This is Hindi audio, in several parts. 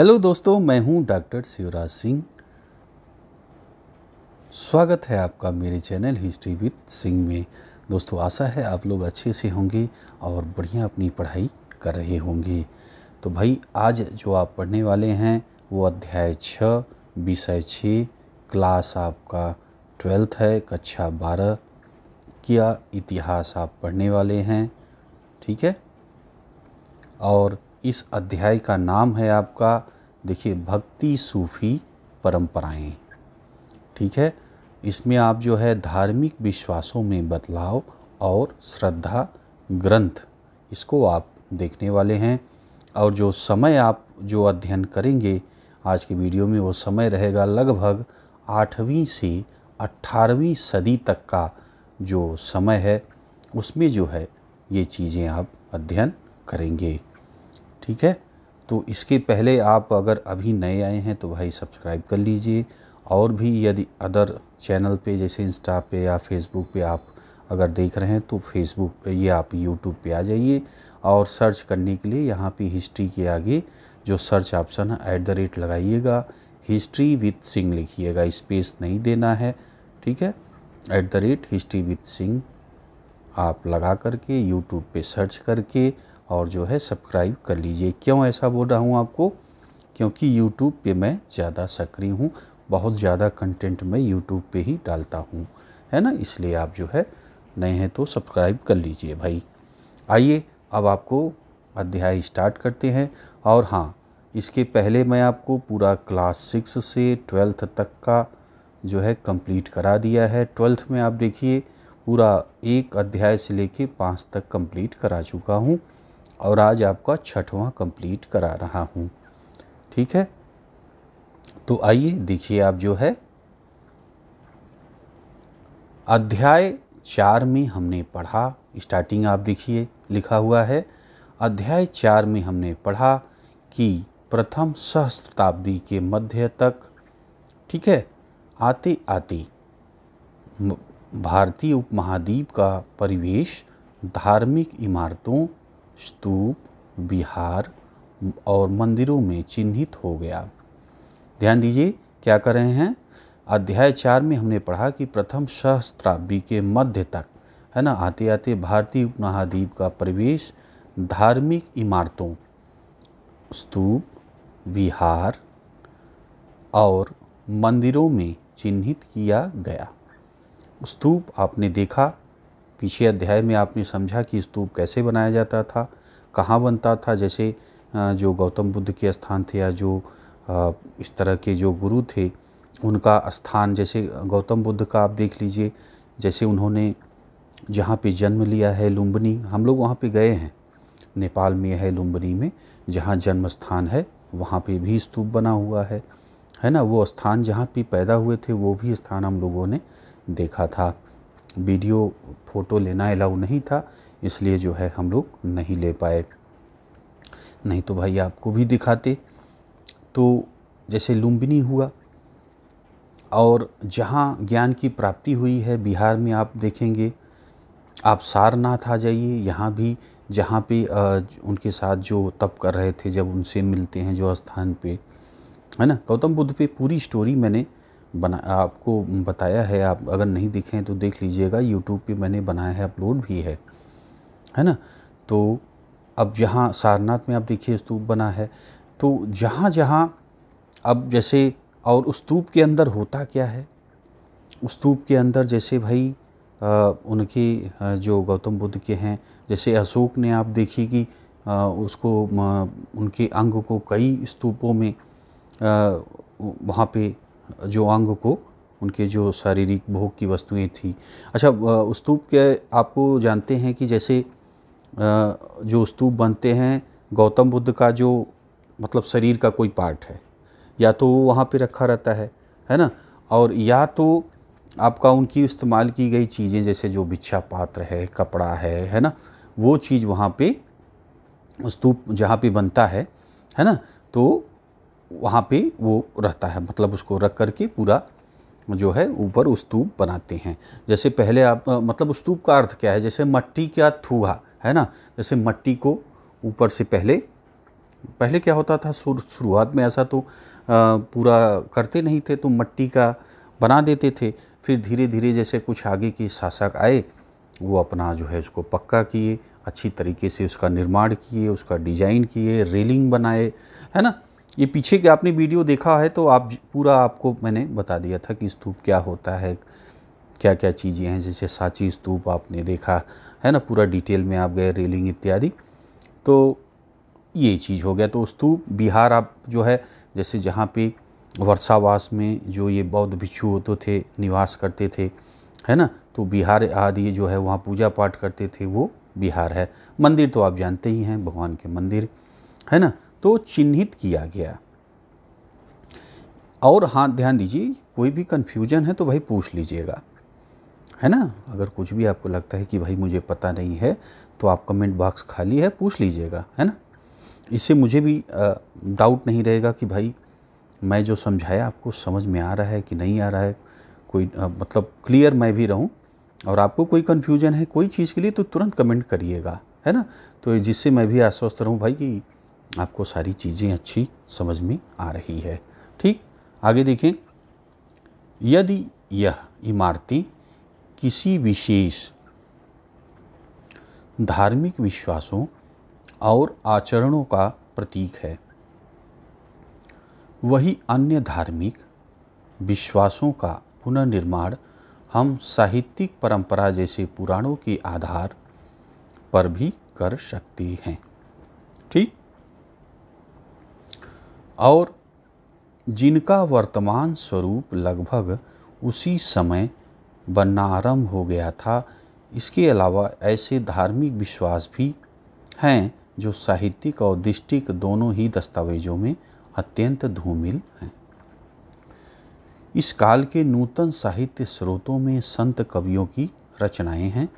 हेलो दोस्तों मैं हूं डॉक्टर शिवराज सिंह स्वागत है आपका मेरे चैनल हिस्ट्री विद सिंह में दोस्तों आशा है आप लोग अच्छे से होंगे और बढ़िया अपनी पढ़ाई कर रहे होंगे तो भाई आज जो आप पढ़ने वाले हैं वो अध्याय छ विषय छः क्लास आपका ट्वेल्थ है कक्षा बारह किया इतिहास आप पढ़ने वाले हैं ठीक है और इस अध्याय का नाम है आपका देखिए भक्ति सूफी परंपराएं ठीक है इसमें आप जो है धार्मिक विश्वासों में बदलाव और श्रद्धा ग्रंथ इसको आप देखने वाले हैं और जो समय आप जो अध्ययन करेंगे आज के वीडियो में वो समय रहेगा लगभग आठवीं से अट्ठारहवीं सदी तक का जो समय है उसमें जो है ये चीज़ें आप अध्ययन करेंगे ठीक है तो इसके पहले आप अगर अभी नए आए हैं तो भाई सब्सक्राइब कर लीजिए और भी यदि अदर चैनल पे जैसे इंस्टा पे या फेसबुक पे आप अगर देख रहे हैं तो फेसबुक पे या आप यूट्यूब पे आ जाइए और सर्च करने के लिए यहाँ पे हिस्ट्री के आगे जो सर्च ऑप्शन है ऐट द रेट लगाइएगा हिस्ट्री विथ सिंह लिखिएगा स्पेस नहीं देना है ठीक है at the rate history with Singh आप लगा करके यूट्यूब पे सर्च करके और जो है सब्सक्राइब कर लीजिए क्यों ऐसा बोल रहा हूँ आपको क्योंकि यूट्यूब पे मैं ज़्यादा सक्रिय हूँ बहुत ज़्यादा कंटेंट मैं यूट्यूब पे ही डालता हूँ है ना इसलिए आप जो है नए हैं तो सब्सक्राइब कर लीजिए भाई आइए अब आपको अध्याय स्टार्ट करते हैं और हाँ इसके पहले मैं आपको पूरा क्लास सिक्स से ट्वेल्थ तक का जो है कंप्लीट करा दिया है ट्वेल्थ में आप देखिए पूरा एक अध्याय से लेके पाँच तक कंप्लीट करा चुका हूँ और आज आपका छठवां कंप्लीट करा रहा हूँ ठीक है तो आइए देखिए आप जो है अध्याय चार में हमने पढ़ा स्टार्टिंग आप देखिए लिखा हुआ है अध्याय चार में हमने पढ़ा कि प्रथम सहस्त्राब्दी के मध्य तक ठीक है आते आते भारतीय उपमहाद्वीप का परिवेश धार्मिक इमारतों स्तूप बिहार और मंदिरों में चिन्हित हो गया ध्यान दीजिए क्या कर रहे हैं अध्याय चार में हमने पढ़ा कि प्रथम सहस्त्राब्दी के मध्य तक है ना आते आते भारतीय उपमहाद्वीप का प्रवेश धार्मिक इमारतों स्तूप विहार और मंदिरों में चिन्हित किया गया स्तूप आपने देखा पीछे अध्याय में आपने समझा कि स्तूप कैसे बनाया जाता था कहाँ बनता था जैसे जो गौतम बुद्ध के स्थान थे या जो इस तरह के जो गुरु थे उनका स्थान जैसे गौतम बुद्ध का आप देख लीजिए जैसे उन्होंने जहाँ पे जन्म लिया है लुम्बनी हम लोग वहाँ पे गए हैं नेपाल में है लुम्बनी में जहाँ जन्म स्थान है वहाँ पे भी स्तूप बना हुआ है है ना वो स्थान जहाँ पे पैदा हुए थे वो भी स्थान हम लोगों ने देखा था वीडियो फ़ोटो लेना अलाउ नहीं था इसलिए जो है हम लोग नहीं ले पाए नहीं तो भाई आपको भी दिखाते तो जैसे लुम्बिनी हुआ और जहाँ ज्ञान की प्राप्ति हुई है बिहार में आप देखेंगे आप सारनाथ आ जाइए यहाँ भी जहाँ पे उनके साथ जो तप कर रहे थे जब उनसे मिलते हैं जो स्थान पे है ना गौतम बुद्ध पे पूरी स्टोरी मैंने बना आपको बताया है आप अगर नहीं हैं तो देख लीजिएगा यूट्यूब पे मैंने बनाया है अपलोड भी है है ना तो अब जहाँ सारनाथ में आप देखिए स्तूप बना है तो जहाँ जहाँ अब जैसे और उस स्तूप के अंदर होता क्या है उस स्तूप के अंदर जैसे भाई आ, उनके जो गौतम बुद्ध के हैं जैसे अशोक ने आप देखिए कि उसको उनके अंग को कई स्तूपों में वहाँ पे जो अंग को उनके जो शारीरिक भोग की वस्तुएं थी अच्छा स्तूप के आपको जानते हैं कि जैसे जो स्तूप बनते हैं गौतम बुद्ध का जो मतलब शरीर का कोई पार्ट है या तो वो वहाँ पर रखा रहता है है ना और या तो आपका उनकी इस्तेमाल की गई चीज़ें जैसे जो भिक्षा पात्र है कपड़ा है है ना वो चीज़ वहाँ पे स्तूप जहाँ पे बनता है है ना तो वहाँ पे वो रहता है मतलब उसको रख कर के पूरा जो है ऊपर स्तूप बनाते हैं जैसे पहले आप मतलब स्तूप का अर्थ क्या है जैसे मट्टी का थूहा है ना जैसे मट्टी को ऊपर से पहले पहले क्या होता था शुरुआत में ऐसा तो आ, पूरा करते नहीं थे तो मट्टी का बना देते थे फिर धीरे धीरे जैसे कुछ आगे के शासक आए वो अपना जो है उसको पक्का किए अच्छी तरीके से उसका निर्माण किए उसका डिजाइन किए रेलिंग बनाए है ना ये पीछे के आपने वीडियो देखा है तो आप पूरा आपको मैंने बता दिया था कि स्तूप क्या होता है क्या क्या चीज़ें हैं जैसे सांची स्तूप आपने देखा है ना पूरा डिटेल में आप गए रेलिंग इत्यादि तो ये चीज़ हो गया तो स्तूप बिहार आप जो है जैसे जहाँ पे वर्षावास में जो ये बौद्ध भिक्षु होते थे निवास करते थे है ना तो बिहार आदि जो है वहाँ पूजा पाठ करते थे वो बिहार है मंदिर तो आप जानते ही हैं भगवान के मंदिर है ना तो चिन्हित किया गया और हाँ ध्यान दीजिए कोई भी कन्फ्यूजन है तो भाई पूछ लीजिएगा है ना अगर कुछ भी आपको लगता है कि भाई मुझे पता नहीं है तो आप कमेंट बॉक्स खाली है पूछ लीजिएगा है ना इससे मुझे भी डाउट नहीं रहेगा कि भाई मैं जो समझाया आपको समझ में आ रहा है कि नहीं आ रहा है कोई आ, मतलब क्लियर मैं भी रहूं और आपको कोई कन्फ्यूजन है कोई चीज़ के लिए तो तुरंत कमेंट करिएगा है ना तो जिससे मैं भी आश्वस्त रहूँ भाई कि आपको सारी चीज़ें अच्छी समझ में आ रही है ठीक आगे देखें यदि यह इमारती किसी विशेष धार्मिक विश्वासों और आचरणों का प्रतीक है वही अन्य धार्मिक विश्वासों का पुनर्निर्माण हम साहित्यिक परंपरा जैसे पुराणों के आधार पर भी कर सकते हैं ठीक और जिनका वर्तमान स्वरूप लगभग उसी समय बनना आरंभ हो गया था इसके अलावा ऐसे धार्मिक विश्वास भी हैं जो साहित्यिक और दृष्टिक दोनों ही दस्तावेजों में अत्यंत धूमिल हैं इस काल के नूतन साहित्य स्रोतों में संत कवियों की रचनाएं हैं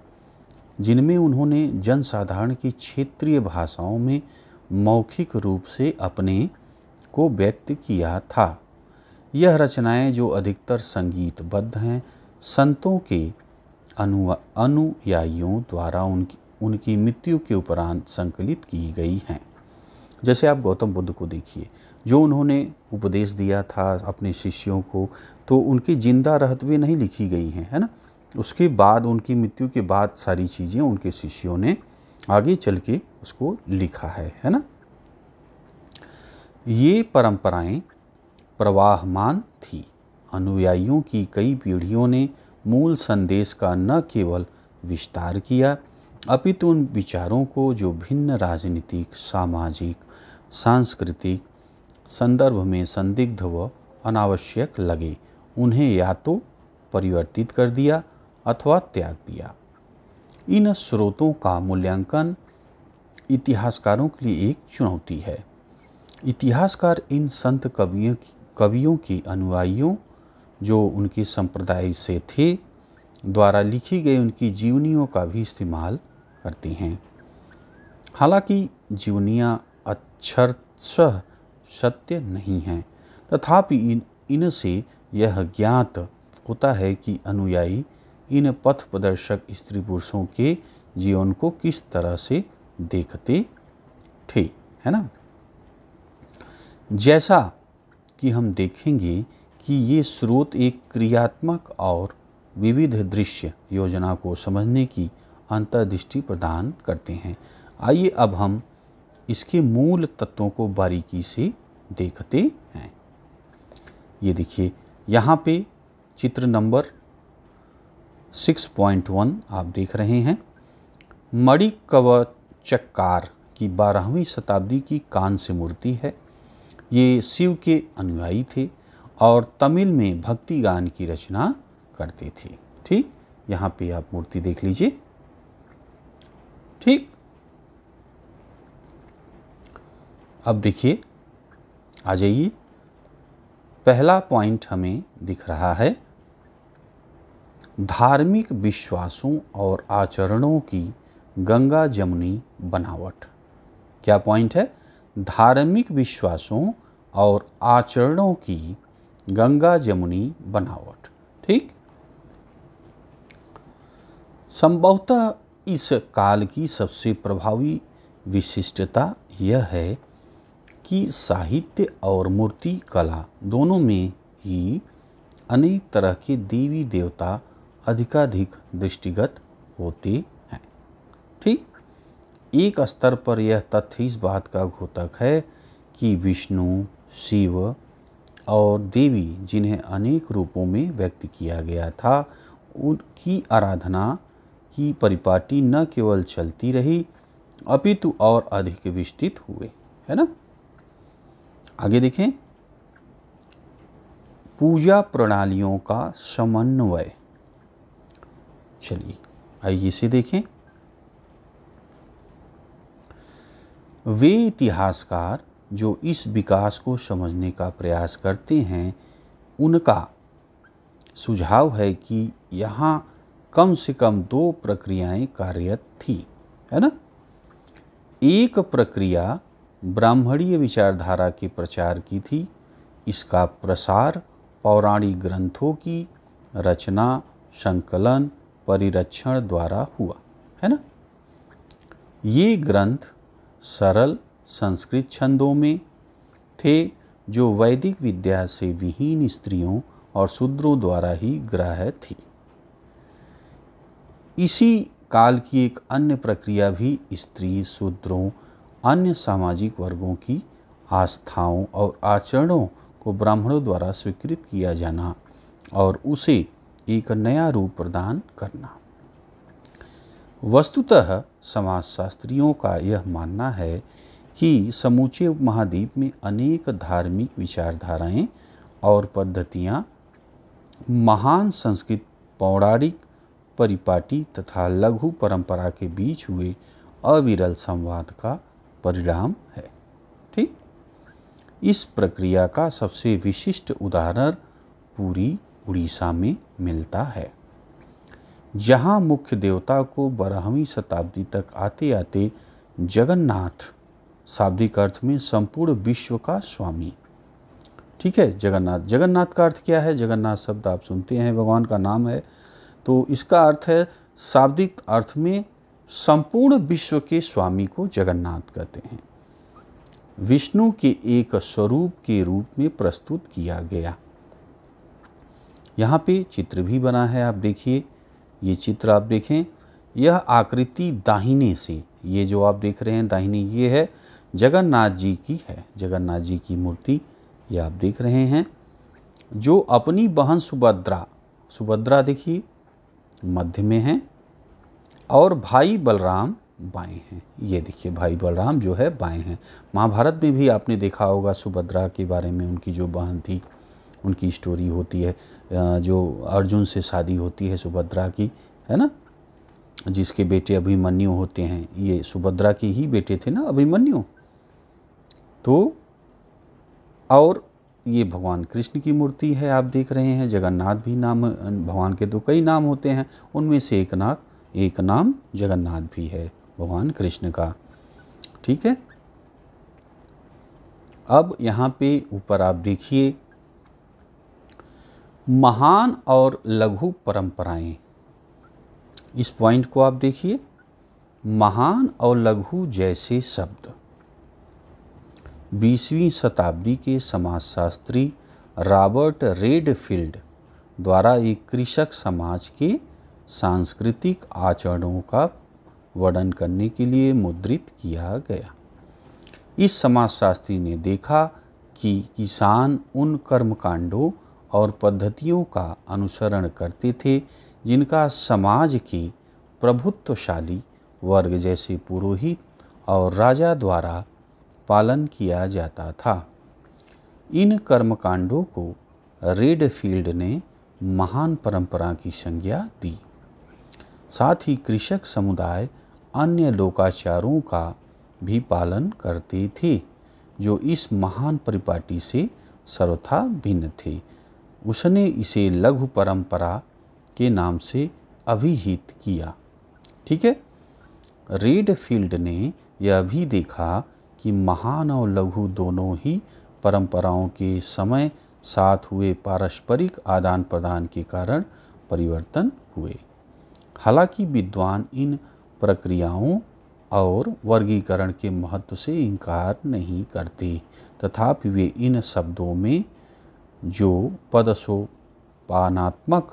जिनमें उन्होंने जनसाधारण की क्षेत्रीय भाषाओं में मौखिक रूप से अपने को व्यक्त किया था यह रचनाएं जो अधिकतर संगीतबद्ध हैं संतों के अनु अनुयायियों द्वारा उनकी उनकी मृत्यु के उपरांत संकलित की गई हैं जैसे आप गौतम बुद्ध को देखिए जो उन्होंने उपदेश दिया था अपने शिष्यों को तो उनकी जिंदा रहत भी नहीं लिखी गई हैं है ना उसके बाद उनकी मृत्यु के बाद सारी चीज़ें उनके शिष्यों ने आगे चल के उसको लिखा है है ना ये परंपराएं प्रवाहमान थी अनुयायियों की कई पीढ़ियों ने मूल संदेश का न केवल विस्तार किया अपितु उन विचारों को जो भिन्न राजनीतिक सामाजिक सांस्कृतिक संदर्भ में संदिग्ध व अनावश्यक लगे उन्हें या तो परिवर्तित कर दिया अथवा त्याग दिया इन स्रोतों का मूल्यांकन इतिहासकारों के लिए एक चुनौती है इतिहासकार इन संत कवियों की कवियों के अनुयायियों जो उनके संप्रदाय से थे द्वारा लिखी गई उनकी जीवनियों का भी इस्तेमाल करते हैं हालांकि जीवनियाँ अक्षरश सत्य नहीं हैं तथापि इन इनसे यह ज्ञात होता है कि अनुयायी इन पथ प्रदर्शक स्त्री पुरुषों के जीवन को किस तरह से देखते थे है ना जैसा कि हम देखेंगे कि ये स्रोत एक क्रियात्मक और विविध दृश्य योजना को समझने की अंतर्दृष्टि प्रदान करते हैं आइए अब हम इसके मूल तत्वों को बारीकी से देखते हैं ये देखिए यहाँ पे चित्र नंबर 6.1 आप देख रहे हैं मणिकवचकार की बारहवीं शताब्दी की कांस्य मूर्ति है ये शिव के अनुयायी थे और तमिल में भक्ति गान की रचना करते थे ठीक यहाँ पे आप मूर्ति देख लीजिए ठीक अब देखिए आ जाइए पहला पॉइंट हमें दिख रहा है धार्मिक विश्वासों और आचरणों की गंगा जमुनी बनावट क्या पॉइंट है धार्मिक विश्वासों और आचरणों की गंगा जमुनी बनावट ठीक संभवतः इस काल की सबसे प्रभावी विशिष्टता यह है कि साहित्य और मूर्ति कला दोनों में ही अनेक तरह के देवी देवता अधिकाधिक दृष्टिगत होते हैं ठीक एक स्तर पर यह तथ्य इस बात का घोतक है कि विष्णु शिव और देवी जिन्हें अनेक रूपों में व्यक्त किया गया था उनकी आराधना की परिपाटी न केवल चलती रही अपितु और अधिक विस्तृत हुए है ना आगे देखें पूजा प्रणालियों का समन्वय चलिए आइए इसे देखें वे इतिहासकार जो इस विकास को समझने का प्रयास करते हैं उनका सुझाव है कि यहाँ कम से कम दो प्रक्रियाएं कार्यरत थी है ना एक प्रक्रिया ब्राह्मणीय विचारधारा के प्रचार की थी इसका प्रसार पौराणिक ग्रंथों की रचना संकलन परिरक्षण द्वारा हुआ है ना ये ग्रंथ सरल संस्कृत छंदों में थे जो वैदिक विद्या से विहीन स्त्रियों और शूद्रों द्वारा ही ग्रह थी इसी काल की एक अन्य प्रक्रिया भी स्त्री शूद्रों अन्य सामाजिक वर्गों की आस्थाओं और आचरणों को ब्राह्मणों द्वारा स्वीकृत किया जाना और उसे एक नया रूप प्रदान करना वस्तुतः समाजशास्त्रियों का यह मानना है कि समूचे महाद्वीप में अनेक धार्मिक विचारधाराएं और पद्धतियां महान संस्कृत पौराणिक परिपाटी तथा लघु परंपरा के बीच हुए अविरल संवाद का परिणाम है ठीक इस प्रक्रिया का सबसे विशिष्ट उदाहरण पूरी उड़ीसा में मिलता है जहाँ मुख्य देवता को बारहवीं शताब्दी तक आते आते जगन्नाथ शाब्दिक अर्थ में संपूर्ण विश्व का स्वामी ठीक है जगन्नाथ जगन्नाथ का अर्थ क्या है जगन्नाथ शब्द आप सुनते हैं भगवान का नाम है तो इसका अर्थ है शाब्दिक अर्थ में संपूर्ण विश्व के स्वामी को जगन्नाथ कहते हैं विष्णु के एक स्वरूप के रूप में प्रस्तुत किया गया यहाँ पे चित्र भी बना है आप देखिए ये चित्र आप देखें यह आकृति दाहिने से ये जो आप देख रहे हैं दाहिने ये है जगन्नाथ जी की है जगन्नाथ जी की मूर्ति ये आप देख रहे हैं जो अपनी बहन सुभद्रा सुभद्रा देखिए मध्य में हैं और भाई बलराम बाएं हैं ये देखिए भाई बलराम जो है बाएं हैं महाभारत में भी आपने देखा होगा सुभद्रा के बारे में उनकी जो बहन थी उनकी स्टोरी होती है जो अर्जुन से शादी होती है सुभद्रा की है ना जिसके बेटे अभिमन्यु होते हैं ये सुभद्रा के ही बेटे थे ना अभिमन्यु तो और ये भगवान कृष्ण की मूर्ति है आप देख रहे हैं जगन्नाथ भी नाम भगवान के तो कई नाम होते हैं उनमें से एक नाम एक नाम जगन्नाथ भी है भगवान कृष्ण का ठीक है अब यहाँ पे ऊपर आप देखिए महान और लघु परंपराएं इस पॉइंट को आप देखिए महान और लघु जैसे शब्द बीसवीं शताब्दी के समाजशास्त्री रॉबर्ट रेडफील्ड द्वारा एक कृषक समाज के सांस्कृतिक आचरणों का वर्णन करने के लिए मुद्रित किया गया इस समाजशास्त्री ने देखा कि किसान उन कर्मकांडों और पद्धतियों का अनुसरण करते थे जिनका समाज के प्रभुत्वशाली वर्ग जैसे पुरोहित और राजा द्वारा पालन किया जाता था इन कर्मकांडों को रेडफील्ड ने महान परंपरा की संज्ञा दी साथ ही कृषक समुदाय अन्य लोकाचारों का भी पालन करते थे जो इस महान परिपाटी से सर्वथा भिन्न थे उसने इसे लघु परंपरा के नाम से अभिहित किया ठीक है रेडफील्ड ने यह भी देखा कि महान और लघु दोनों ही परंपराओं के समय साथ हुए पारस्परिक आदान प्रदान के कारण परिवर्तन हुए हालांकि विद्वान इन प्रक्रियाओं और वर्गीकरण के महत्व से इनकार नहीं करते तथापि वे इन शब्दों में जो पदसोपानात्मक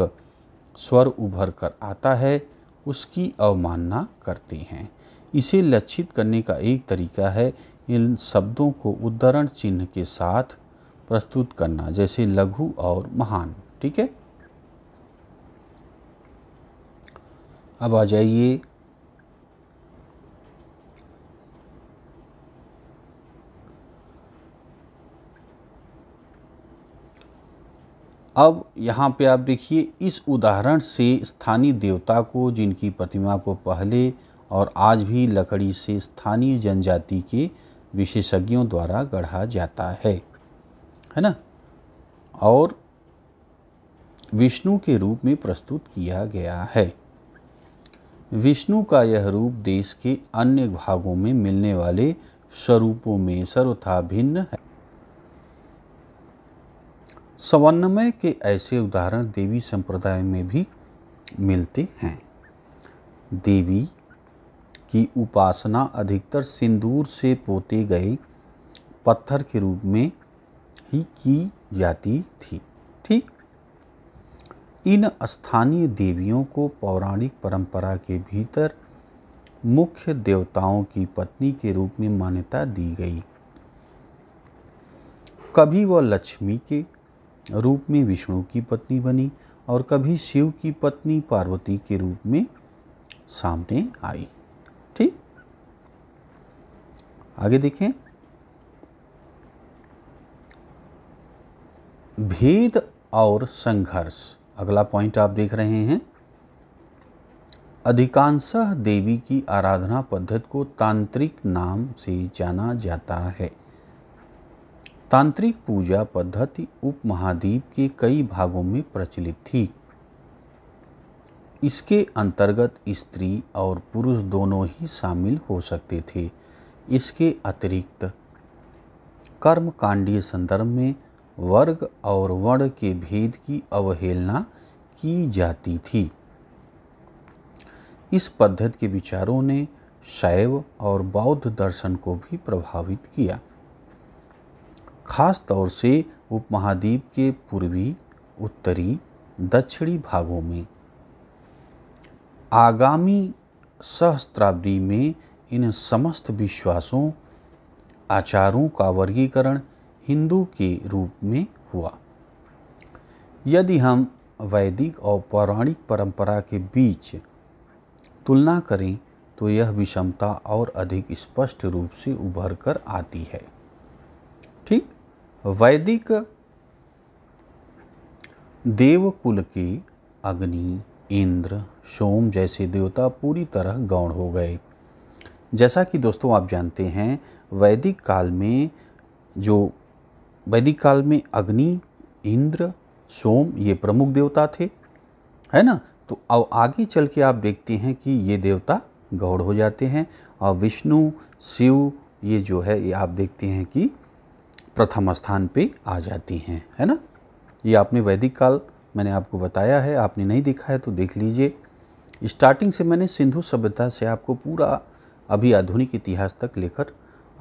स्वर उभर कर आता है उसकी अवमानना करते हैं इसे लक्षित करने का एक तरीका है इन शब्दों को उद्धरण चिन्ह के साथ प्रस्तुत करना जैसे लघु और महान ठीक है अब आ जाइए अब यहाँ पे आप देखिए इस उदाहरण से स्थानीय देवता को जिनकी प्रतिमा को पहले और आज भी लकड़ी से स्थानीय जनजाति के विशेषज्ञों द्वारा गढ़ा जाता है है ना और विष्णु के रूप में प्रस्तुत किया गया है विष्णु का यह रूप देश के अन्य भागों में मिलने वाले स्वरूपों में सर्वथा भिन्न है सवन्नमय के ऐसे उदाहरण देवी संप्रदाय में भी मिलते हैं देवी की उपासना अधिकतर सिंदूर से पोते गए पत्थर के रूप में ही की जाती थी ठीक इन स्थानीय देवियों को पौराणिक परंपरा के भीतर मुख्य देवताओं की पत्नी के रूप में मान्यता दी गई कभी वह लक्ष्मी के रूप में विष्णु की पत्नी बनी और कभी शिव की पत्नी पार्वती के रूप में सामने आई आगे देखें भेद और संघर्ष अगला पॉइंट आप देख रहे हैं अधिकांश देवी की आराधना पद्धति को तांत्रिक नाम से जाना जाता है तांत्रिक पूजा पद्धति उपमहाद्वीप के कई भागों में प्रचलित थी इसके अंतर्गत स्त्री और पुरुष दोनों ही शामिल हो सकते थे इसके अतिरिक्त कर्म कांडीय संदर्भ में वर्ग और वर्ण के भेद की अवहेलना की जाती थी इस पद्धति के विचारों ने शैव और बौद्ध दर्शन को भी प्रभावित किया खास तौर से उपमहाद्वीप के पूर्वी उत्तरी दक्षिणी भागों में आगामी सहस्त्राब्दी में इन समस्त विश्वासों आचारों का वर्गीकरण हिंदू के रूप में हुआ यदि हम वैदिक और पौराणिक परंपरा के बीच तुलना करें तो यह विषमता और अधिक स्पष्ट रूप से उभर कर आती है ठीक वैदिक देवकुल के अग्नि इंद्र सोम जैसे देवता पूरी तरह गौण हो गए जैसा कि दोस्तों आप जानते हैं वैदिक काल में जो वैदिक काल में अग्नि इंद्र सोम ये प्रमुख देवता थे है ना तो अब आगे चल के आप देखते हैं कि ये देवता गौड़ हो जाते हैं और विष्णु शिव ये जो है ये आप देखते हैं कि प्रथम स्थान पे आ जाती हैं है ना ये आपने वैदिक काल मैंने आपको बताया है आपने नहीं देखा है तो देख लीजिए स्टार्टिंग से मैंने सिंधु सभ्यता से आपको पूरा अभी आधुनिक इतिहास तक लेकर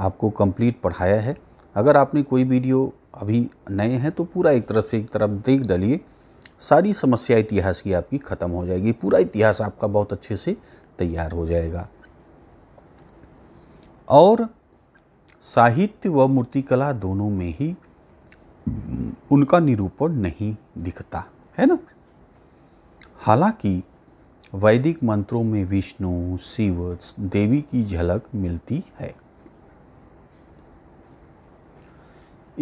आपको कंप्लीट पढ़ाया है अगर आपने कोई वीडियो अभी नए हैं तो पूरा एक तरफ से एक तरफ देख डालिए सारी समस्या इतिहास की आपकी ख़त्म हो जाएगी पूरा इतिहास आपका बहुत अच्छे से तैयार हो जाएगा और साहित्य व मूर्तिकला दोनों में ही उनका निरूपण नहीं दिखता है ना हालांकि वैदिक मंत्रों में विष्णु शिव देवी की झलक मिलती है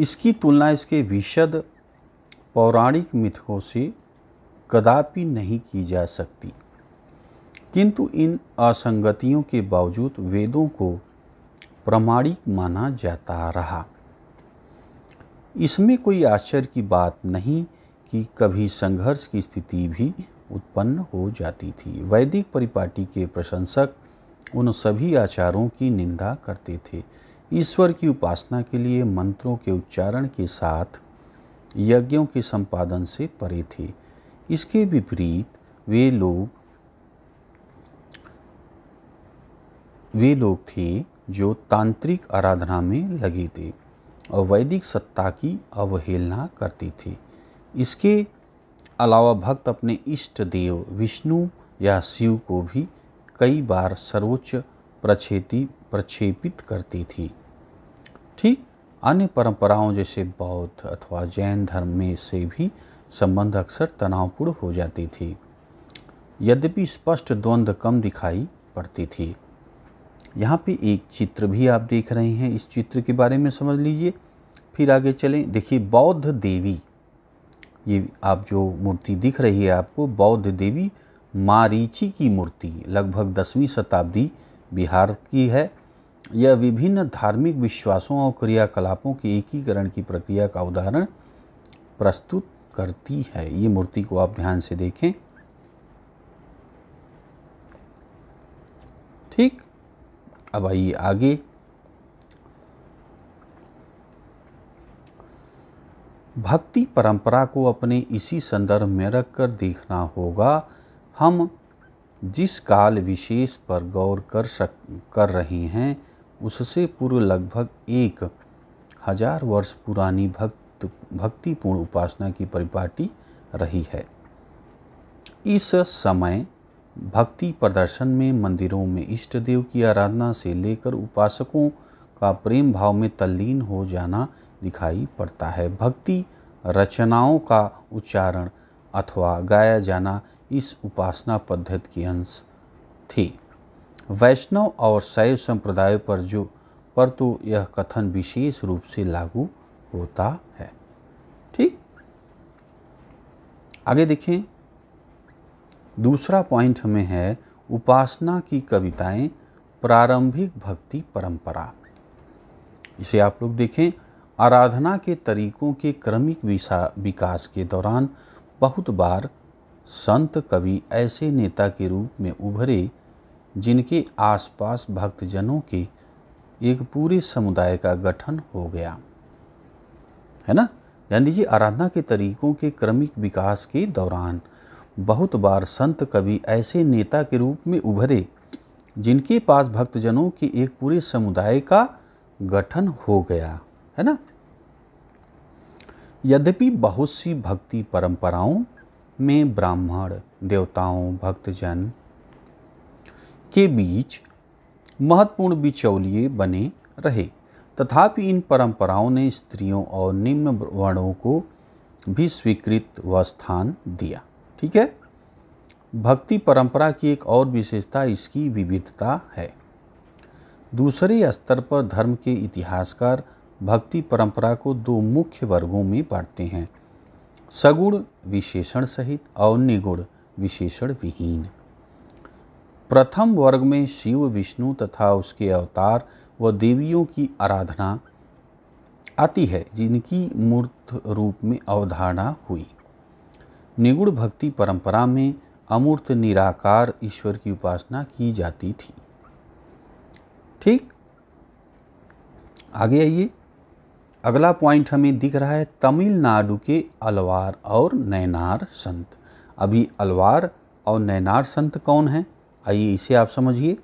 इसकी तुलना इसके विशद पौराणिक मिथकों से कदापि नहीं की जा सकती किंतु इन असंगतियों के बावजूद वेदों को प्रमाणिक माना जाता रहा इसमें कोई आश्चर्य की बात नहीं कि कभी संघर्ष की स्थिति भी उत्पन्न हो जाती थी वैदिक परिपाटी के प्रशंसक उन सभी आचारों की निंदा करते थे ईश्वर की उपासना के लिए मंत्रों के उच्चारण के साथ यज्ञों के संपादन से परे थे इसके विपरीत वे लोग वे लोग थे जो तांत्रिक आराधना में लगे थे और वैदिक सत्ता की अवहेलना करते थे इसके अलावा भक्त अपने इष्ट देव विष्णु या शिव को भी कई बार सर्वोच्च प्रक्षेपी प्रक्षेपित करती थी ठीक अन्य परंपराओं जैसे बौद्ध अथवा जैन धर्म में से भी संबंध अक्सर तनावपूर्ण हो जाती थी यद्यपि स्पष्ट द्वंद्व कम दिखाई पड़ती थी यहाँ पे एक चित्र भी आप देख रहे हैं इस चित्र के बारे में समझ लीजिए फिर आगे चलें देखिए बौद्ध देवी ये आप जो मूर्ति दिख रही है आपको बौद्ध देवी मारीची की मूर्ति लगभग दसवीं शताब्दी बिहार की है यह विभिन्न धार्मिक विश्वासों और क्रियाकलापों के एकीकरण की प्रक्रिया का उदाहरण प्रस्तुत करती है ये मूर्ति को आप ध्यान से देखें ठीक अब आइए आगे भक्ति परंपरा को अपने इसी संदर्भ में रखकर देखना होगा हम जिस काल विशेष पर गौर कर सक कर रहे हैं उससे पूर्व लगभग एक हजार वर्ष पुरानी भक्त भक्तिपूर्ण उपासना की परिपाटी रही है इस समय भक्ति प्रदर्शन में मंदिरों में इष्ट देव की आराधना से लेकर उपासकों का प्रेम भाव में तल्लीन हो जाना दिखाई पड़ता है भक्ति रचनाओं का उच्चारण अथवा गाया जाना इस उपासना पद्धति की अंश थी वैष्णव और शैव संप्रदाय पर जो पर तो यह कथन विशेष रूप से लागू होता है ठीक आगे देखें दूसरा पॉइंट हमें है उपासना की कविताएं प्रारंभिक भक्ति परंपरा इसे आप लोग देखें आराधना के तरीकों के क्रमिक विकास के दौरान बहुत बार संत कवि ऐसे नेता के रूप में उभरे जिनके आसपास भक्तजनों के एक पूरे समुदाय का गठन हो गया है ना ध्यान दीजिए आराधना के तरीकों के क्रमिक विकास के दौरान बहुत बार संत कवि ऐसे नेता के रूप में उभरे जिनके पास भक्तजनों के एक पूरे समुदाय का गठन हो गया है ना यद्यपि बहुत सी भक्ति परंपराओं में ब्राह्मण देवताओं भक्तजन के बीच महत्वपूर्ण बिचौलिए बने रहे तथापि इन परंपराओं ने स्त्रियों और निम्न वर्णों को भी स्वीकृत व स्थान दिया ठीक है भक्ति परंपरा की एक और विशेषता इसकी विविधता है दूसरे स्तर पर धर्म के इतिहासकार भक्ति परंपरा को दो मुख्य वर्गों में बांटते हैं सगुण विशेषण सहित और निगुण विशेषण विहीन प्रथम वर्ग में शिव विष्णु तथा उसके अवतार व देवियों की आराधना आती है जिनकी मूर्त रूप में अवधारणा हुई निगुण भक्ति परंपरा में अमूर्त निराकार ईश्वर की उपासना की जाती थी ठीक आगे आइए अगला पॉइंट हमें दिख रहा है तमिलनाडु के अलवार और नैनार संत अभी अलवार और नैनार संत कौन हैं आइए इसे आप समझिए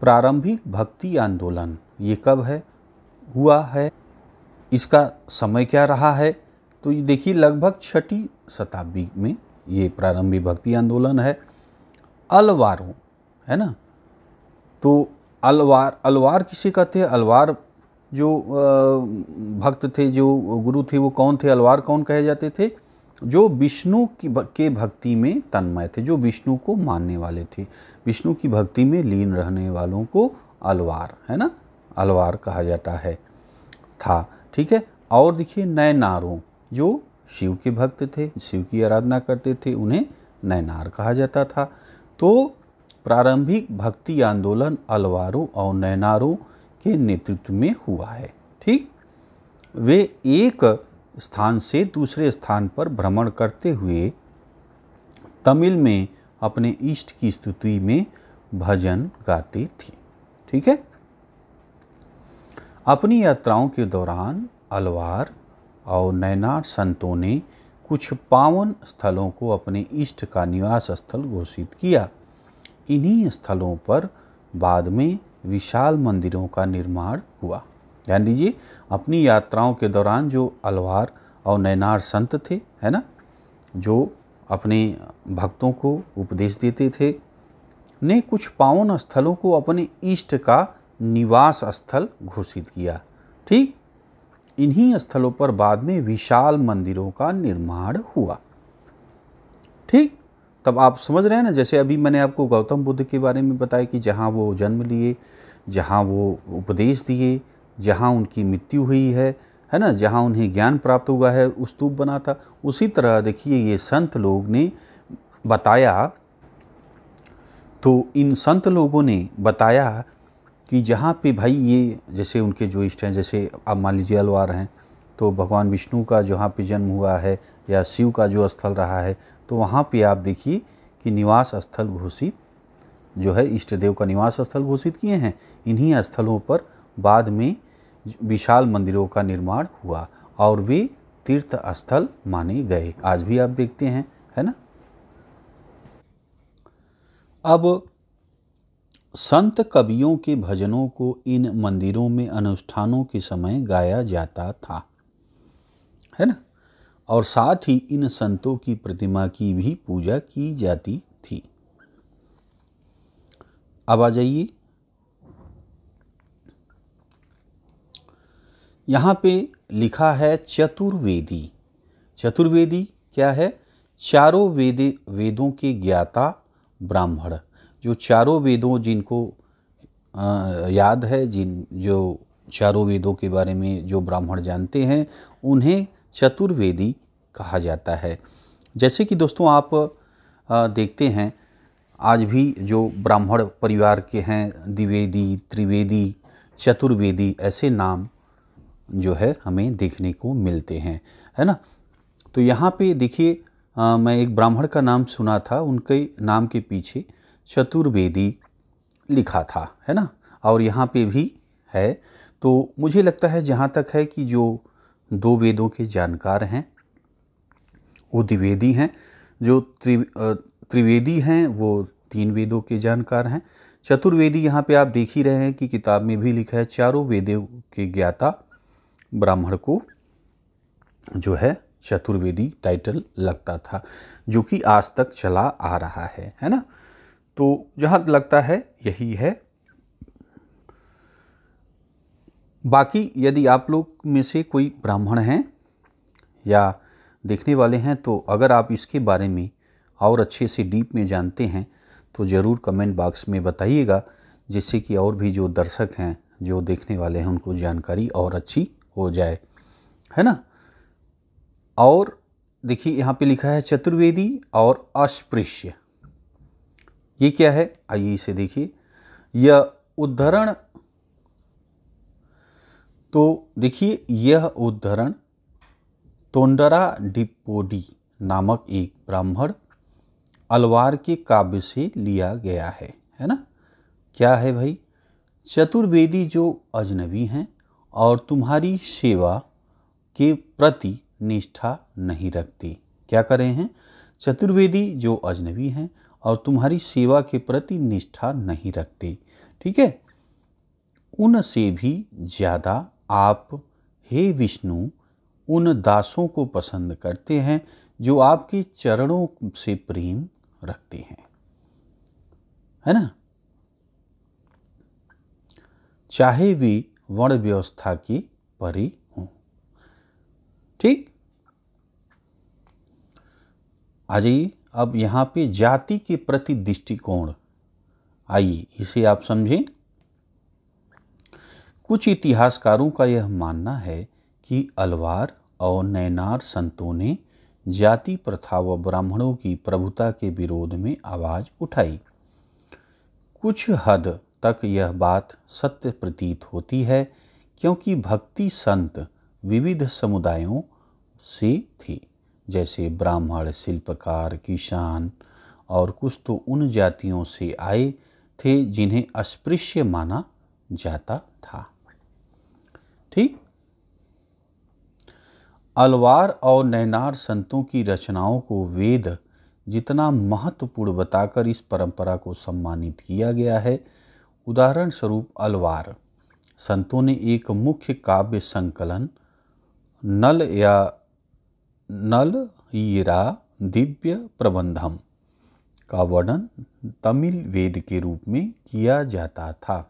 प्रारंभिक भक्ति आंदोलन ये कब है हुआ है इसका समय क्या रहा है तो ये देखिए लगभग छठी शताब्दी में ये प्रारंभिक भक्ति आंदोलन है अलवारों है ना तो अलवार अलवार किसे कहते हैं अलवार जो भक्त थे जो गुरु थे वो कौन थे अलवार कौन कहे जाते थे जो विष्णु की के भक्ति में तन्मय थे जो विष्णु को मानने वाले थे विष्णु की भक्ति में लीन रहने वालों को अलवार है ना अलवार कहा जाता है था ठीक है और देखिए नयनारों जो शिव के भक्त थे शिव की आराधना करते थे उन्हें नयनार कहा जाता था तो प्रारंभिक भक्ति आंदोलन अलवारों और नयनारों के नेतृत्व में हुआ है ठीक वे एक स्थान से दूसरे स्थान पर भ्रमण करते हुए तमिल में अपने इष्ट की स्तुति में भजन गाते थे ठीक है अपनी यात्राओं के दौरान अलवार और नैनार संतों ने कुछ पावन स्थलों को अपने इष्ट का निवास स्थल घोषित किया इन्हीं स्थलों पर बाद में विशाल मंदिरों का निर्माण हुआ ध्यान दीजिए अपनी यात्राओं के दौरान जो अलवार और नैनार संत थे है ना जो अपने भक्तों को उपदेश देते थे ने कुछ पावन स्थलों को अपने इष्ट का निवास स्थल घोषित किया ठीक इन्हीं स्थलों पर बाद में विशाल मंदिरों का निर्माण हुआ ठीक तब आप समझ रहे हैं ना जैसे अभी मैंने आपको गौतम बुद्ध के बारे में बताया कि जहाँ वो जन्म लिए जहाँ वो उपदेश दिए जहाँ उनकी मृत्यु हुई है है ना जहाँ उन्हें ज्ञान प्राप्त हुआ है स्तूप बना था उसी तरह देखिए ये संत लोग ने बताया तो इन संत लोगों ने बताया कि जहाँ पे भाई ये जैसे उनके जो इष्ट हैं जैसे आप मान लीजिए अलवार हैं तो भगवान विष्णु का जहाँ पे जन्म हुआ है या शिव का जो स्थल रहा है तो वहाँ पे आप देखिए कि निवास स्थल घोषित जो है इष्ट देव का निवास स्थल घोषित किए हैं इन्हीं स्थलों पर बाद में विशाल मंदिरों का निर्माण हुआ और वे तीर्थ स्थल माने गए आज भी आप देखते हैं है ना अब संत कवियों के भजनों को इन मंदिरों में अनुष्ठानों के समय गाया जाता था है ना और साथ ही इन संतों की प्रतिमा की भी पूजा की जाती थी अब आ जाइए यहाँ पे लिखा है चतुर्वेदी चतुर्वेदी क्या है चारों वेदे वेदों के ज्ञाता ब्राह्मण जो चारों वेदों जिनको आ, याद है जिन जो चारों वेदों के बारे में जो ब्राह्मण जानते हैं उन्हें चतुर्वेदी कहा जाता है जैसे कि दोस्तों आप देखते हैं आज भी जो ब्राह्मण परिवार के हैं द्विवेदी त्रिवेदी चतुर्वेदी ऐसे नाम जो है हमें देखने को मिलते हैं है ना तो यहाँ पे देखिए मैं एक ब्राह्मण का नाम सुना था उनके नाम के पीछे चतुर्वेदी लिखा था है ना और यहाँ पे भी है तो मुझे लगता है जहाँ तक है कि जो दो वेदों के जानकार हैं वो द्विवेदी हैं जो त्रि त्रिवेदी हैं वो तीन वेदों के जानकार हैं चतुर्वेदी यहाँ पे आप देख ही रहे हैं कि किताब में भी लिखा है चारों वेदों के ज्ञाता ब्राह्मण को जो है चतुर्वेदी टाइटल लगता था जो कि आज तक चला आ रहा है है ना तो जहाँ लगता है यही है बाकी यदि आप लोग में से कोई ब्राह्मण हैं या देखने वाले हैं तो अगर आप इसके बारे में और अच्छे से डीप में जानते हैं तो ज़रूर कमेंट बॉक्स में बताइएगा जिससे कि और भी जो दर्शक हैं जो देखने वाले हैं उनको जानकारी और अच्छी हो जाए है ना और देखिए यहाँ पे लिखा है चतुर्वेदी और अस्पृश्य ये क्या है आइए इसे देखिए यह उद्धरण तो देखिए यह उद्धरण तोंडरा डिपोडी नामक एक ब्राह्मण अलवार के काव्य से लिया गया है है ना क्या है भाई चतुर्वेदी जो अजनबी हैं और तुम्हारी सेवा के प्रति निष्ठा नहीं रखते क्या करें हैं चतुर्वेदी जो अजनबी हैं और तुम्हारी सेवा के प्रति निष्ठा नहीं रखते ठीक है उनसे भी ज़्यादा आप हे विष्णु उन दासों को पसंद करते हैं जो आपके चरणों से प्रेम रखते हैं है ना चाहे वे वर्ण व्यवस्था की परी हो ठीक आ जाइए अब यहां पे जाति के प्रति दृष्टिकोण आइए इसे आप समझें कुछ इतिहासकारों का यह मानना है कि अलवार और नैनार संतों ने जाति प्रथा व ब्राह्मणों की प्रभुता के विरोध में आवाज उठाई कुछ हद तक यह बात सत्य प्रतीत होती है क्योंकि भक्ति संत विविध समुदायों से थे जैसे ब्राह्मण शिल्पकार किसान और कुछ तो उन जातियों से आए थे जिन्हें अस्पृश्य माना जाता था ठीक अलवार और नैनार संतों की रचनाओं को वेद जितना महत्वपूर्ण बताकर इस परंपरा को सम्मानित किया गया है उदाहरण स्वरूप अलवार संतों ने एक मुख्य काव्य संकलन नल या नल ईरा दिव्य प्रबंधम का वर्णन तमिल वेद के रूप में किया जाता था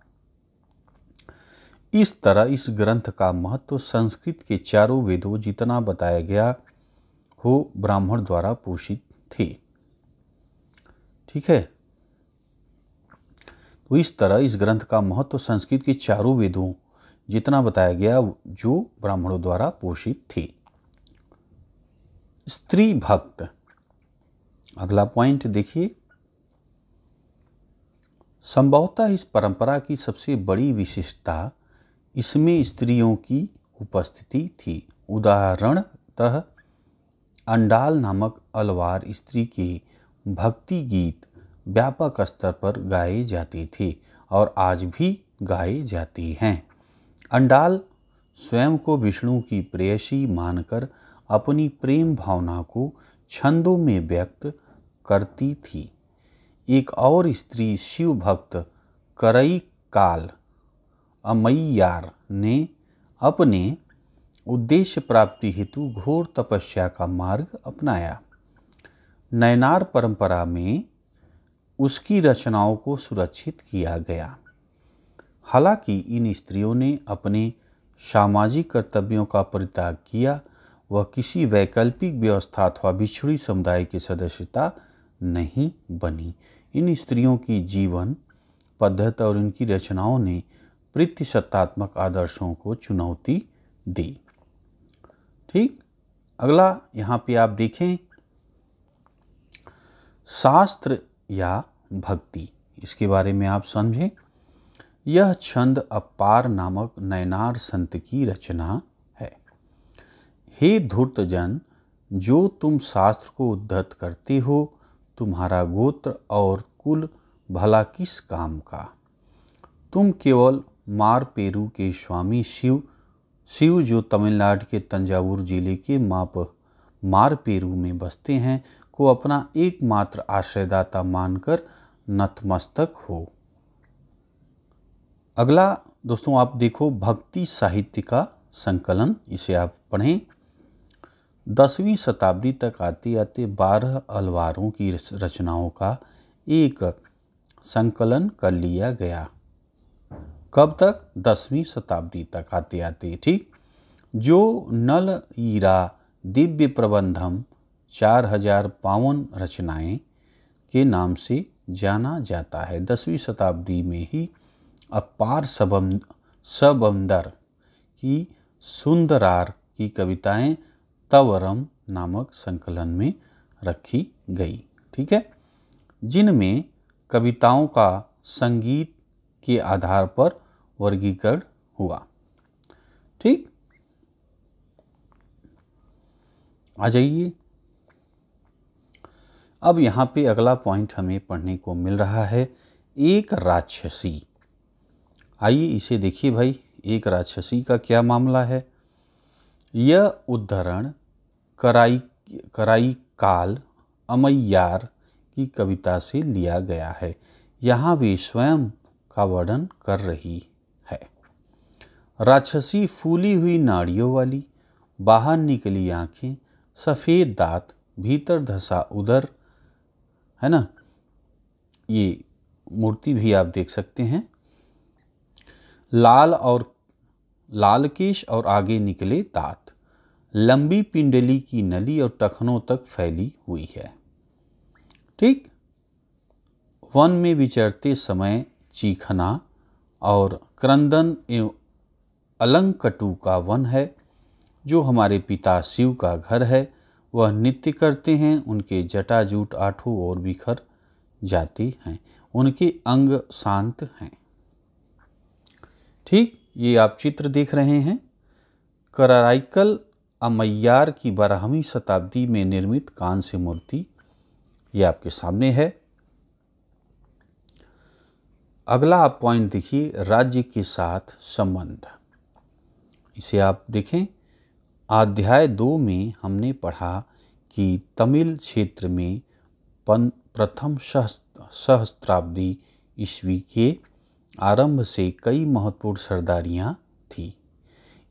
इस तरह इस ग्रंथ का महत्व संस्कृत के चारों वेदों जितना बताया गया हो ब्राह्मण द्वारा पोषित थे ठीक है तो इस तरह इस ग्रंथ का महत्व संस्कृत के चारों वेदों जितना बताया गया जो ब्राह्मणों द्वारा पोषित थे स्त्री भक्त अगला पॉइंट देखिए संभवतः इस परंपरा की सबसे बड़ी विशेषता इसमें स्त्रियों की उपस्थिति थी उदाहरणतः अंडाल नामक अलवार स्त्री के भक्ति गीत व्यापक स्तर पर गाए जाते थे और आज भी गाए जाते हैं अंडाल स्वयं को विष्णु की प्रेयसी मानकर अपनी प्रेम भावना को छंदों में व्यक्त करती थी एक और स्त्री शिव भक्त करई काल अमैयार ने अपने उद्देश्य प्राप्ति हेतु घोर तपस्या का मार्ग अपनाया नयनार परंपरा में उसकी रचनाओं को सुरक्षित किया गया हालांकि इन स्त्रियों ने अपने सामाजिक कर्तव्यों का परित्याग किया वह किसी वैकल्पिक व्यवस्था अथवा बिछड़ी समुदाय की सदस्यता नहीं बनी इन स्त्रियों की जीवन पद्धति और इनकी रचनाओं ने वृत्ति सत्तात्मक आदर्शों को चुनौती दी ठीक अगला यहाँ पे आप देखें शास्त्र या भक्ति इसके बारे में आप समझें यह छंद अपार नामक नयनार संत की रचना है हे धूर्त जन जो तुम शास्त्र को उद्धत करते हो तुम्हारा गोत्र और कुल भला किस काम का तुम केवल मार पेरू के स्वामी शिव शिव जो तमिलनाडु के तंजावुर जिले के माप मार पेरू में बसते हैं को अपना एकमात्र आश्रयदाता मानकर नतमस्तक हो अगला दोस्तों आप देखो भक्ति साहित्य का संकलन इसे आप पढ़ें दसवीं शताब्दी तक आते आते बारह अलवारों की रचनाओं का एक संकलन कर लिया गया कब तक दसवीं शताब्दी तक आते आते ठीक जो नल ईरा दिव्य प्रबंधम चार हजार बावन रचनाएँ के नाम से जाना जाता है दसवीं शताब्दी में ही अपार सबम सबंदर की सुंदरार की कविताएं तवरम नामक संकलन में रखी गई ठीक है जिनमें कविताओं का संगीत के आधार पर वर्गीकरण हुआ ठीक आ जाइए अब यहाँ पे अगला पॉइंट हमें पढ़ने को मिल रहा है एक राक्षसी आइए इसे देखिए भाई एक राक्षसी का क्या मामला है यह उद्धरण कराई कराई काल अमैयार की कविता से लिया गया है यहाँ वे स्वयं का वर्णन कर रही राक्षसी फूली हुई नाड़ियों वाली बाहर निकली आंखें सफ़ेद दांत भीतर धसा उधर है ना ये मूर्ति भी आप देख सकते हैं लाल और लाल केश और आगे निकले दांत लंबी पिंडली की नली और टखनों तक फैली हुई है ठीक वन में विचरते समय चीखना और क्रंदन एवं अलंकटु का वन है जो हमारे पिता शिव का घर है वह नित्य करते हैं उनके जटाजूट आठों ओर बिखर जाती हैं उनके अंग शांत हैं ठीक ये आप चित्र देख रहे हैं कराराइकल अमैयार की बारहवीं शताब्दी में निर्मित कांस्य मूर्ति ये आपके सामने है अगला आप पॉइंट देखिए राज्य के साथ संबंध इसे आप देखें अध्याय दो में हमने पढ़ा कि तमिल क्षेत्र में पन प्रथम सहस्त्राब्दी ईस्वी के आरंभ से कई महत्वपूर्ण सरदारियाँ थीं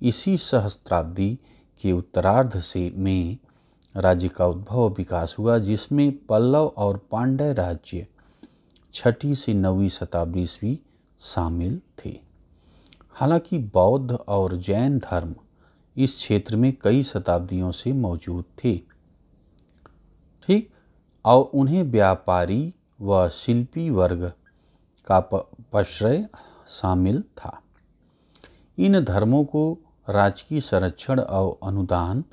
इसी सहस्त्राब्दी के उत्तरार्ध से में राज्य का उद्भव विकास हुआ जिसमें पल्लव और पांड्य राज्य छठी से नवीं शताब्दी ईस्वी शामिल थे हालांकि बौद्ध और जैन धर्म इस क्षेत्र में कई शताब्दियों से मौजूद थे ठीक और उन्हें व्यापारी व शिल्पी वर्ग का प्रश्रय शामिल था इन धर्मों को राजकीय संरक्षण और अनुदान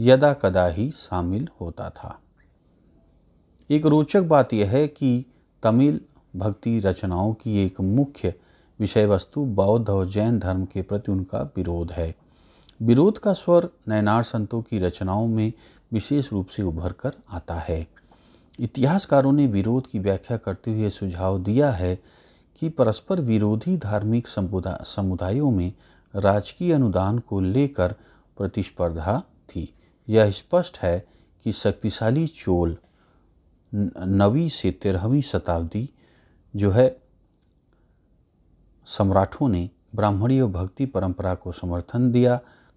यदा कदा ही शामिल होता था एक रोचक बात यह है कि तमिल भक्ति रचनाओं की एक मुख्य विषय वस्तु बौद्ध और जैन धर्म के प्रति उनका विरोध है विरोध का स्वर नयनार संतों की रचनाओं में विशेष रूप से उभर कर आता है इतिहासकारों ने विरोध की व्याख्या करते हुए सुझाव दिया है कि परस्पर विरोधी धार्मिक समुदायों में राजकीय अनुदान को लेकर प्रतिस्पर्धा थी यह स्पष्ट है कि शक्तिशाली चोल नवी से तेरहवीं शताब्दी जो है सम्राटों ने ब्राह्मणीय भक्ति परंपरा को समर्थन दिया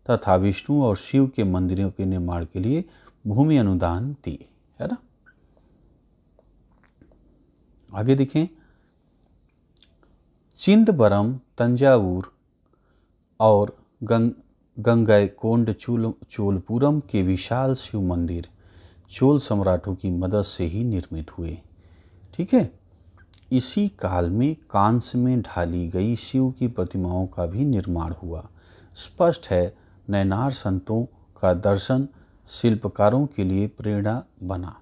तथा विष्णु और शिव के मंदिरों के निर्माण के लिए भूमि अनुदान दी है ना आगे देखें चिंदबरम तंजावुर और गंग गंगय कोंड चोल चोलपुरम के विशाल शिव मंदिर चोल सम्राटों की मदद से ही निर्मित हुए ठीक है इसी काल में कांस में ढाली गई शिव की प्रतिमाओं का भी निर्माण हुआ स्पष्ट है नैनार संतों का दर्शन शिल्पकारों के लिए प्रेरणा बना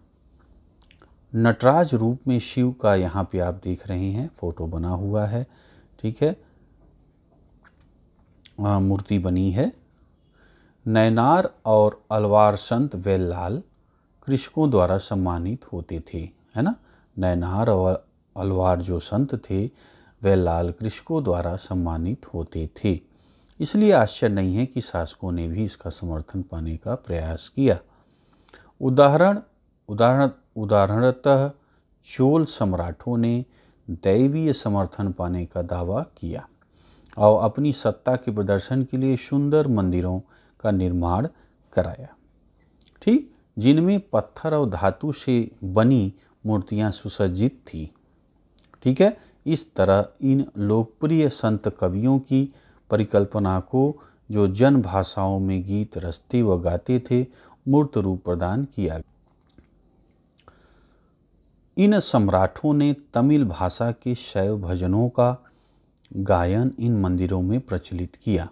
नटराज रूप में शिव का यहाँ पे आप देख रहे हैं फोटो बना हुआ है ठीक है मूर्ति बनी है नैनार और अलवार संत वेलाल कृषकों द्वारा सम्मानित होते थे है ना नैनार और अलवार जो संत थे वह लाल कृषकों द्वारा सम्मानित होते थे इसलिए आश्चर्य नहीं है कि शासकों ने भी इसका समर्थन पाने का प्रयास किया उदाहरण उदाहरण उदाहरणतः चोल सम्राटों ने दैवीय समर्थन पाने का दावा किया और अपनी सत्ता के प्रदर्शन के लिए सुंदर मंदिरों का निर्माण कराया ठीक जिनमें पत्थर और धातु से बनी मूर्तियां सुसज्जित थीं ठीक है इस तरह इन लोकप्रिय संत कवियों की परिकल्पना को जो जन भाषाओं में गीत रचते व गाते थे मूर्त रूप प्रदान किया इन सम्राटों ने तमिल भाषा के शैव भजनों का गायन इन मंदिरों में प्रचलित किया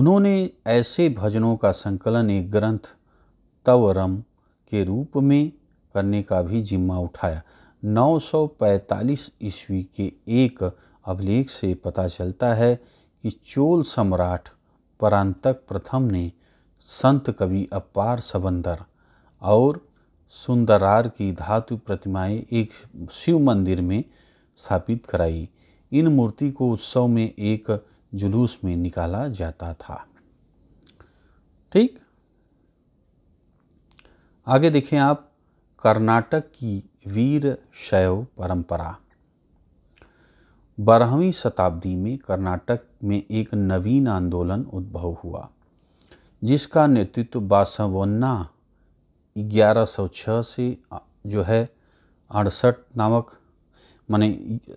उन्होंने ऐसे भजनों का संकलन एक ग्रंथ तवरम के रूप में करने का भी जिम्मा उठाया 945 ईस्वी के एक अभिलेख से पता चलता है कि चोल सम्राट परांतक प्रथम ने संत कवि अपार सबंदर और सुंदरार की धातु प्रतिमाएं एक शिव मंदिर में स्थापित कराई इन मूर्ति को उत्सव में एक जुलूस में निकाला जाता था ठीक आगे देखें आप कर्नाटक की वीर शैव परंपरा बारहवीं शताब्दी में कर्नाटक में एक नवीन आंदोलन उद्भव हुआ जिसका नेतृत्व बासवन्ना ग्यारह सौ छः से जो है अड़सठ नामक माने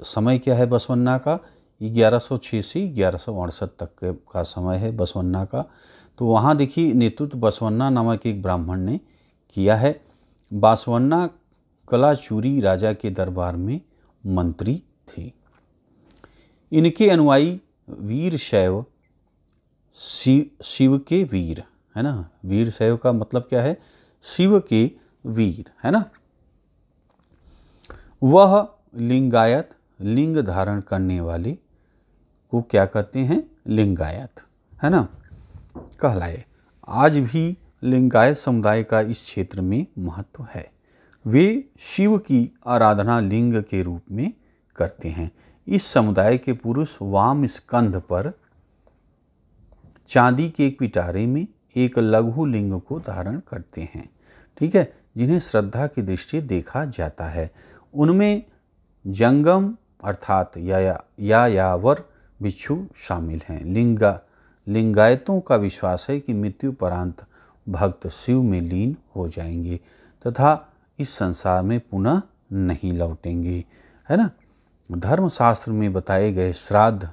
समय क्या है बसवन्ना का ग्यारह सौ छः से ग्यारह सौ अड़सठ तक का समय है बसवन्ना का तो वहाँ देखिए नेतृत्व बसवन्ना नामक एक ब्राह्मण ने किया है बासवन्ना कलाचूरी राजा के दरबार में मंत्री थे इनके अनुयायी वीर शैव शिव शिव के वीर है ना वीर शैव का मतलब क्या है शिव के वीर है ना वह लिंगायत लिंग धारण करने वाले को क्या कहते हैं लिंगायत है ना कहलाए आज भी लिंगायत समुदाय का इस क्षेत्र में महत्व है वे शिव की आराधना लिंग के रूप में करते हैं इस समुदाय के पुरुष वाम स्कंध पर चांदी के एक पिटारे में एक लघु लिंग को धारण करते हैं ठीक है जिन्हें श्रद्धा की दृष्टि देखा जाता है उनमें जंगम अर्थात या या यावर भिक्षु शामिल हैं लिंगा लिंगायतों का विश्वास है कि मृत्यु परांत भक्त शिव में लीन हो जाएंगे तथा इस संसार में पुनः नहीं लौटेंगे है ना धर्मशास्त्र में बताए गए श्राद्ध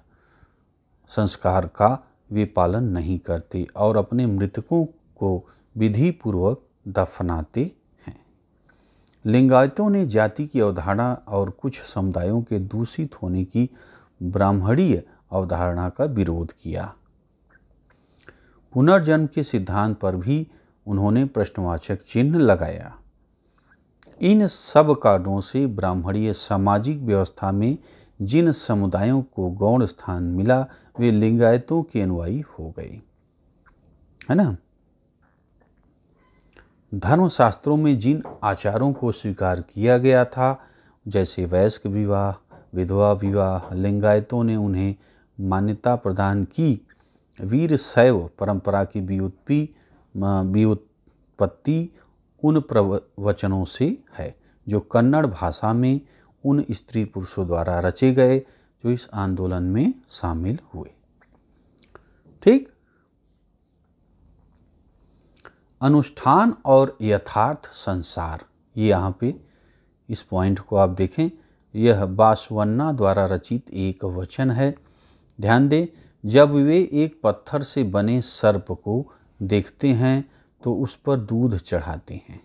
संस्कार का वे पालन नहीं करते और अपने मृतकों को विधि पूर्वक दफनाते हैं लिंगायतों ने जाति की अवधारणा और कुछ समुदायों के दूषित होने की ब्राह्मणीय अवधारणा का विरोध किया पुनर्जन्म के सिद्धांत पर भी उन्होंने प्रश्नवाचक चिन्ह लगाया इन सब कारणों से ब्राह्मणीय सामाजिक व्यवस्था में जिन समुदायों को गौण स्थान मिला वे लिंगायतों के अनुयायी हो गए है ना धर्मशास्त्रों में जिन आचारों को स्वीकार किया गया था जैसे वयस्क विवाह विधवा विवाह लिंगायतों ने उन्हें मान्यता प्रदान की वीर शैव परंपरा की व्युत्पी व्युत्पत्ति उन प्रवचनों से है जो कन्नड़ भाषा में उन स्त्री पुरुषों द्वारा रचे गए जो इस आंदोलन में शामिल हुए ठीक अनुष्ठान और यथार्थ संसार ये यहाँ पे इस पॉइंट को आप देखें यह बासवन्ना द्वारा रचित एक वचन है ध्यान दें जब वे एक पत्थर से बने सर्प को देखते हैं तो उस पर दूध चढ़ाते हैं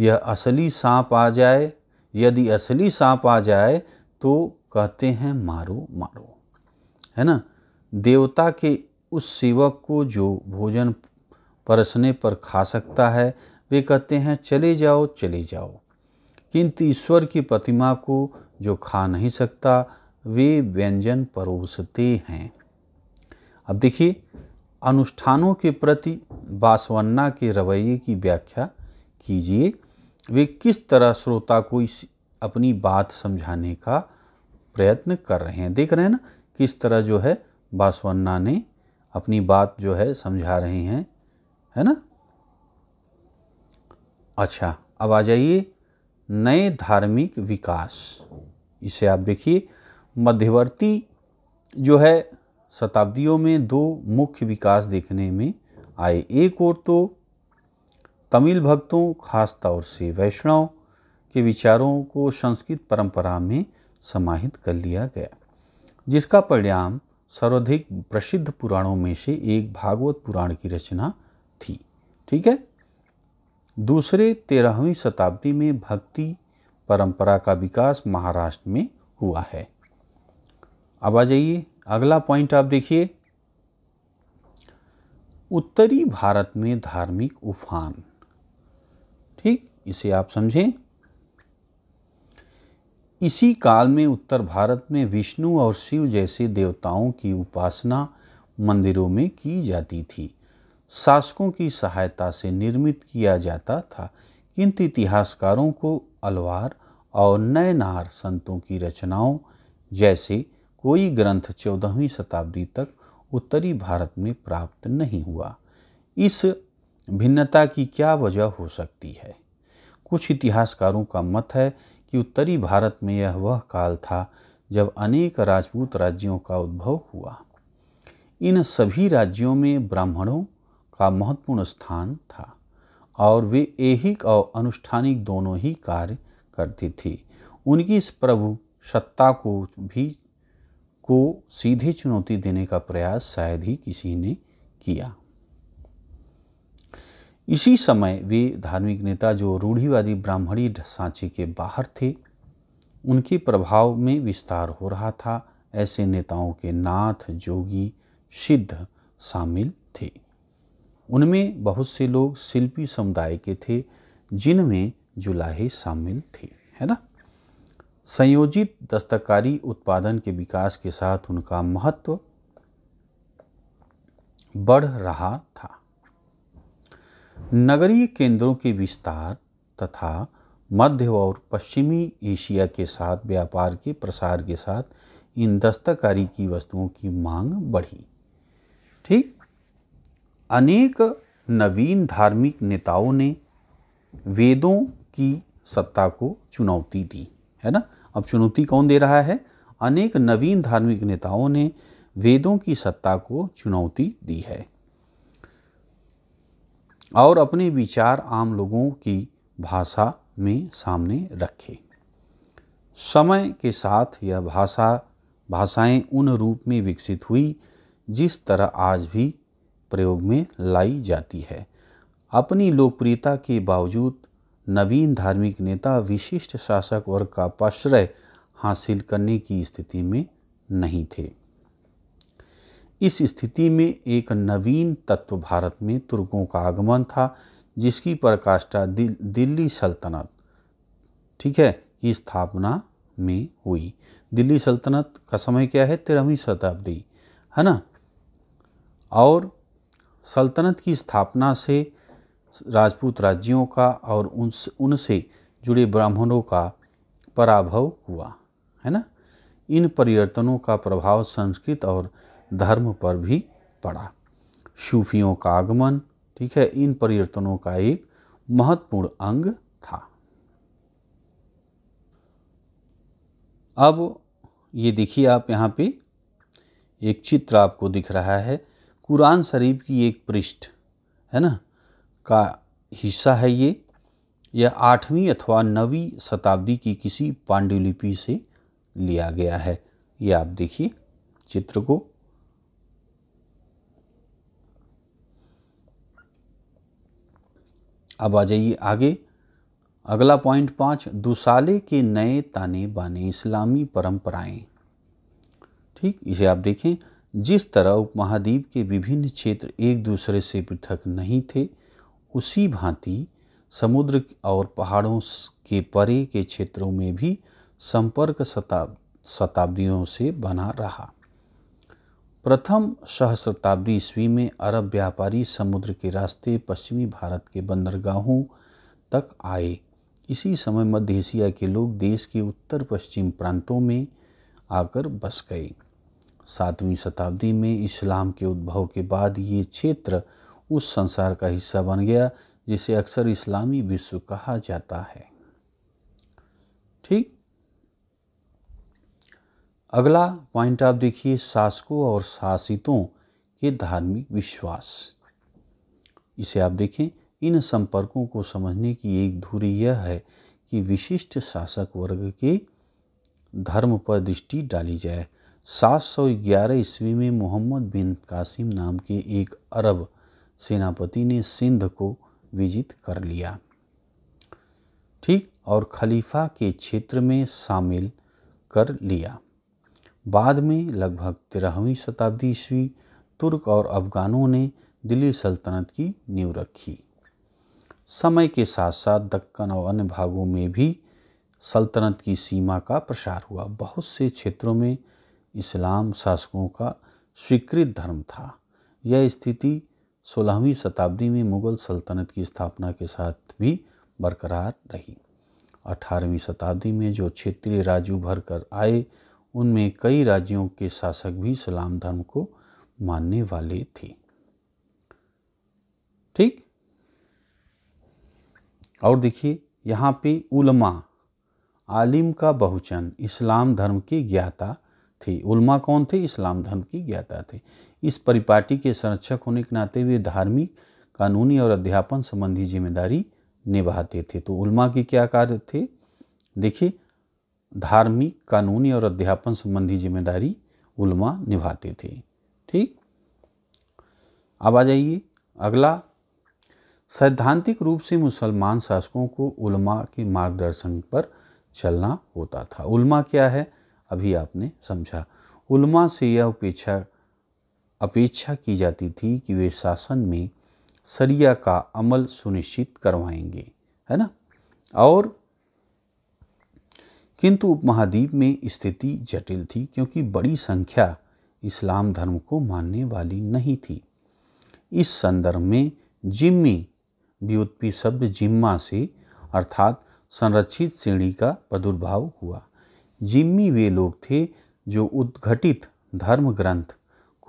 यह असली सांप आ जाए यदि असली सांप आ जाए तो कहते हैं मारो मारो है ना देवता के उस सेवक को जो भोजन परसने पर खा सकता है वे कहते हैं चले जाओ चले जाओ किंतु ईश्वर की प्रतिमा को जो खा नहीं सकता वे व्यंजन परोसते हैं अब देखिए अनुष्ठानों के प्रति बासवन्ना के रवैये की व्याख्या कीजिए वे किस तरह श्रोता को इस अपनी बात समझाने का प्रयत्न कर रहे हैं देख रहे हैं ना किस तरह जो है बासवन्ना ने अपनी बात जो है समझा रहे हैं है ना अच्छा अब आ जाइए नए धार्मिक विकास इसे आप देखिए मध्यवर्ती जो है शताब्दियों में दो मुख्य विकास देखने में आए एक और तो तमिल भक्तों खासतौर से वैष्णव के विचारों को संस्कृत परंपरा में समाहित कर लिया गया जिसका परिणाम सर्वाधिक प्रसिद्ध पुराणों में से एक भागवत पुराण की रचना थी ठीक है दूसरे तेरहवीं शताब्दी में भक्ति परंपरा का विकास महाराष्ट्र में हुआ है अब आ जाइए अगला पॉइंट आप देखिए उत्तरी भारत में धार्मिक उफान ठीक इसे आप समझें इसी काल में उत्तर भारत में विष्णु और शिव जैसे देवताओं की उपासना मंदिरों में की जाती थी शासकों की सहायता से निर्मित किया जाता था किंतु इतिहासकारों को अलवार और नयनार संतों की रचनाओं जैसे कोई ग्रंथ चौदहवीं शताब्दी तक उत्तरी भारत में प्राप्त नहीं हुआ इस भिन्नता की क्या वजह हो सकती है कुछ इतिहासकारों का मत है कि उत्तरी भारत में यह वह काल था जब अनेक राजपूत राज्यों का उद्भव हुआ इन सभी राज्यों में ब्राह्मणों का महत्वपूर्ण स्थान था और वे ऐहिक और अनुष्ठानिक दोनों ही कार्य करती थी उनकी इस प्रभु सत्ता को भी को सीधी चुनौती देने का प्रयास शायद ही किसी ने किया इसी समय वे धार्मिक नेता जो रूढ़िवादी ब्राह्मणी सांचे के बाहर थे उनके प्रभाव में विस्तार हो रहा था ऐसे नेताओं के नाथ जोगी सिद्ध शामिल थे उनमें बहुत से लोग शिल्पी समुदाय के थे जिनमें जुलाहे शामिल थे है ना संयोजित दस्तकारी उत्पादन के विकास के साथ उनका महत्व बढ़ रहा था नगरीय केंद्रों के विस्तार तथा मध्य और पश्चिमी एशिया के साथ व्यापार के प्रसार के साथ इन दस्तकारी की वस्तुओं की मांग बढ़ी ठीक अनेक नवीन धार्मिक नेताओं ने वेदों की सत्ता को चुनौती दी है ना अब चुनौती कौन दे रहा है अनेक नवीन धार्मिक नेताओं ने वेदों की सत्ता को चुनौती दी है और अपने विचार आम लोगों की भाषा में सामने रखे समय के साथ यह भाषा भाषाएं उन रूप में विकसित हुई जिस तरह आज भी प्रयोग में लाई जाती है अपनी लोकप्रियता के बावजूद नवीन धार्मिक नेता विशिष्ट शासक वर्ग का आश्रय हासिल करने की स्थिति में नहीं थे इस स्थिति में एक नवीन तत्व भारत में तुर्कों का आगमन था जिसकी प्रकाष्ठा दिल, दिल्ली सल्तनत ठीक है की स्थापना में हुई दिल्ली सल्तनत का समय क्या है तेरहवीं शताब्दी है ना और सल्तनत की स्थापना से राजपूत राज्यों का और उन उनसे जुड़े ब्राह्मणों का पराभव हुआ है ना इन परिवर्तनों का प्रभाव संस्कृत और धर्म पर भी पड़ा सूफियों का आगमन ठीक है इन परिवर्तनों का एक महत्वपूर्ण अंग था अब ये देखिए आप यहाँ पे एक चित्र आपको दिख रहा है कुरान शरीफ की एक पृष्ठ है ना का हिस्सा है ये यह आठवीं अथवा नवीं शताब्दी की किसी पांडुलिपि से लिया गया है ये आप देखिए चित्र को अब आ जाइए आगे अगला पॉइंट पांच दुसाले के नए ताने बाने इस्लामी परंपराएं ठीक इसे आप देखें जिस तरह उपमहाद्वीप के विभिन्न क्षेत्र एक दूसरे से पृथक नहीं थे उसी भांति समुद्र और पहाड़ों के परे के क्षेत्रों में भी संपर्क शताब शताब्दियों से बना रहा प्रथम सहस्रताब्दी ईस्वी में अरब व्यापारी समुद्र के रास्ते पश्चिमी भारत के बंदरगाहों तक आए इसी समय मध्य एशिया के लोग देश के उत्तर पश्चिम प्रांतों में आकर बस गए सातवीं शताब्दी में इस्लाम के उद्भव के बाद ये क्षेत्र उस संसार का हिस्सा बन गया जिसे अक्सर इस्लामी विश्व कहा जाता है ठीक अगला पॉइंट आप देखिए शासकों और शासितों के धार्मिक विश्वास इसे आप देखें इन संपर्कों को समझने की एक धुरी यह है कि विशिष्ट शासक वर्ग के धर्म पर दृष्टि डाली जाए 711 ईस्वी में मोहम्मद बिन कासिम नाम के एक अरब सेनापति ने सिंध को विजित कर लिया ठीक और खलीफा के क्षेत्र में शामिल कर लिया बाद में लगभग तेरहवीं शताब्दी ईस्वी तुर्क और अफगानों ने दिल्ली सल्तनत की नींव रखी समय के साथ साथ दक्कन और अन्य भागों में भी सल्तनत की सीमा का प्रसार हुआ बहुत से क्षेत्रों में इस्लाम शासकों का स्वीकृत धर्म था यह स्थिति सोलहवीं शताब्दी में मुग़ल सल्तनत की स्थापना के साथ भी बरकरार रही अठारहवीं शताब्दी में जो क्षेत्रीय राज्य उभर कर आए उनमें कई राज्यों के शासक भी इस्लाम धर्म को मानने वाले थे ठीक और देखिए यहाँ पे उलमा आलिम का बहुचन इस्लाम धर्म की ज्ञाता थी उलमा कौन थे इस्लाम धर्म की ज्ञाता थे इस परिपाटी के संरक्षक होने के नाते वे धार्मिक कानूनी और अध्यापन संबंधी जिम्मेदारी निभाते थे तो उल्मा के क्या कार्य थे देखिए धार्मिक कानूनी और अध्यापन संबंधी जिम्मेदारी उल्मा निभाते थे ठीक अब आ जाइए अगला सैद्धांतिक रूप से मुसलमान शासकों को उल्मा के मार्गदर्शन पर चलना होता था उल्मा क्या है अभी आपने समझा उल्मा से यह अपेक्षा अपेक्षा की जाती थी कि वे शासन में सरिया का अमल सुनिश्चित करवाएंगे है ना और किंतु उपमहाद्वीप में स्थिति जटिल थी क्योंकि बड़ी संख्या इस्लाम धर्म को मानने वाली नहीं थी इस संदर्भ में जिम्मी व्युत्पी शब्द जिम्मा से अर्थात संरक्षित श्रेणी का प्रादुर्भाव हुआ जिम्मी वे लोग थे जो उद्घटित धर्म ग्रंथ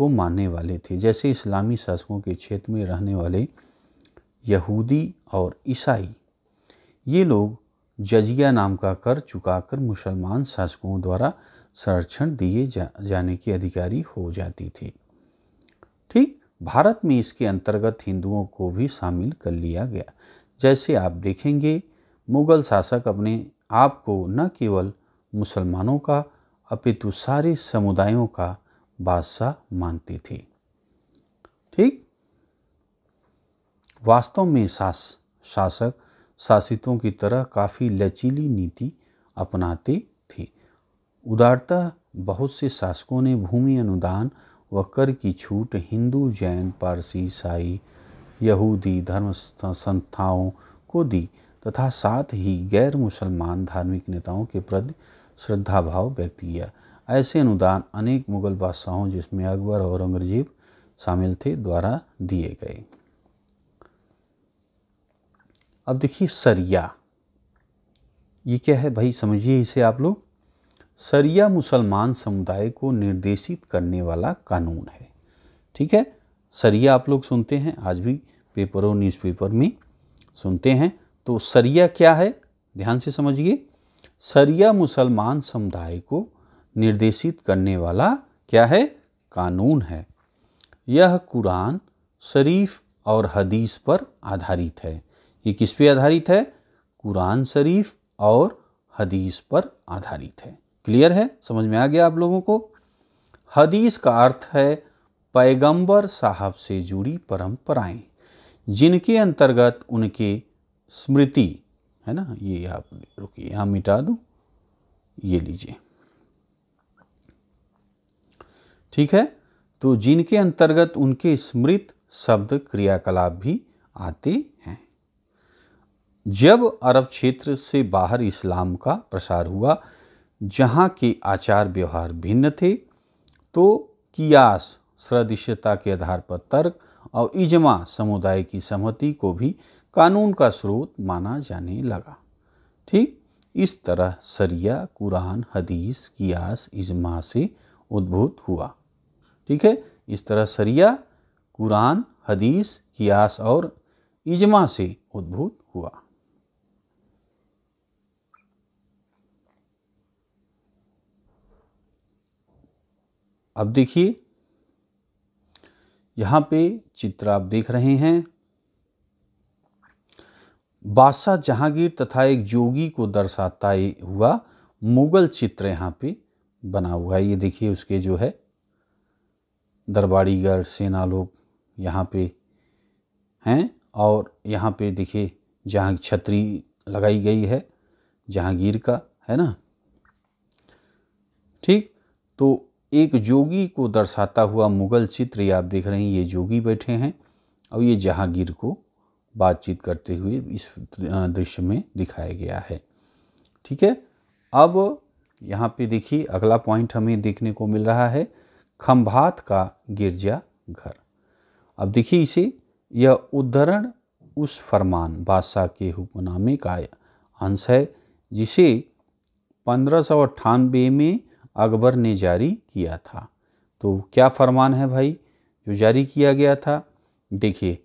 को मानने वाले थे जैसे इस्लामी शासकों के क्षेत्र में रहने वाले यहूदी और ईसाई ये लोग जजिया नाम का कर चुकाकर मुसलमान शासकों द्वारा संरक्षण दिए जा, जाने के अधिकारी हो जाती थी ठीक भारत में इसके अंतर्गत हिंदुओं को भी शामिल कर लिया गया जैसे आप देखेंगे मुग़ल शासक अपने आप को न केवल मुसलमानों का अपितु सारे समुदायों का बादशाह मानती थी ठीक वास्तव में शास शासक शासितों की तरह काफ़ी लचीली नीति अपनाते थे उदारता बहुत से शासकों ने भूमि अनुदान व कर की छूट हिंदू जैन पारसी ईसाई यहूदी धर्म संस्थाओं को दी तथा साथ ही गैर मुसलमान धार्मिक नेताओं के प्रति श्रद्धाभाव व्यक्त किया ऐसे अनुदान अनेक मुगल बादशाहों जिसमें अकबर और औरंगजेब शामिल थे द्वारा दिए गए अब देखिए सरिया ये क्या है भाई समझिए इसे आप लोग सरिया मुसलमान समुदाय को निर्देशित करने वाला कानून है ठीक है सरिया आप लोग सुनते हैं आज भी पेपरों न्यूज़पेपर में सुनते हैं तो सरिया क्या है ध्यान से समझिए सरिया मुसलमान समुदाय को निर्देशित करने वाला क्या है कानून है यह कुरान शरीफ और हदीस पर आधारित है ये किस पे आधारित है कुरान शरीफ और हदीस पर आधारित है क्लियर है समझ में आ गया आप लोगों को हदीस का अर्थ है पैगंबर साहब से जुड़ी परंपराएं जिनके अंतर्गत उनके स्मृति है ना ये आप रुकिए यहाँ मिटा दूँ ये लीजिए ठीक है तो जिनके अंतर्गत उनके स्मृत शब्द क्रियाकलाप भी आते हैं जब अरब क्षेत्र से बाहर इस्लाम का प्रसार हुआ जहाँ के आचार व्यवहार भिन्न थे तो कियास सदृश्यता के आधार पर तर्क और इजमा समुदाय की सहमति को भी कानून का स्रोत माना जाने लगा ठीक इस तरह सरिया कुरान हदीस कियास इजमा से उद्भूत हुआ ठीक है इस तरह सरिया कुरान हदीस कियास और इजमा से उद्भूत हुआ अब देखिए यहाँ पे चित्र आप देख रहे हैं बादशाह जहांगीर तथा एक जोगी को दर्शाता हुआ मुगल चित्र यहाँ पे बना हुआ है ये देखिए उसके जो है दरबारीगढ़ सेना लोग यहाँ पे हैं और यहाँ पे देखिए जहाँ छतरी लगाई गई है जहांगीर का है ना ठीक तो एक जोगी को दर्शाता हुआ मुगल चित्र ये आप देख रहे हैं ये जोगी बैठे हैं और ये जहांगीर को बातचीत करते हुए इस दृश्य में दिखाया गया है ठीक है अब यहाँ पे देखिए अगला पॉइंट हमें देखने को मिल रहा है खम्भात का गिरजा घर अब देखिए इसे यह उद्धरण उस फरमान बादशाह के हुक्मनामे का अंश है जिसे पंद्रह में अकबर ने जारी किया था तो क्या फरमान है भाई जो जारी किया गया था देखिए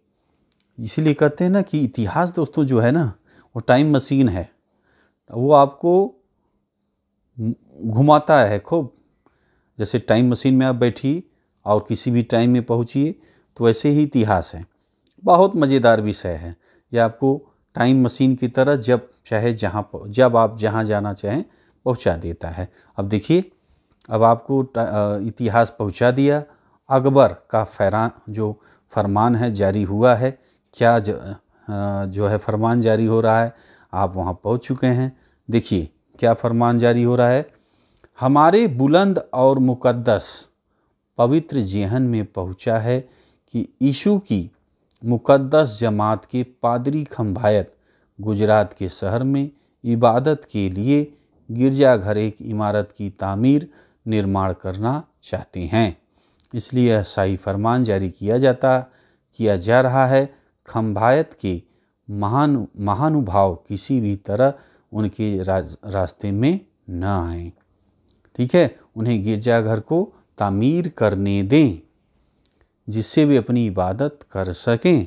इसीलिए कहते हैं ना कि इतिहास दोस्तों जो है ना वो टाइम मशीन है वो आपको घुमाता है खूब जैसे टाइम मशीन में आप बैठिए और किसी भी टाइम में पहुँचिए तो ऐसे ही इतिहास है बहुत मज़ेदार विषय है यह आपको टाइम मशीन की तरह जब चाहे जहाँ जब आप जहाँ जाना चाहें पहुँचा देता है अब देखिए अब आपको इतिहास पहुँचा दिया अकबर का फैरान जो फरमान है जारी हुआ है क्या ज, जो है फरमान जारी हो रहा है आप वहाँ पहुँच चुके हैं देखिए क्या फरमान जारी हो रहा है हमारे बुलंद और मुकद्दस पवित्र जेहन में पहुंचा है कि यीशु की मुकद्दस जमात के पादरी खम्भायत गुजरात के शहर में इबादत के लिए गिरजाघर एक इमारत की तामीर निर्माण करना चाहते हैं इसलिए शाही फरमान जारी किया जाता किया जा रहा है खम्भायत के महानु महानुभाव किसी भी तरह उनके राज, रास्ते में न आए ठीक है उन्हें गिरजाघर को तामीर करने दें जिससे वे अपनी इबादत कर सकें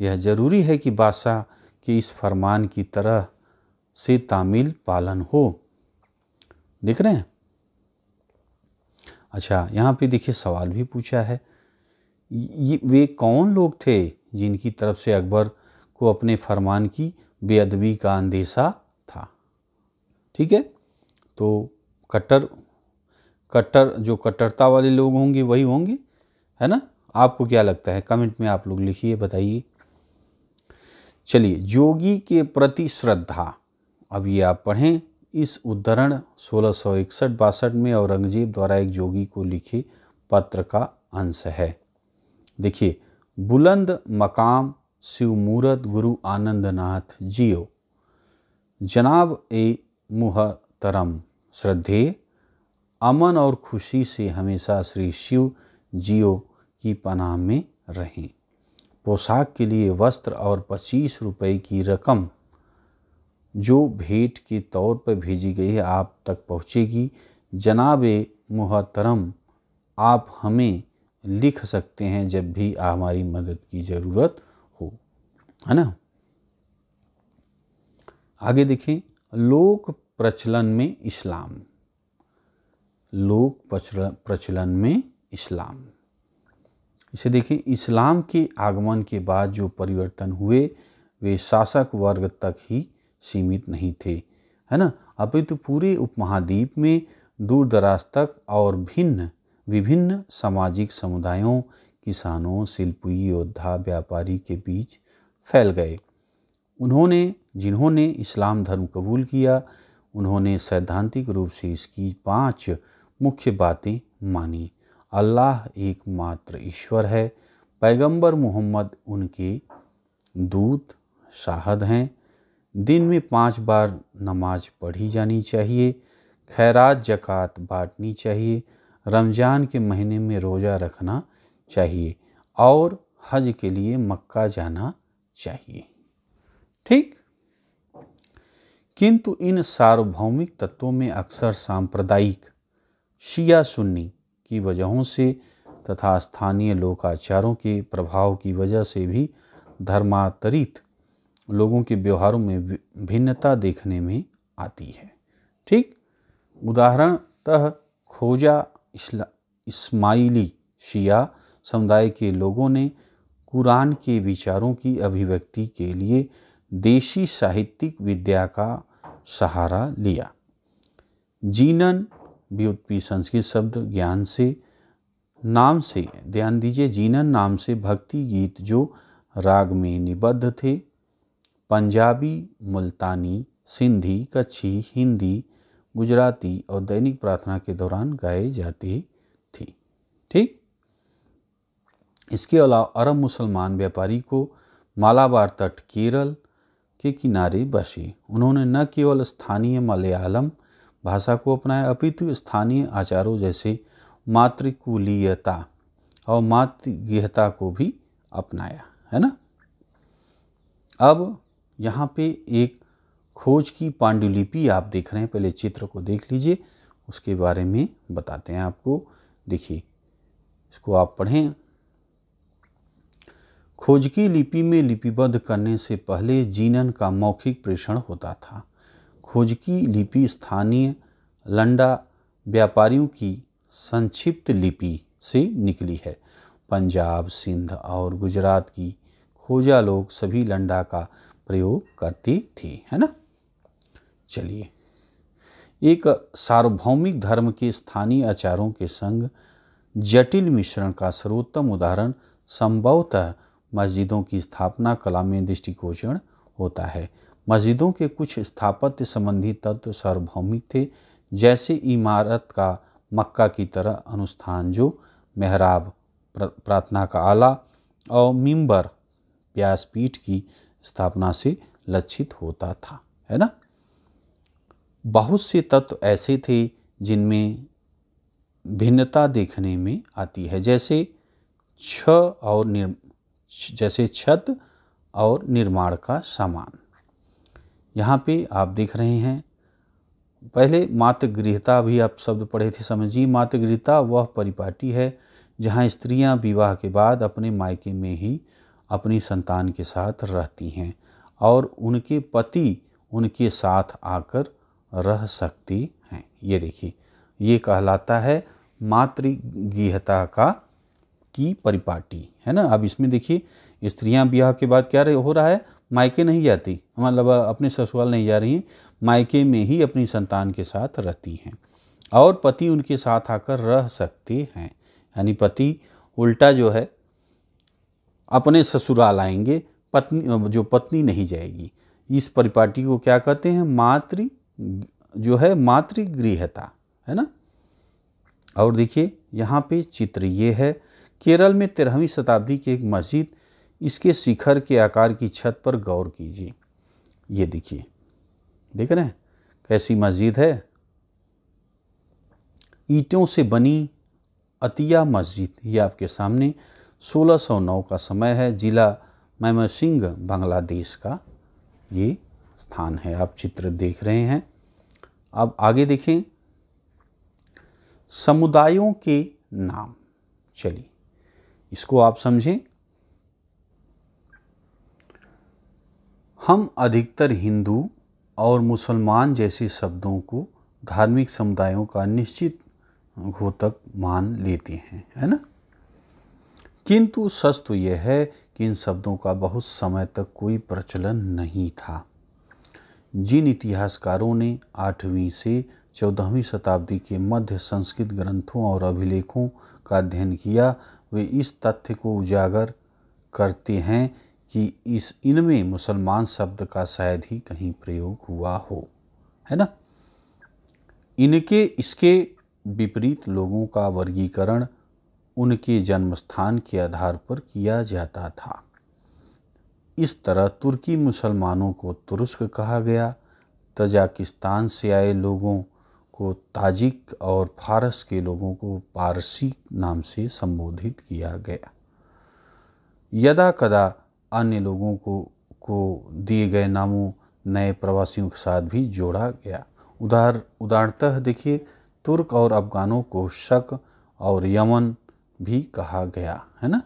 यह ज़रूरी है कि बादशाह के इस फरमान की तरह से तामील पालन हो देख रहे हैं अच्छा यहाँ पे देखिए सवाल भी पूछा है ये वे कौन लोग थे जिनकी तरफ से अकबर को अपने फरमान की बेअदबी का अंदेशा था ठीक है तो कट्टर कट्टर जो कट्टरता वाले लोग होंगे वही होंगे है ना आपको क्या लगता है कमेंट में आप लोग लिखिए बताइए चलिए जोगी के प्रति श्रद्धा अब ये आप पढ़ें इस उद्धरण सोलह सौ इकसठ बासठ में औरंगजेब द्वारा एक जोगी को लिखे पत्र का अंश है देखिए बुलंद मकाम मूरत गुरु आनंदनाथ जियो जनाब ए मुहतरम श्रद्धे अमन और खुशी से हमेशा श्री शिव जियो की पनाह में रहें पोशाक के लिए वस्त्र और पच्चीस रुपए की रकम जो भेंट के तौर पर भेजी गई है आप तक पहुँचेगी जनाब मुहतरम आप हमें लिख सकते हैं जब भी हमारी मदद की ज़रूरत हो है ना आगे देखें लोक प्रचलन में इस्लाम लोक प्रचलन में इस्लाम इसे देखें इस्लाम के आगमन के बाद जो परिवर्तन हुए वे शासक वर्ग तक ही सीमित नहीं थे है ना अभी तो पूरे उपमहाद्वीप में दूर दराज तक और भिन्न विभिन्न सामाजिक समुदायों किसानों शिल्पी योद्धा व्यापारी के बीच फैल गए उन्होंने जिन्होंने इस्लाम धर्म कबूल किया उन्होंने सैद्धांतिक रूप से इसकी पांच मुख्य बातें मानी अल्लाह एकमात्र ईश्वर है पैगंबर मोहम्मद उनके दूत शाहद हैं दिन में पांच बार नमाज पढ़ी जानी चाहिए खैरात जक़ात बांटनी चाहिए रमज़ान के महीने में रोज़ा रखना चाहिए और हज के लिए मक्का जाना चाहिए ठीक किंतु इन सार्वभौमिक तत्वों में अक्सर सांप्रदायिक शिया सुन्नी की वजहों से तथा स्थानीय लोकाचारों के प्रभाव की वजह से भी धर्मांतरित लोगों के व्यवहारों में भिन्नता देखने में आती है ठीक उदाहरणतः खोजा इस्माइली शिया समुदाय के लोगों ने कुरान के विचारों की अभिव्यक्ति के लिए देशी साहित्यिक विद्या का सहारा लिया जीनन व्युत्पी संस्कृत शब्द ज्ञान से नाम से ध्यान दीजिए जीनन नाम से भक्ति गीत जो राग में निबद्ध थे पंजाबी मुल्तानी सिंधी कच्छी हिंदी गुजराती और दैनिक प्रार्थना के दौरान गाए जाते थे ठीक इसके अलावा अरब मुसलमान व्यापारी को मालाबार तट केरल के किनारे बसे उन्होंने न केवल स्थानीय मलयालम भाषा को अपनाया अपितु स्थानीय आचारों जैसे मातृकुलीयता और मातृगृहता को भी अपनाया है ना अब यहाँ पे एक खोज की पांडुलिपि आप देख रहे हैं पहले चित्र को देख लीजिए उसके बारे में बताते हैं आपको देखिए इसको आप पढ़ें खोज की लिपि में लिपिबद्ध करने से पहले जीनन का मौखिक प्रेषण होता था खोजकी लिपि स्थानीय लंडा व्यापारियों की संक्षिप्त लिपि से निकली है पंजाब सिंध और गुजरात की खोजा लोग सभी लंडा का प्रयोग करते थे है ना चलिए एक सार्वभौमिक धर्म के स्थानीय आचारों के संग जटिल मिश्रण का सर्वोत्तम उदाहरण संभवतः मस्जिदों की स्थापना कला में दृष्टिगोचर होता है मस्जिदों के कुछ स्थापत्य संबंधी तत्व सार्वभौमिक थे जैसे इमारत का मक्का की तरह अनुष्ठान जो मेहराब प्रार्थना का आला और मिंबर प्यासपीठ की स्थापना से लक्षित होता था है ना बहुत से तत्व ऐसे थे जिनमें भिन्नता देखने में आती है जैसे छ और निर् जैसे छत और निर्माण का सामान यहाँ पे आप देख रहे हैं पहले मातृगृहता गृहता भी आप शब्द पढ़े थे समझिए मातृगृहता गृहता वह परिपाटी है जहाँ स्त्रियाँ विवाह के बाद अपने मायके में ही अपनी संतान के साथ रहती हैं और उनके पति उनके साथ आकर रह सकती हैं ये देखिए ये कहलाता है मातृगृहता का की परिपाटी है ना अब इसमें देखिए स्त्रियां विवाह के बाद क्या हो रहा है मायके नहीं जाती मतलब अपने ससुराल नहीं जा रही हैं मायके में ही अपनी संतान के साथ रहती हैं और पति उनके साथ आकर रह सकते हैं यानी पति उल्टा जो है अपने ससुराल आएंगे पत्नी जो पत्नी नहीं जाएगी इस परिपाटी को क्या कहते हैं मातृ जो है मातृ गृहता है ना और देखिए यहाँ पे चित्र ये है केरल में तेरहवीं शताब्दी की एक मस्जिद इसके शिखर के आकार की छत पर गौर कीजिए ये देखिए देख रहे हैं कैसी मस्जिद है ईंटों से बनी अतिया मस्जिद ये आपके सामने 1609 का समय है जिला मैम सिंह बांग्लादेश का ये स्थान है आप चित्र देख रहे हैं अब आगे देखें समुदायों के नाम चलिए इसको आप समझें हम अधिकतर हिंदू और मुसलमान जैसे शब्दों को धार्मिक समुदायों का निश्चित घोतक मान लेते हैं है ना किंतु सच तो यह है कि इन शब्दों का बहुत समय तक कोई प्रचलन नहीं था जिन इतिहासकारों ने आठवीं से चौदहवीं शताब्दी के मध्य संस्कृत ग्रंथों और अभिलेखों का अध्ययन किया वे इस तथ्य को उजागर करते हैं कि इस इनमें मुसलमान शब्द का शायद ही कहीं प्रयोग हुआ हो है ना इनके इसके विपरीत लोगों का वर्गीकरण उनके जन्मस्थान के आधार पर किया जाता था इस तरह तुर्की मुसलमानों को तुरस्क कहा गया तजाकिस्तान से आए लोगों को ताजिक और फारस के लोगों को पारसी नाम से संबोधित किया गया यदा कदा अन्य लोगों को को दिए गए नामों नए प्रवासियों के साथ भी जोड़ा गया उदाहर उदाहरणतः देखिए तुर्क और अफगानों को शक और यमन भी कहा गया है ना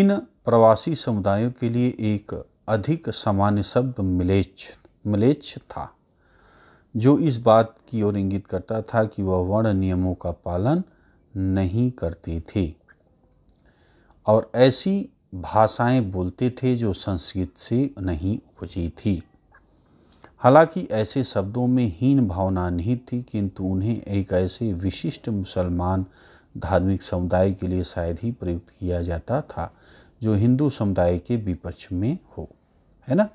इन प्रवासी समुदायों के लिए एक अधिक सामान्य शब्द मिलेच मिलेच था जो इस बात की ओर इंगित करता था कि वह वर्ण नियमों का पालन नहीं करते थे और ऐसी भाषाएं बोलते थे जो संस्कृत से नहीं उपजी थी हालांकि ऐसे शब्दों में हीन भावना नहीं थी किंतु उन्हें एक ऐसे विशिष्ट मुसलमान धार्मिक समुदाय के लिए शायद ही प्रयुक्त किया जाता था जो हिंदू समुदाय के विपक्ष में हो है ना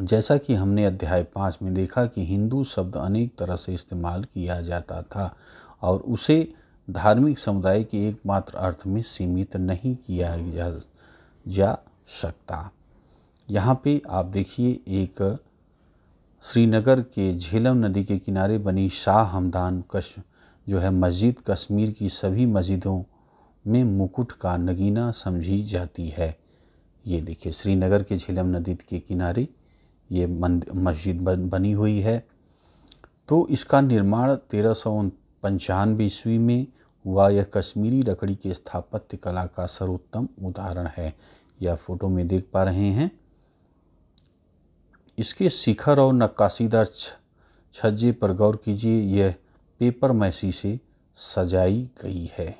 जैसा कि हमने अध्याय पाँच में देखा कि हिंदू शब्द अनेक तरह से इस्तेमाल किया जाता था और उसे धार्मिक समुदाय के एकमात्र अर्थ में सीमित नहीं किया जा, जा सकता यहाँ पे आप देखिए एक श्रीनगर के झेलम नदी के किनारे बनी शाह हमदान कश जो है मस्जिद कश्मीर की सभी मस्जिदों में मुकुट का नगीना समझी जाती है ये देखिए श्रीनगर के झेलम नदी के किनारे ये मस्जिद बनी हुई है तो इसका निर्माण तेरह पंचानवे ईस्वी में हुआ यह कश्मीरी लकड़ी के स्थापत्य कला का सर्वोत्तम उदाहरण है यह फोटो में देख पा रहे हैं इसके शिखर और नक्काशीदार छज्जे पर गौर कीजिए यह पेपर मैसी से सजाई गई है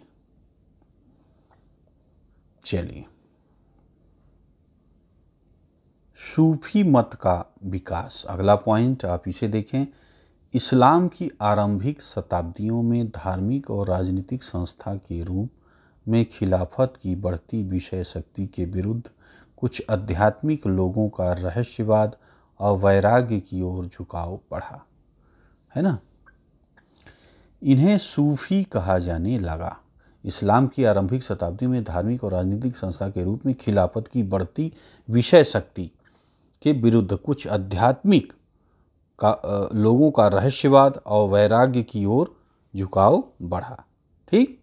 चलिए सूफी मत का विकास अगला पॉइंट आप इसे देखें इस्लाम की आरंभिक शताब्दियों में धार्मिक और राजनीतिक संस्था के रूप में खिलाफत की बढ़ती विषय शक्ति के विरुद्ध कुछ आध्यात्मिक लोगों का रहस्यवाद और वैराग्य की ओर झुकाव बढ़ा है ना इन्हें सूफी कहा जाने लगा इस्लाम की आरंभिक शताब्दी में धार्मिक और राजनीतिक संस्था के रूप में खिलाफत की बढ़ती विषय शक्ति के विरुद्ध कुछ आध्यात्मिक का लोगों का रहस्यवाद और वैराग्य की ओर झुकाव बढ़ा ठीक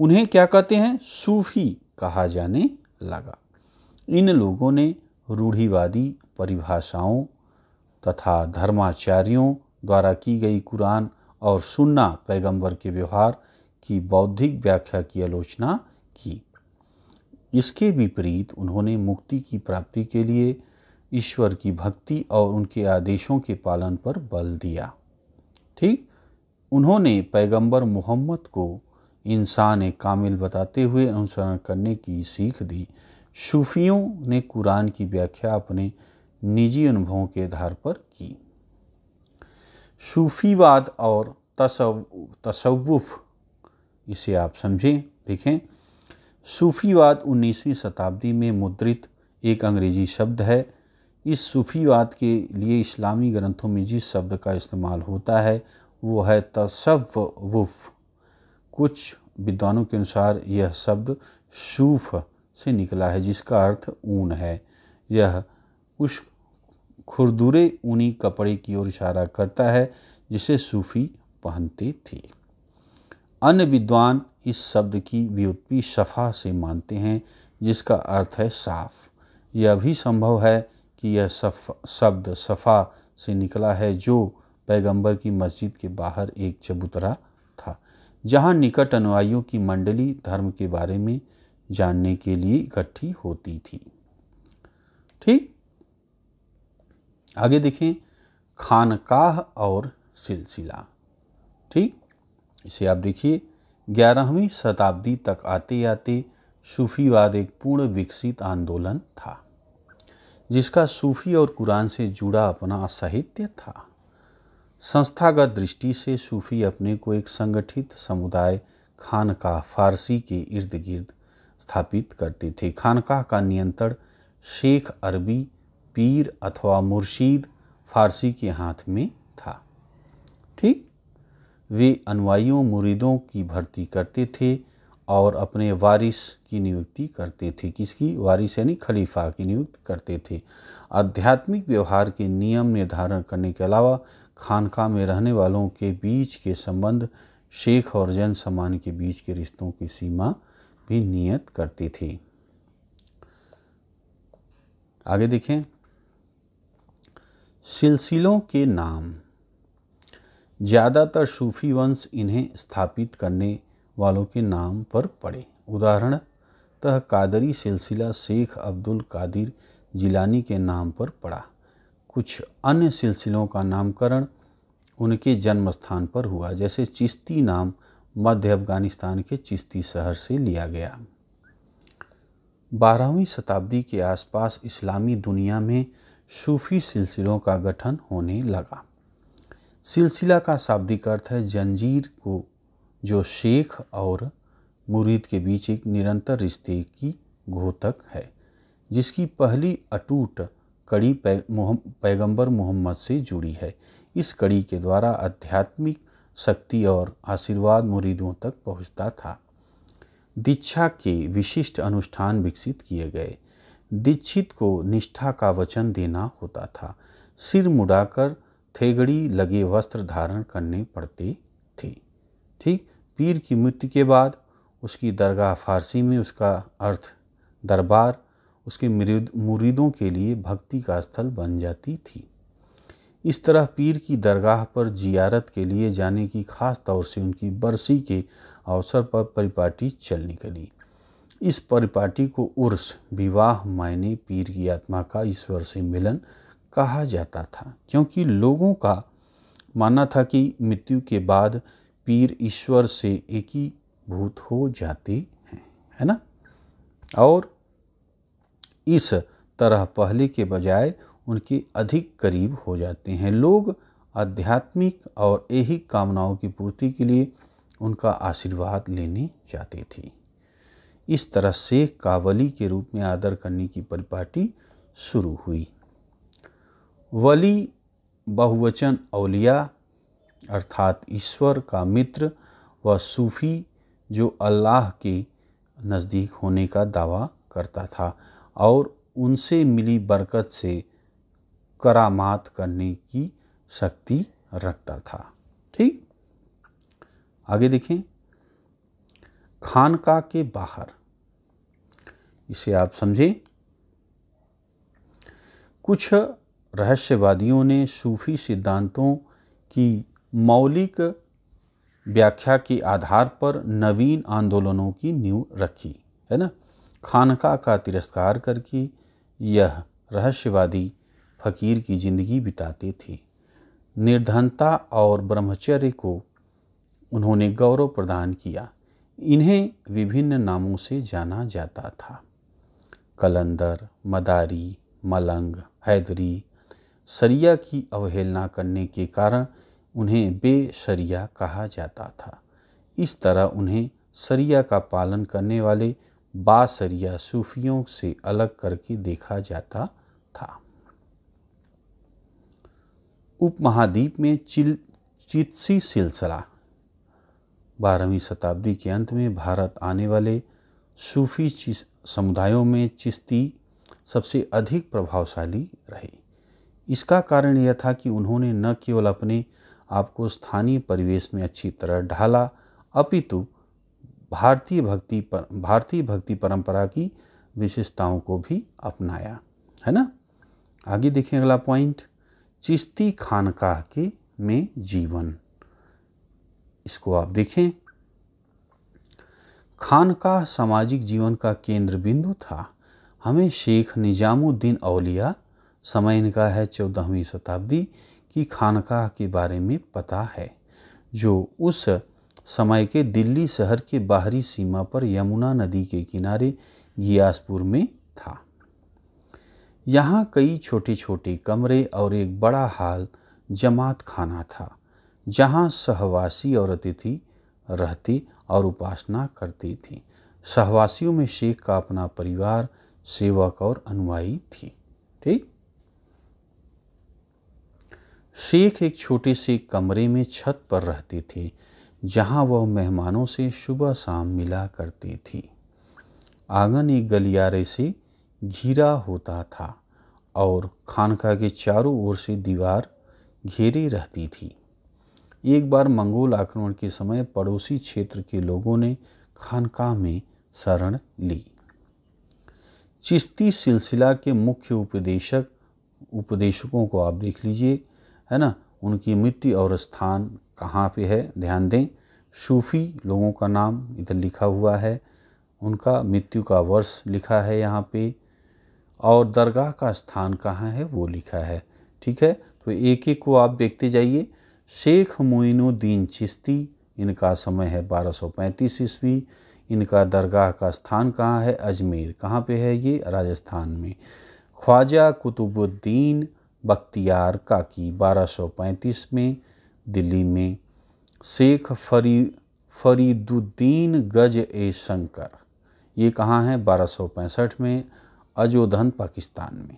उन्हें क्या कहते हैं सूफी कहा जाने लगा इन लोगों ने रूढ़िवादी परिभाषाओं तथा धर्माचार्यों द्वारा की गई कुरान और सुन्ना पैगंबर के व्यवहार की बौद्धिक व्याख्या की आलोचना की इसके विपरीत उन्होंने मुक्ति की प्राप्ति के लिए ईश्वर की भक्ति और उनके आदेशों के पालन पर बल दिया ठीक उन्होंने पैगंबर मोहम्मद को इंसान कामिल बताते हुए अनुसरण करने की सीख दी सूफियों ने कुरान की व्याख्या अपने निजी अनुभवों के आधार पर की सूफीवाद और तसव तसवुफ़ इसे आप समझें देखें सूफीवाद 19वीं शताब्दी में मुद्रित एक अंग्रेजी शब्द है इस सूफ़ीवाद के लिए इस्लामी ग्रंथों में जिस शब्द का इस्तेमाल होता है वो है तसव्वुफ़ कुछ विद्वानों के अनुसार यह शब्द सूफ से निकला है जिसका अर्थ ऊन है यह उस खुरदुरे ऊनी कपड़े की ओर इशारा करता है जिसे सूफ़ी पहनते थे अन्य विद्वान इस शब्द की व्युत्पत्ति सफ़ा से मानते हैं जिसका अर्थ है साफ यह भी संभव है कि यह सफ शब्द सफ़ा से निकला है जो पैगंबर की मस्जिद के बाहर एक चबूतरा था जहां निकट अनुयायियों की मंडली धर्म के बारे में जानने के लिए इकट्ठी होती थी ठीक आगे देखें खानकाह और सिलसिला ठीक इसे आप देखिए ग्यारहवीं शताब्दी तक आते आते सूफीवाद एक पूर्ण विकसित आंदोलन था जिसका सूफी और कुरान से जुड़ा अपना साहित्य था संस्थागत दृष्टि से सूफी अपने को एक संगठित समुदाय खानकाह फारसी के इर्द गिर्द स्थापित करते थे खानका का नियंत्रण शेख अरबी पीर अथवा मुर्शीद फारसी के हाथ में था ठीक वे अनुयायियों मुरीदों की भर्ती करते थे और अपने वारिस की नियुक्ति करते थे किसकी वारिस यानी खलीफा की नियुक्ति करते थे आध्यात्मिक व्यवहार के नियम निर्धारण करने के अलावा खानका में रहने वालों के बीच के संबंध शेख और जन सामान्य के बीच के रिश्तों की सीमा भी नियत करते थे आगे देखें सिलसिलों के नाम ज़्यादातर सूफी वंश इन्हें स्थापित करने वालों के नाम पर पड़े उदाहरणतः कादरी सिलसिला शेख अब्दुल कादिर जिलानी के नाम पर पड़ा कुछ अन्य सिलसिलों का नामकरण उनके जन्म स्थान पर हुआ जैसे चिश्ती नाम मध्य अफगानिस्तान के चिश्ती शहर से लिया गया बारहवीं शताब्दी के आसपास इस्लामी दुनिया में सूफी सिलसिलों का गठन होने लगा सिलसिला का शाब्दिक अर्थ है जंजीर को जो शेख और मुरीद के बीच एक निरंतर रिश्ते की घोतक है जिसकी पहली अटूट कड़ी पै, पैगंबर मोहम्मद से जुड़ी है इस कड़ी के द्वारा आध्यात्मिक शक्ति और आशीर्वाद मुरीदों तक पहुंचता था दीक्षा के विशिष्ट अनुष्ठान विकसित किए गए दीक्षित को निष्ठा का वचन देना होता था सिर मुड़ाकर थेगड़ी लगे वस्त्र धारण करने पड़ते ठीक पीर की मृत्यु के बाद उसकी दरगाह फारसी में उसका अर्थ दरबार उसके मुरीदों के लिए भक्ति का स्थल बन जाती थी इस तरह पीर की दरगाह पर जियारत के लिए जाने की खास तौर से उनकी बरसी के अवसर पर परिपाटी चल निकली इस परिपाटी को उर्स विवाह मायने पीर की आत्मा का ईश्वर से मिलन कहा जाता था क्योंकि लोगों का मानना था कि मृत्यु के बाद पीर ईश्वर से एकीभूत हो जाते हैं है ना और इस तरह पहले के बजाय उनके अधिक करीब हो जाते हैं लोग आध्यात्मिक और यही कामनाओं की पूर्ति के लिए उनका आशीर्वाद लेने जाते थे इस तरह से कावली के रूप में आदर करने की परिपाटी शुरू हुई वली बहुवचन अवलिया अर्थात ईश्वर का मित्र व सूफ़ी जो अल्लाह के नज़दीक होने का दावा करता था और उनसे मिली बरकत से करामात करने की शक्ति रखता था ठीक आगे देखें खानका के बाहर इसे आप समझें कुछ रहस्यवादियों ने सूफ़ी सिद्धांतों की मौलिक व्याख्या के आधार पर नवीन आंदोलनों की नींव रखी है ना खानका का तिरस्कार करके यह रहस्यवादी फकीर की जिंदगी बिताते थे निर्धनता और ब्रह्मचर्य को उन्होंने गौरव प्रदान किया इन्हें विभिन्न नामों से जाना जाता था कलंदर मदारी मलंग हैदरी सरिया की अवहेलना करने के कारण उन्हें बेशरिया कहा जाता था इस तरह उन्हें सरिया का पालन करने वाले बासरिया सूफियों से अलग करके देखा जाता था उपमहाद्वीप में चिल चित्सी सिलसिला बारहवीं शताब्दी के अंत में भारत आने वाले सूफी समुदायों में चिश्ती सबसे अधिक प्रभावशाली रहे इसका कारण यह था कि उन्होंने न केवल अपने आपको स्थानीय परिवेश में अच्छी तरह ढाला अपितु भारतीय भक्ति पर भारतीय भक्ति परंपरा की विशेषताओं को भी अपनाया है ना आगे देखें अगला पॉइंट चिश्ती खानकाह के में जीवन इसको आप देखें खानकाह सामाजिक जीवन का केंद्र बिंदु था हमें शेख निजामुद्दीन अलिया समय इनका है चौदहवीं शताब्दी की खानकाह के बारे में पता है जो उस समय के दिल्ली शहर के बाहरी सीमा पर यमुना नदी के किनारे गियासपुर में था यहाँ कई छोटे छोटे कमरे और एक बड़ा हाल जमात खाना था जहाँ सहवासी और अतिथि रहते और उपासना करते थे सहवासियों में शेख का अपना परिवार सेवक और अनुयायी थी ठीक शेख एक छोटे से कमरे में छत पर रहती थी जहाँ वह मेहमानों से सुबह शाम मिला करती थी आंगन एक गलियारे से घिरा होता था और खानका के चारों ओर से दीवार घेरी रहती थी एक बार मंगोल आक्रमण के समय पड़ोसी क्षेत्र के लोगों ने खानका में शरण ली चिश्ती सिलसिला के मुख्य उपदेशक उपदेशकों को आप देख लीजिए है ना उनकी मिट्टी और स्थान कहाँ पे है ध्यान दें सूफ़ी लोगों का नाम इधर लिखा हुआ है उनका मृत्यु का वर्ष लिखा है यहाँ पे और दरगाह का स्थान कहाँ है वो लिखा है ठीक है तो एक एक को आप देखते जाइए शेख मोइनुद्दीन चिश्ती इनका समय है 1235 ईस्वी इनका दरगाह का स्थान कहाँ है अजमेर कहाँ पे है ये राजस्थान में ख्वाजा कुतुबुद्दीन बख्तियार काकी 1235 में दिल्ली में शेख फरी फरीदुद्दीन गज ए शंकर ये कहाँ है 1265 में अजोधन पाकिस्तान में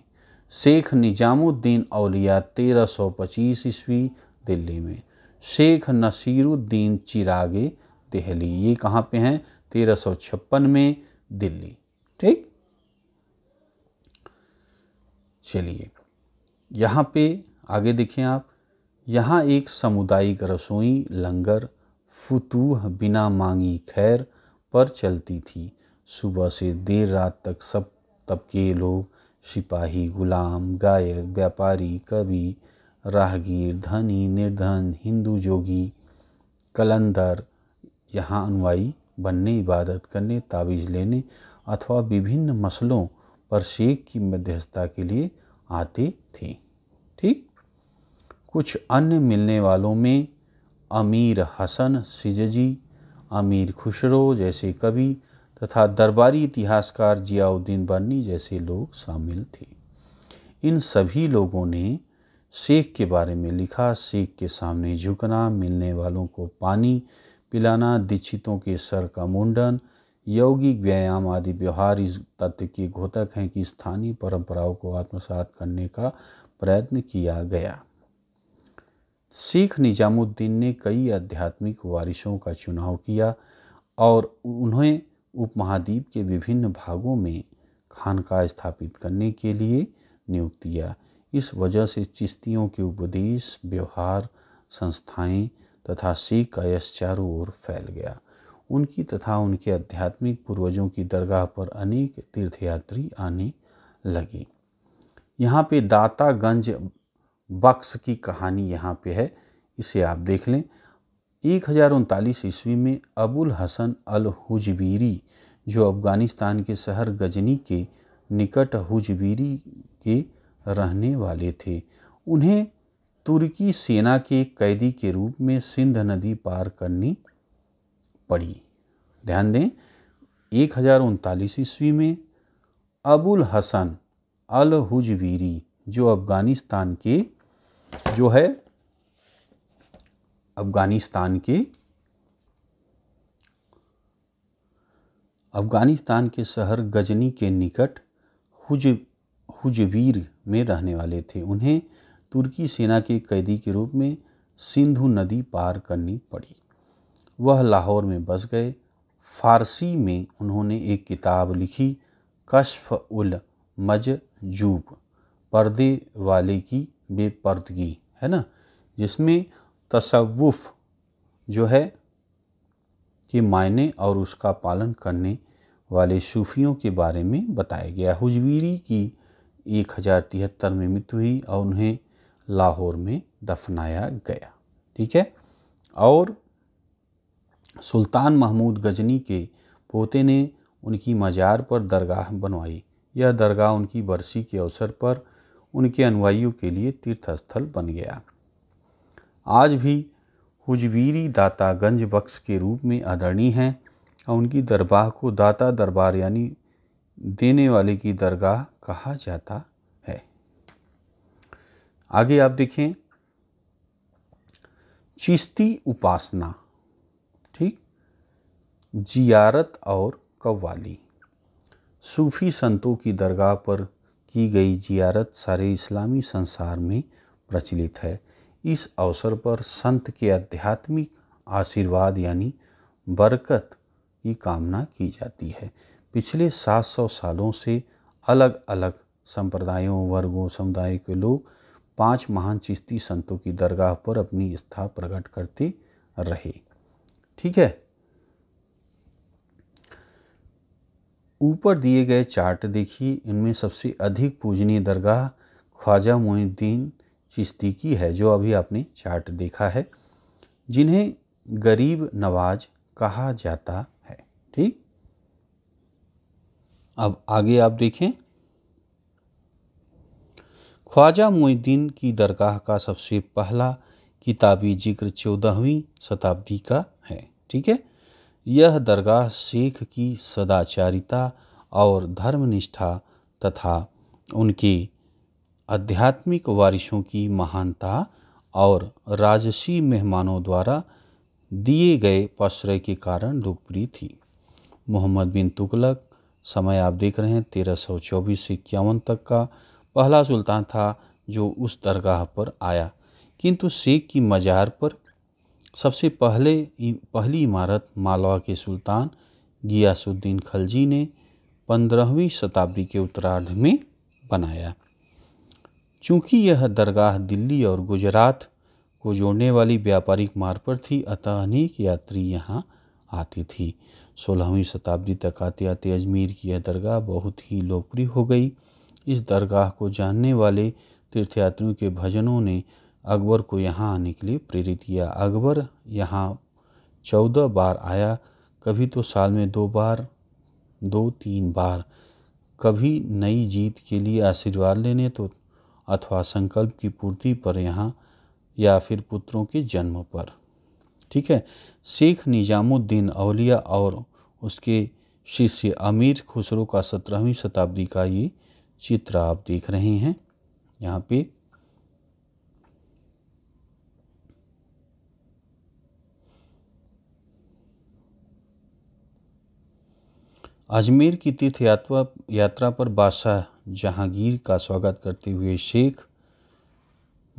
शेख निजामुद्दीन अलिया 1325 ईस्वी दिल्ली में शेख नसीरुद्दीन चिरागे दिल्ली ये कहाँ पे हैं 1356 में दिल्ली ठीक चलिए यहाँ पे आगे देखें आप यहाँ एक सामुदायिक रसोई लंगर फुतूह बिना मांगी खैर पर चलती थी सुबह से देर रात तक सब तबके लोग सिपाही गुलाम गायक व्यापारी कवि राहगीर धनी निर्धन हिंदू जोगी कलंदर यहाँ अनुयायी बनने इबादत करने ताबीज लेने अथवा विभिन्न मसलों पर शेख की मध्यस्थता के लिए आती थी ठीक कुछ अन्य मिलने वालों में अमीर हसन सिजजी अमीर खुशरो जैसे कवि तथा दरबारी इतिहासकार जियाउद्दीन बर्नी जैसे लोग शामिल थे इन सभी लोगों ने शेख के बारे में लिखा शेख के सामने झुकना मिलने वालों को पानी पिलाना दीक्षितों के सर का मुंडन यौगिक व्यायाम आदि व्यवहार इस तथ्य के घोतक हैं कि स्थानीय परंपराओं को आत्मसात करने का प्रयत्न किया गया सिख निजामुद्दीन ने कई आध्यात्मिक वारिशों का चुनाव किया और उन्हें उपमहाद्वीप के विभिन्न भागों में खानका स्थापित करने के लिए नियुक्त किया इस वजह से चिश्तियों के उपदेश व्यवहार संस्थाएं तथा सिख का यश चारों ओर फैल गया उनकी तथा उनके आध्यात्मिक पूर्वजों की दरगाह पर अनेक तीर्थयात्री आने लगे यहाँ पे दातागंज बक्स की कहानी यहाँ पे है इसे आप देख लें एक हज़ार उनतालीस ईस्वी में अबुल हसन अल हुजवीरी जो अफ़गानिस्तान के शहर गजनी के निकट हुजवीरी के रहने वाले थे उन्हें तुर्की सेना के कैदी के रूप में सिंध नदी पार करनी पड़ी ध्यान दें एक हज़ार उनतालीस ईस्वी में अबुल हसन अल हुजवीरी जो अफ़गानिस्तान के जो है अफ़गानिस्तान के अफ़गानिस्तान के शहर गजनी के निकट हुज हुजवीर में रहने वाले थे उन्हें तुर्की सेना के कैदी के रूप में सिंधु नदी पार करनी पड़ी वह लाहौर में बस गए फारसी में उन्होंने एक किताब लिखी कशफ उल मजूब पर्दे वाले की बेपर्दगी है ना जिसमें तसवुफ़ जो है के मायने और उसका पालन करने वाले सूफियों के बारे में बताया गया हुजवीरी की एक हज़ार तिहत्तर में मृत्यु हुई और उन्हें लाहौर में दफनाया गया ठीक है और सुल्तान महमूद गजनी के पोते ने उनकी मज़ार पर दरगाह बनवाई यह दरगाह उनकी बरसी के अवसर पर उनके अनुयायियों के लिए तीर्थस्थल बन गया आज भी हुजवीरी दाता गंज बख्श के रूप में आदरणीय हैं और उनकी दरबाह को दाता दरबार यानी देने वाले की दरगाह कहा जाता है आगे आप देखें चिश्ती उपासना जियारत और कव्वाली सूफ़ी संतों की दरगाह पर की गई जियारत सारे इस्लामी संसार में प्रचलित है इस अवसर पर संत के आध्यात्मिक आशीर्वाद यानी बरकत की कामना की जाती है पिछले 700 सालों से अलग अलग संप्रदायों वर्गों समुदाय के लोग पांच महान चिश्ती संतों की दरगाह पर अपनी स्था प्रकट करते रहे ठीक है ऊपर दिए गए चार्ट देखिए इनमें सबसे अधिक पूजनीय दरगाह ख्वाजा मोहिद्दीन चिश्ती की है जो अभी आपने चार्ट देखा है जिन्हें गरीब नवाज कहा जाता है ठीक अब आगे आप देखें ख्वाजा मोहिद्दीन की दरगाह का सबसे पहला किताबी जिक्र चौदहवीं शताब्दी का है ठीक है यह दरगाह शेख की सदाचारिता और धर्मनिष्ठा तथा उनके आध्यात्मिक वारिशों की महानता और राजसी मेहमानों द्वारा दिए गए आश्रय के कारण लोकप्रिय थी मोहम्मद बिन तुगलक समय आप देख रहे हैं तेरह सौ चौबीस से इक्यावन तक का पहला सुल्तान था जो उस दरगाह पर आया किंतु शेख की मज़ार पर सबसे पहले पहली इमारत मालवा के सुल्तान गियासुद्दीन खलजी ने पंद्रहवीं शताब्दी के उत्तरार्ध में बनाया चूंकि यह दरगाह दिल्ली और गुजरात को जोड़ने वाली व्यापारिक मार्ग पर थी अतः अनेक यात्री यहाँ आती थी सोलहवीं शताब्दी तक आते आते अजमेर की यह दरगाह बहुत ही लोकप्रिय हो गई इस दरगाह को जानने वाले तीर्थयात्रियों के भजनों ने अकबर को यहाँ आने के लिए प्रेरित किया अकबर यहाँ चौदह बार आया कभी तो साल में दो बार दो तीन बार कभी नई जीत के लिए आशीर्वाद लेने तो अथवा संकल्प की पूर्ति पर यहाँ या फिर पुत्रों के जन्म पर ठीक है शेख निजामुद्दीन अलिया और उसके शिष्य अमीर खुसरो का सत्रहवीं शताब्दी का ये चित्र आप देख रहे हैं यहाँ पे अजमेर की तीर्थ यात्रा यात्रा पर बादशाह जहांगीर का स्वागत करते हुए शेख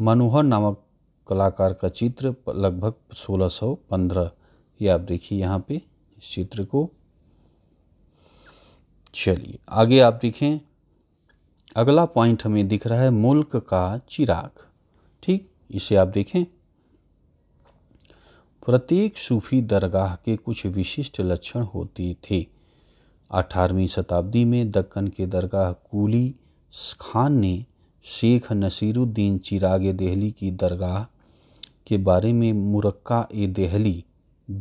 मनोहर नामक कलाकार का चित्र लगभग 1615 ये आप देखिए यहाँ पे इस चित्र को चलिए आगे आप देखें अगला पॉइंट हमें दिख रहा है मुल्क का चिराग ठीक इसे आप देखें प्रत्येक सूफी दरगाह के कुछ विशिष्ट लक्षण होते थे अठारहवीं शताब्दी में दक्कन के दरगाह कूली खान ने शेख नसीरुद्दीन चिराग दहली की दरगाह के बारे में मुरक्का ए दहली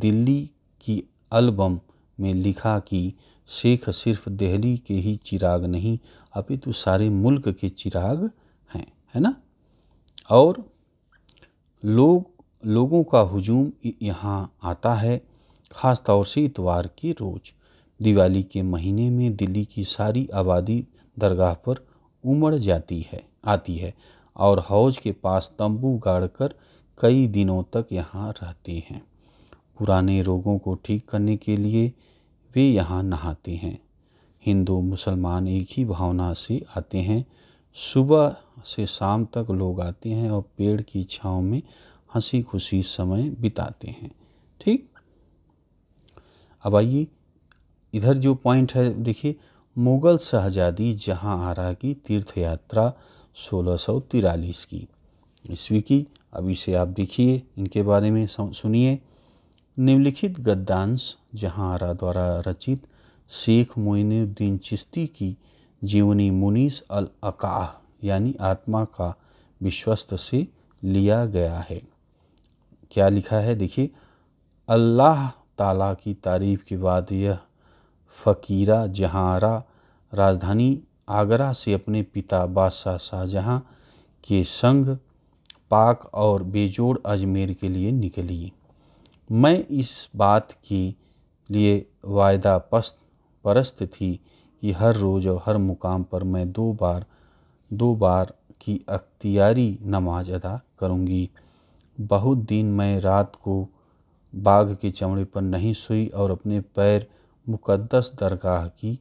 दिल्ली की अलबम में लिखा कि शेख सिर्फ दहली के ही चिराग नहीं अपितु सारे मुल्क के चिराग हैं है ना और लोग लोगों का हुजूम यहाँ आता है ख़ास तौर से इतवार के रोज़ दिवाली के महीने में दिल्ली की सारी आबादी दरगाह पर उमड़ जाती है आती है और हौज के पास तंबू गाड़कर कई दिनों तक यहाँ रहते हैं पुराने रोगों को ठीक करने के लिए वे यहाँ नहाते हैं हिंदू मुसलमान एक ही भावना से आते हैं सुबह से शाम तक लोग आते हैं और पेड़ की छाँव में हंसी खुशी समय बिताते हैं ठीक अब आइए इधर जो पॉइंट है देखिए मुग़ल शहजादी जहाँ आरा की तीर्थ यात्रा सोलह सौ तिरालीस की ईस्वी की अब इसे आप देखिए इनके बारे में सुनिए निम्नलिखित गद्दांश जहाँ आरा द्वारा रचित शेख मोइनुद्दीन चिश्ती की जीवनी मुनीस अल अकाह यानी आत्मा का विश्वस्त से लिया गया है क्या लिखा है देखिए अल्लाह ताला की तारीफ़ के बाद यह फ़कीरा जहाँरा राजधानी आगरा से अपने पिता बादशाह शाहजहाँ के संग पाक और बेजोड़ अजमेर के लिए निकली मैं इस बात के लिए वायदा पस्त परस्त थी कि हर रोज़ और हर मुकाम पर मैं दो बार दो बार की अख्तियारी नमाज अदा करूँगी बहुत दिन मैं रात को बाघ के चमड़े पर नहीं सोई और अपने पैर मुक़द्दस दरगाह की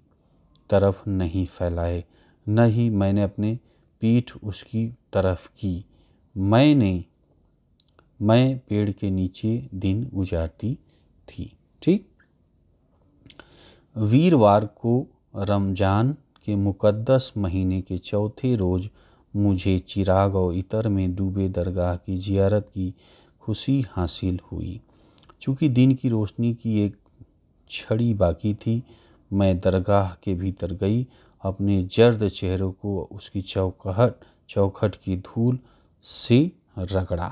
तरफ नहीं फैलाए न ही मैंने अपने पीठ उसकी तरफ की मैंने मैं पेड़ के नीचे दिन गुजारती थी ठीक वीरवार को रमजान के मुकद्दस महीने के चौथे रोज़ मुझे चिराग और इतर में डूबे दरगाह की जियारत की खुशी हासिल हुई चूँकि दिन की रोशनी की एक छड़ी बाकी थी मैं दरगाह के भीतर गई अपने जर्द चेहरे को उसकी चौखट चौखट की धूल से रगड़ा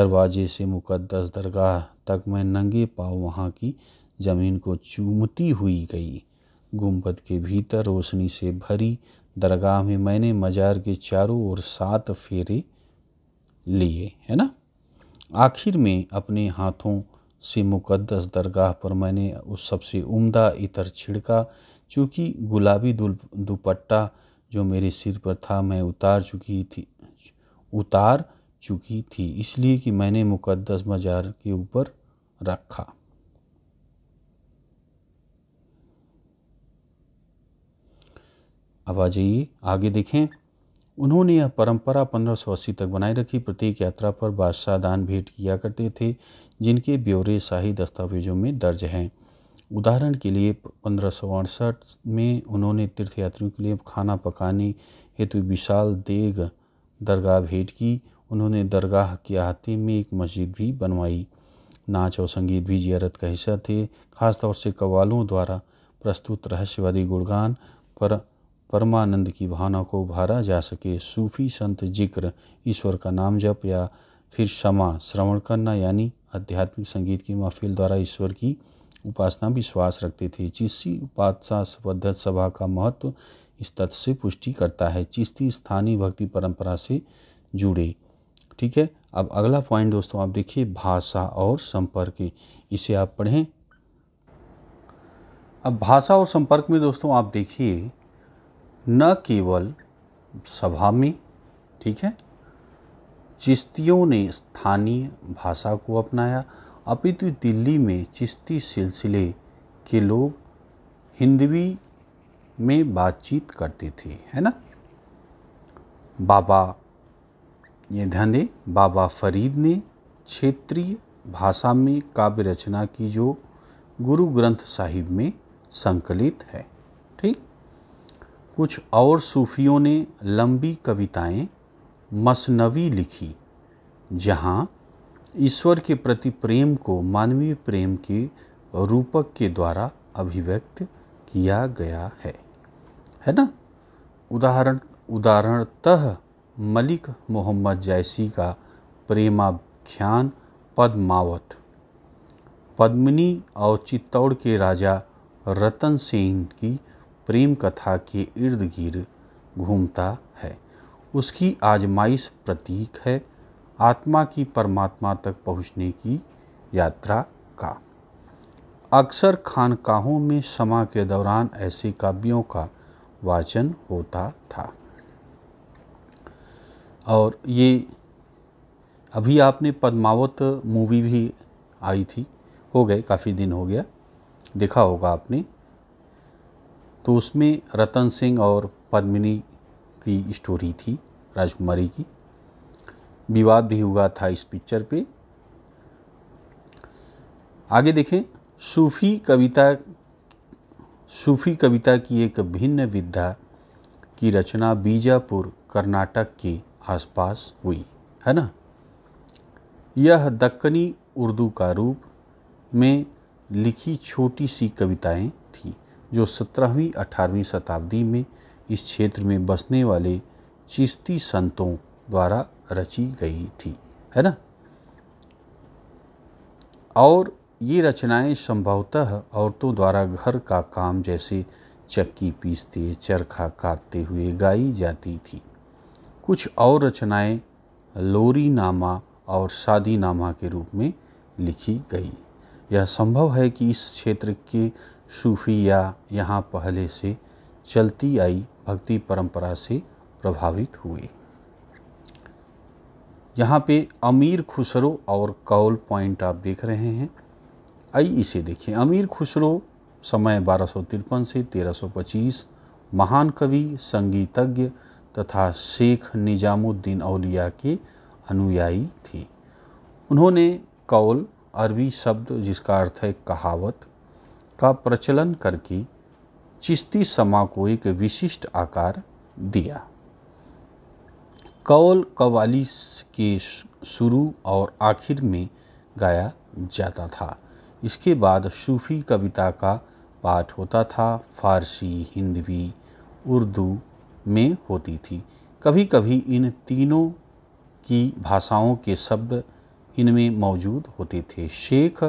दरवाजे से मुकद्दस दरगाह तक मैं नंगे पाँव वहाँ की ज़मीन को चूमती हुई गई गुम्बद के भीतर रोशनी से भरी दरगाह में मैंने मज़ार के चारों ओर सात फेरे लिए है ना आखिर में अपने हाथों सी मुक़दस दरगाह पर मैंने उस सबसे उम्दा इतर छिड़का चूँकि गुलाबी दुपट्टा जो मेरे सिर पर था मैं उतार चुकी थी उतार चुकी थी इसलिए कि मैंने मुक़दस मजार के ऊपर रखा अब आ जाइए आगे देखें उन्होंने यह परंपरा अस्सी तक बनाए रखी प्रत्येक यात्रा पर बादशाह दान भेंट किया करते थे जिनके ब्यौरे शाही दस्तावेजों में दर्ज हैं उदाहरण के लिए पंद्रह में उन्होंने तीर्थयात्रियों के लिए खाना पकाने हेतु विशाल देग दरगाह भेंट की उन्होंने दरगाह के अहाते में एक मस्जिद भी बनवाई नाच और संगीत भी जियारत का हिस्सा थे खासतौर से कवालों द्वारा प्रस्तुत रहस्यवादी गुणगान पर परमानंद की भावना को उभारा जा सके सूफी संत जिक्र ईश्वर का नाम जप या फिर क्षमा श्रवण करना यानी आध्यात्मिक संगीत की महफिल द्वारा ईश्वर की उपासना विश्वास रखते थे चिस्सी उपासना पद्धत सभा का महत्व इस तथ्य से पुष्टि करता है चिस्ती स्थानीय भक्ति परंपरा से जुड़े ठीक है अब अगला पॉइंट दोस्तों आप देखिए भाषा और संपर्क इसे आप पढ़ें अब भाषा और संपर्क में दोस्तों आप देखिए न केवल सभा में ठीक है चिश्तियों ने स्थानीय भाषा को अपनाया अपितु दिल्ली में चिश्ती सिलसिले के लोग हिंदवी में बातचीत करते थे है ना बाबा ये ध्यान दें बाबा फरीद ने क्षेत्रीय भाषा में काव्य रचना की जो गुरु ग्रंथ साहिब में संकलित है ठीक कुछ और सूफियों ने लंबी कविताएं मसनवी लिखी जहाँ ईश्वर के प्रति प्रेम को मानवीय प्रेम के रूपक के द्वारा अभिव्यक्त किया गया है है ना उदाहरण उदाहरणतः मलिक मोहम्मद जैसी का प्रेमाख्यान पद्मावत पद्मिनी और चित्तौड़ के राजा रतन सेन की प्रेम कथा के इर्द गिर्द घूमता उसकी आजमाइश प्रतीक है आत्मा की परमात्मा तक पहुँचने की यात्रा का अक्सर खानकाहों में समा के दौरान ऐसे काव्यों का वाचन होता था और ये अभी आपने पद्मावत मूवी भी आई थी हो गए काफ़ी दिन हो गया देखा होगा आपने तो उसमें रतन सिंह और पद्मिनी की स्टोरी थी राजकुमारी की विवाद भी हुआ था इस पिक्चर पे आगे देखें सूफी कविता सूफी कविता की एक भिन्न विद्या की रचना बीजापुर कर्नाटक के आसपास हुई है ना यह दक्कनी उर्दू का रूप में लिखी छोटी सी कविताएं थी जो सत्रहवीं अठारहवीं शताब्दी में इस क्षेत्र में बसने वाले चिश्ती संतों द्वारा रची गई थी है ना और ये रचनाएं संभवतः औरतों द्वारा घर का काम जैसे चक्की पीसते चरखा काटते हुए गाई जाती थी कुछ और रचनाएं लोरी नामा और शादी नामा के रूप में लिखी गई यह संभव है कि इस क्षेत्र के सूफिया यहाँ पहले से चलती आई भक्ति परंपरा से प्रभावित हुए यहाँ पे अमीर खुसरो और कौल पॉइंट आप देख रहे हैं आई इसे देखिए अमीर खुसरो समय बारह से 1325 महान कवि संगीतज्ञ तथा शेख निजामुद्दीन अलिया के अनुयायी थे उन्होंने कौल अरबी शब्द जिसका अर्थ है कहावत का प्रचलन करके चिश्ती समा को एक विशिष्ट आकार दिया कौल कवाली के शुरू और आखिर में गाया जाता था इसके बाद सूफी कविता का पाठ होता था फारसी हिंदवी उर्दू में होती थी कभी कभी इन तीनों की भाषाओं के शब्द इनमें मौजूद होते थे शेख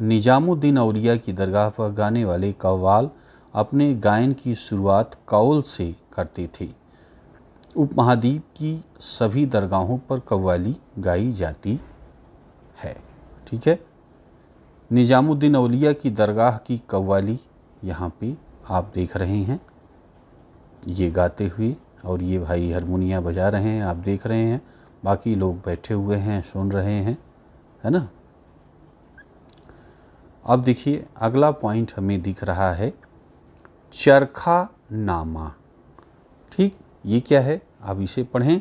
निजामुद्दीन अलिया की दरगाह पर गाने वाले कव्वाल अपने गायन की शुरुआत काउल से करते थे उपमहाद्वीप की सभी दरगाहों पर कव्वाली गाई जाती है ठीक है निजामुद्दीन अलिया की दरगाह की कव्वाली यहाँ पे आप देख रहे हैं ये गाते हुए और ये भाई हारमोनिया बजा रहे हैं आप देख रहे हैं बाकी लोग बैठे हुए हैं सुन रहे हैं है ना अब देखिए अगला पॉइंट हमें दिख रहा है चरखा नामा ठीक ये क्या है आप इसे पढ़ें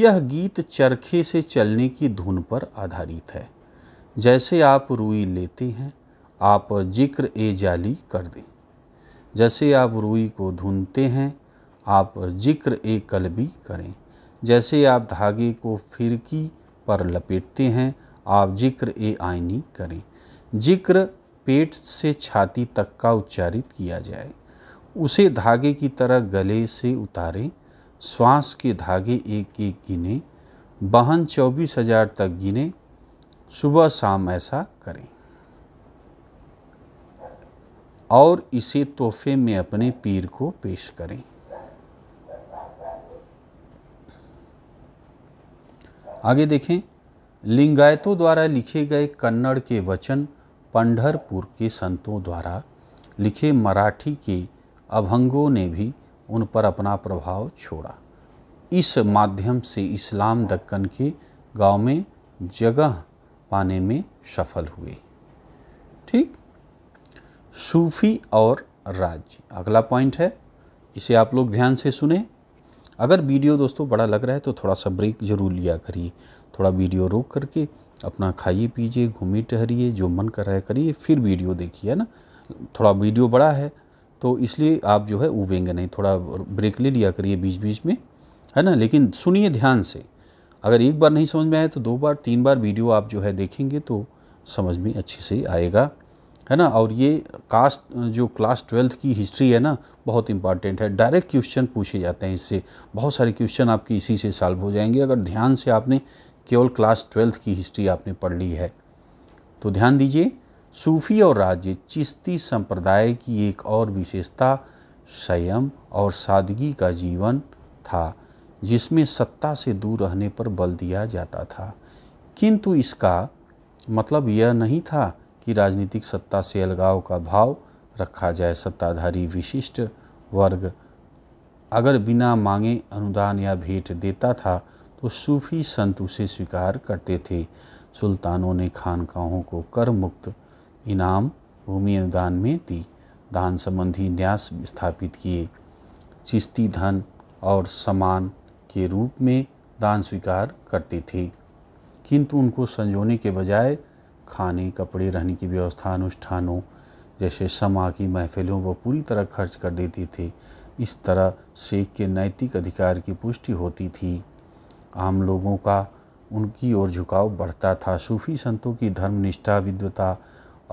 यह गीत चरखे से चलने की धुन पर आधारित है जैसे आप रुई लेते हैं आप जिक्र ए जाली कर दें जैसे आप रुई को धुनते हैं आप जिक्र ए कलबी करें जैसे आप धागे को फिरकी पर लपेटते हैं आप जिक्र ए आइनी करें जिक्र पेट से छाती तक का उच्चारित किया जाए उसे धागे की तरह गले से उतारें श्वास के धागे एक एक गिने वाहन चौबीस हजार तक गिने सुबह शाम ऐसा करें और इसे तोहफे में अपने पीर को पेश करें आगे देखें लिंगायतों द्वारा लिखे गए कन्नड़ के वचन पंढरपुर के संतों द्वारा लिखे मराठी के अभंगों ने भी उन पर अपना प्रभाव छोड़ा इस माध्यम से इस्लाम दक्कन के गांव में जगह पाने में सफल हुए ठीक सूफी और राज्य अगला पॉइंट है इसे आप लोग ध्यान से सुने अगर वीडियो दोस्तों बड़ा लग रहा है तो थोड़ा सा ब्रेक जरूर लिया करिए थोड़ा वीडियो रोक करके अपना खाइए पीजिए घूमिए टहरिए जो मन कर रहा है करिए फिर वीडियो देखिए है ना थोड़ा वीडियो बड़ा है तो इसलिए आप जो है उबेंगे नहीं थोड़ा ब्रेक ले लिया करिए बीच बीच में है ना लेकिन सुनिए ध्यान से अगर एक बार नहीं समझ में आए तो दो बार तीन बार वीडियो आप जो है देखेंगे तो समझ में अच्छे से आएगा है ना और ये कास्ट जो क्लास ट्वेल्थ की हिस्ट्री है ना बहुत इंपॉर्टेंट है डायरेक्ट क्वेश्चन पूछे जाते हैं इससे बहुत सारे क्वेश्चन आपके इसी से सॉल्व हो जाएंगे अगर ध्यान से आपने केवल क्लास ट्वेल्थ की हिस्ट्री आपने पढ़ ली है तो ध्यान दीजिए सूफी और राज्य चिश्ती संप्रदाय की एक और विशेषता संयम और सादगी का जीवन था जिसमें सत्ता से दूर रहने पर बल दिया जाता था किंतु इसका मतलब यह नहीं था कि राजनीतिक सत्ता से अलगाव का भाव रखा जाए सत्ताधारी विशिष्ट वर्ग अगर बिना मांगे अनुदान या भेंट देता था तो सूफी संत उसे स्वीकार करते थे सुल्तानों ने खानकाहों को कर मुक्त इनाम भूमि अनुदान में दी दान संबंधी न्यास स्थापित किए चिश्ती धन और समान के रूप में दान स्वीकार करते थे किंतु उनको संजोने के बजाय खाने कपड़े रहने की व्यवस्था अनुष्ठानों जैसे समा की महफिलों पर पूरी तरह खर्च कर देते थे इस तरह शेख के नैतिक अधिकार की पुष्टि होती थी आम लोगों का उनकी ओर झुकाव बढ़ता था सूफी संतों की धर्मनिष्ठा विद्वता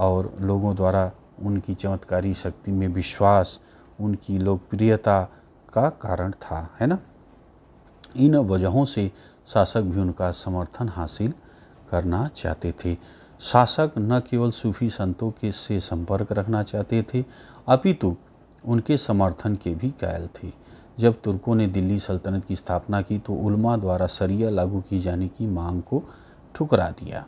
और लोगों द्वारा उनकी चमत्कारी शक्ति में विश्वास उनकी लोकप्रियता का कारण था है ना इन वजहों से शासक भी उनका समर्थन हासिल करना चाहते थे शासक न केवल सूफी संतों के से संपर्क रखना चाहते थे अपितु उनके समर्थन के भी कायल थे जब तुर्कों ने दिल्ली सल्तनत की स्थापना की तो उलमा द्वारा सरिया लागू की जाने की मांग को ठुकरा दिया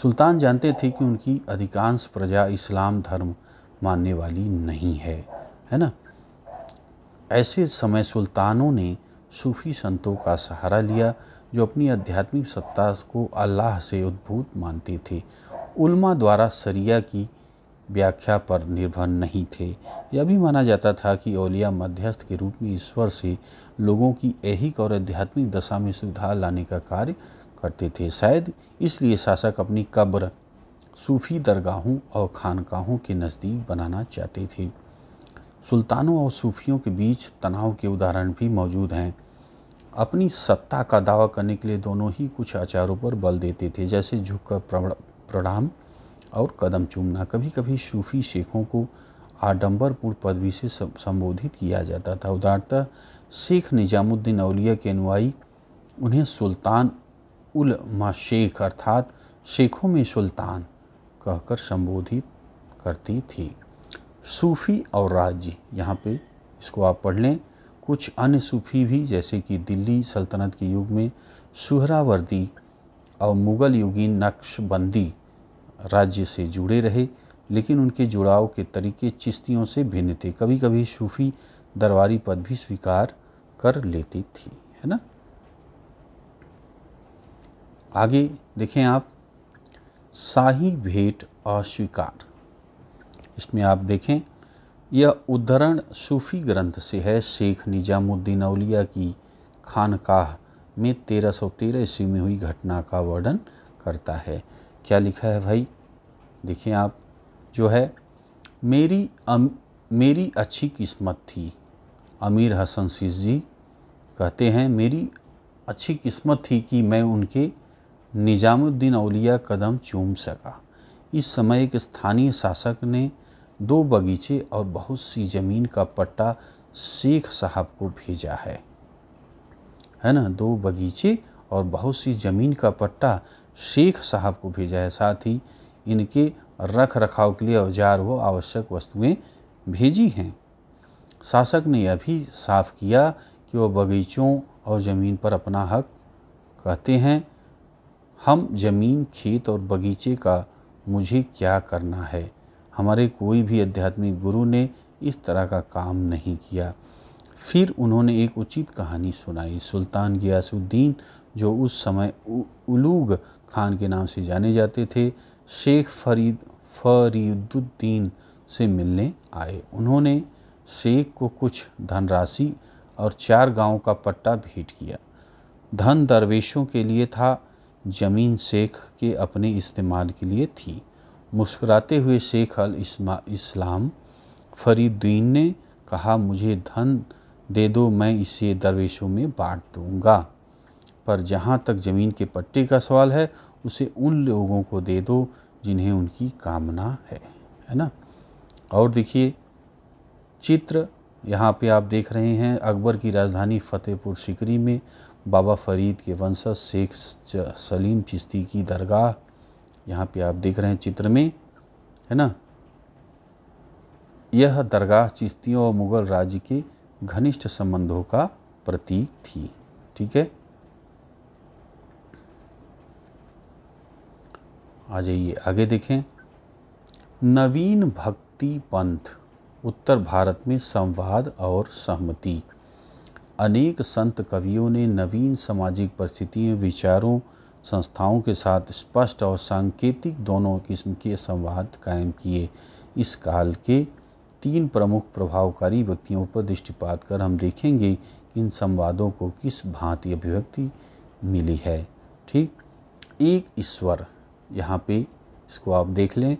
सुल्तान जानते थे कि उनकी अधिकांश प्रजा इस्लाम धर्म मानने वाली नहीं है है ना ऐसे समय सुल्तानों ने सूफ़ी संतों का सहारा लिया जो अपनी आध्यात्मिक सत्ता को अल्लाह से उद्भूत मानते थे उलमा द्वारा सरिया की व्याख्या पर निर्भर नहीं थे यह भी माना जाता था कि ओलिया मध्यस्थ के रूप में ईश्वर से लोगों की ऐहिक और आध्यात्मिक दशा में सुधार लाने का कार्य करते थे शायद इसलिए शासक अपनी कब्र सूफी दरगाहों और खानकाहों के नज़दीक बनाना चाहते थे सुल्तानों और सूफियों के बीच तनाव के उदाहरण भी मौजूद हैं अपनी सत्ता का दावा करने के लिए दोनों ही कुछ आचारों पर बल देते थे जैसे झुककर प्रणाम और कदम चूमना कभी कभी सूफी शेखों को आडम्बरपूर्ण पदवी से संबोधित किया जाता था उदाहरणतः शेख निजामुद्दीन अलिया के अनुयायी उन्हें सुल्तान उल शेख अर्थात शेखों में सुल्तान कहकर संबोधित करती थी सूफ़ी और राज्य यहाँ पे इसको आप पढ़ लें कुछ अन्य सूफ़ी भी जैसे कि दिल्ली सल्तनत के युग में सुहरावर्दी और मुग़ल युगी नक्शबंदी राज्य से जुड़े रहे लेकिन उनके जुड़ाव के तरीके चिश्तियों से भिन्न थे कभी कभी सूफी दरबारी पद भी स्वीकार कर लेती थी है ना आगे देखें आप शाही भेंट अस्वीकार इसमें आप देखें यह उद्धरण सूफी ग्रंथ से है शेख निजामुद्दीन अलिया की खानकाह में 1313 ईस्वी में हुई घटना का वर्णन करता है क्या लिखा है भाई देखिए आप जो है मेरी अम, मेरी अच्छी किस्मत थी अमीर हसन शीश जी कहते हैं मेरी अच्छी किस्मत थी कि मैं उनके निज़ामुद्दीन अलिया कदम चूम सका इस समय एक स्थानीय शासक ने दो बगीचे और बहुत सी ज़मीन का पट्टा शेख साहब को भेजा है है ना दो बगीचे और बहुत सी ज़मीन का पट्टा शेख साहब को भेजा है साथ ही इनके रख रखाव के लिए औजार व आवश्यक वस्तुएं भेजी हैं शासक ने यह भी साफ किया कि वह बगीचों और ज़मीन पर अपना हक कहते हैं हम जमीन खेत और बगीचे का मुझे क्या करना है हमारे कोई भी आध्यात्मिक गुरु ने इस तरह का काम नहीं किया फिर उन्होंने एक उचित कहानी सुनाई सुल्तान गयासुद्दीन जो उस समय उलूग खान के नाम से जाने जाते थे शेख फरीद फरीदुद्दीन से मिलने आए उन्होंने शेख को कुछ धनराशि और चार गांवों का पट्टा भेंट किया धन दरवेशों के लिए था जमीन शेख के अपने इस्तेमाल के लिए थी मुस्कुराते हुए शेख अल इस्लाम फरीदुद्दीन ने कहा मुझे धन दे दो मैं इसे दरवेशों में बांट दूंगा पर जहाँ तक ज़मीन के पट्टे का सवाल है उसे उन लोगों को दे दो जिन्हें उनकी कामना है है ना और देखिए चित्र यहाँ पे आप देख रहे हैं अकबर की राजधानी फ़तेहपुर सिकरी में बाबा फरीद के वंशज शेख सलीम चिश्ती की दरगाह यहाँ पे आप देख रहे हैं चित्र में है ना यह दरगाह चिश्तियों और मुग़ल राज्य के घनिष्ठ संबंधों का प्रतीक थी ठीक है आ जाइए आगे देखें नवीन भक्ति पंथ उत्तर भारत में संवाद और सहमति अनेक संत कवियों ने नवीन सामाजिक परिस्थितियों विचारों संस्थाओं के साथ स्पष्ट और सांकेतिक दोनों किस्म के संवाद कायम किए इस काल के तीन प्रमुख प्रभावकारी व्यक्तियों पर दृष्टिपात कर हम देखेंगे कि इन संवादों को किस भांति अभिव्यक्ति मिली है ठीक एक ईश्वर यहाँ पे इसको आप देख लें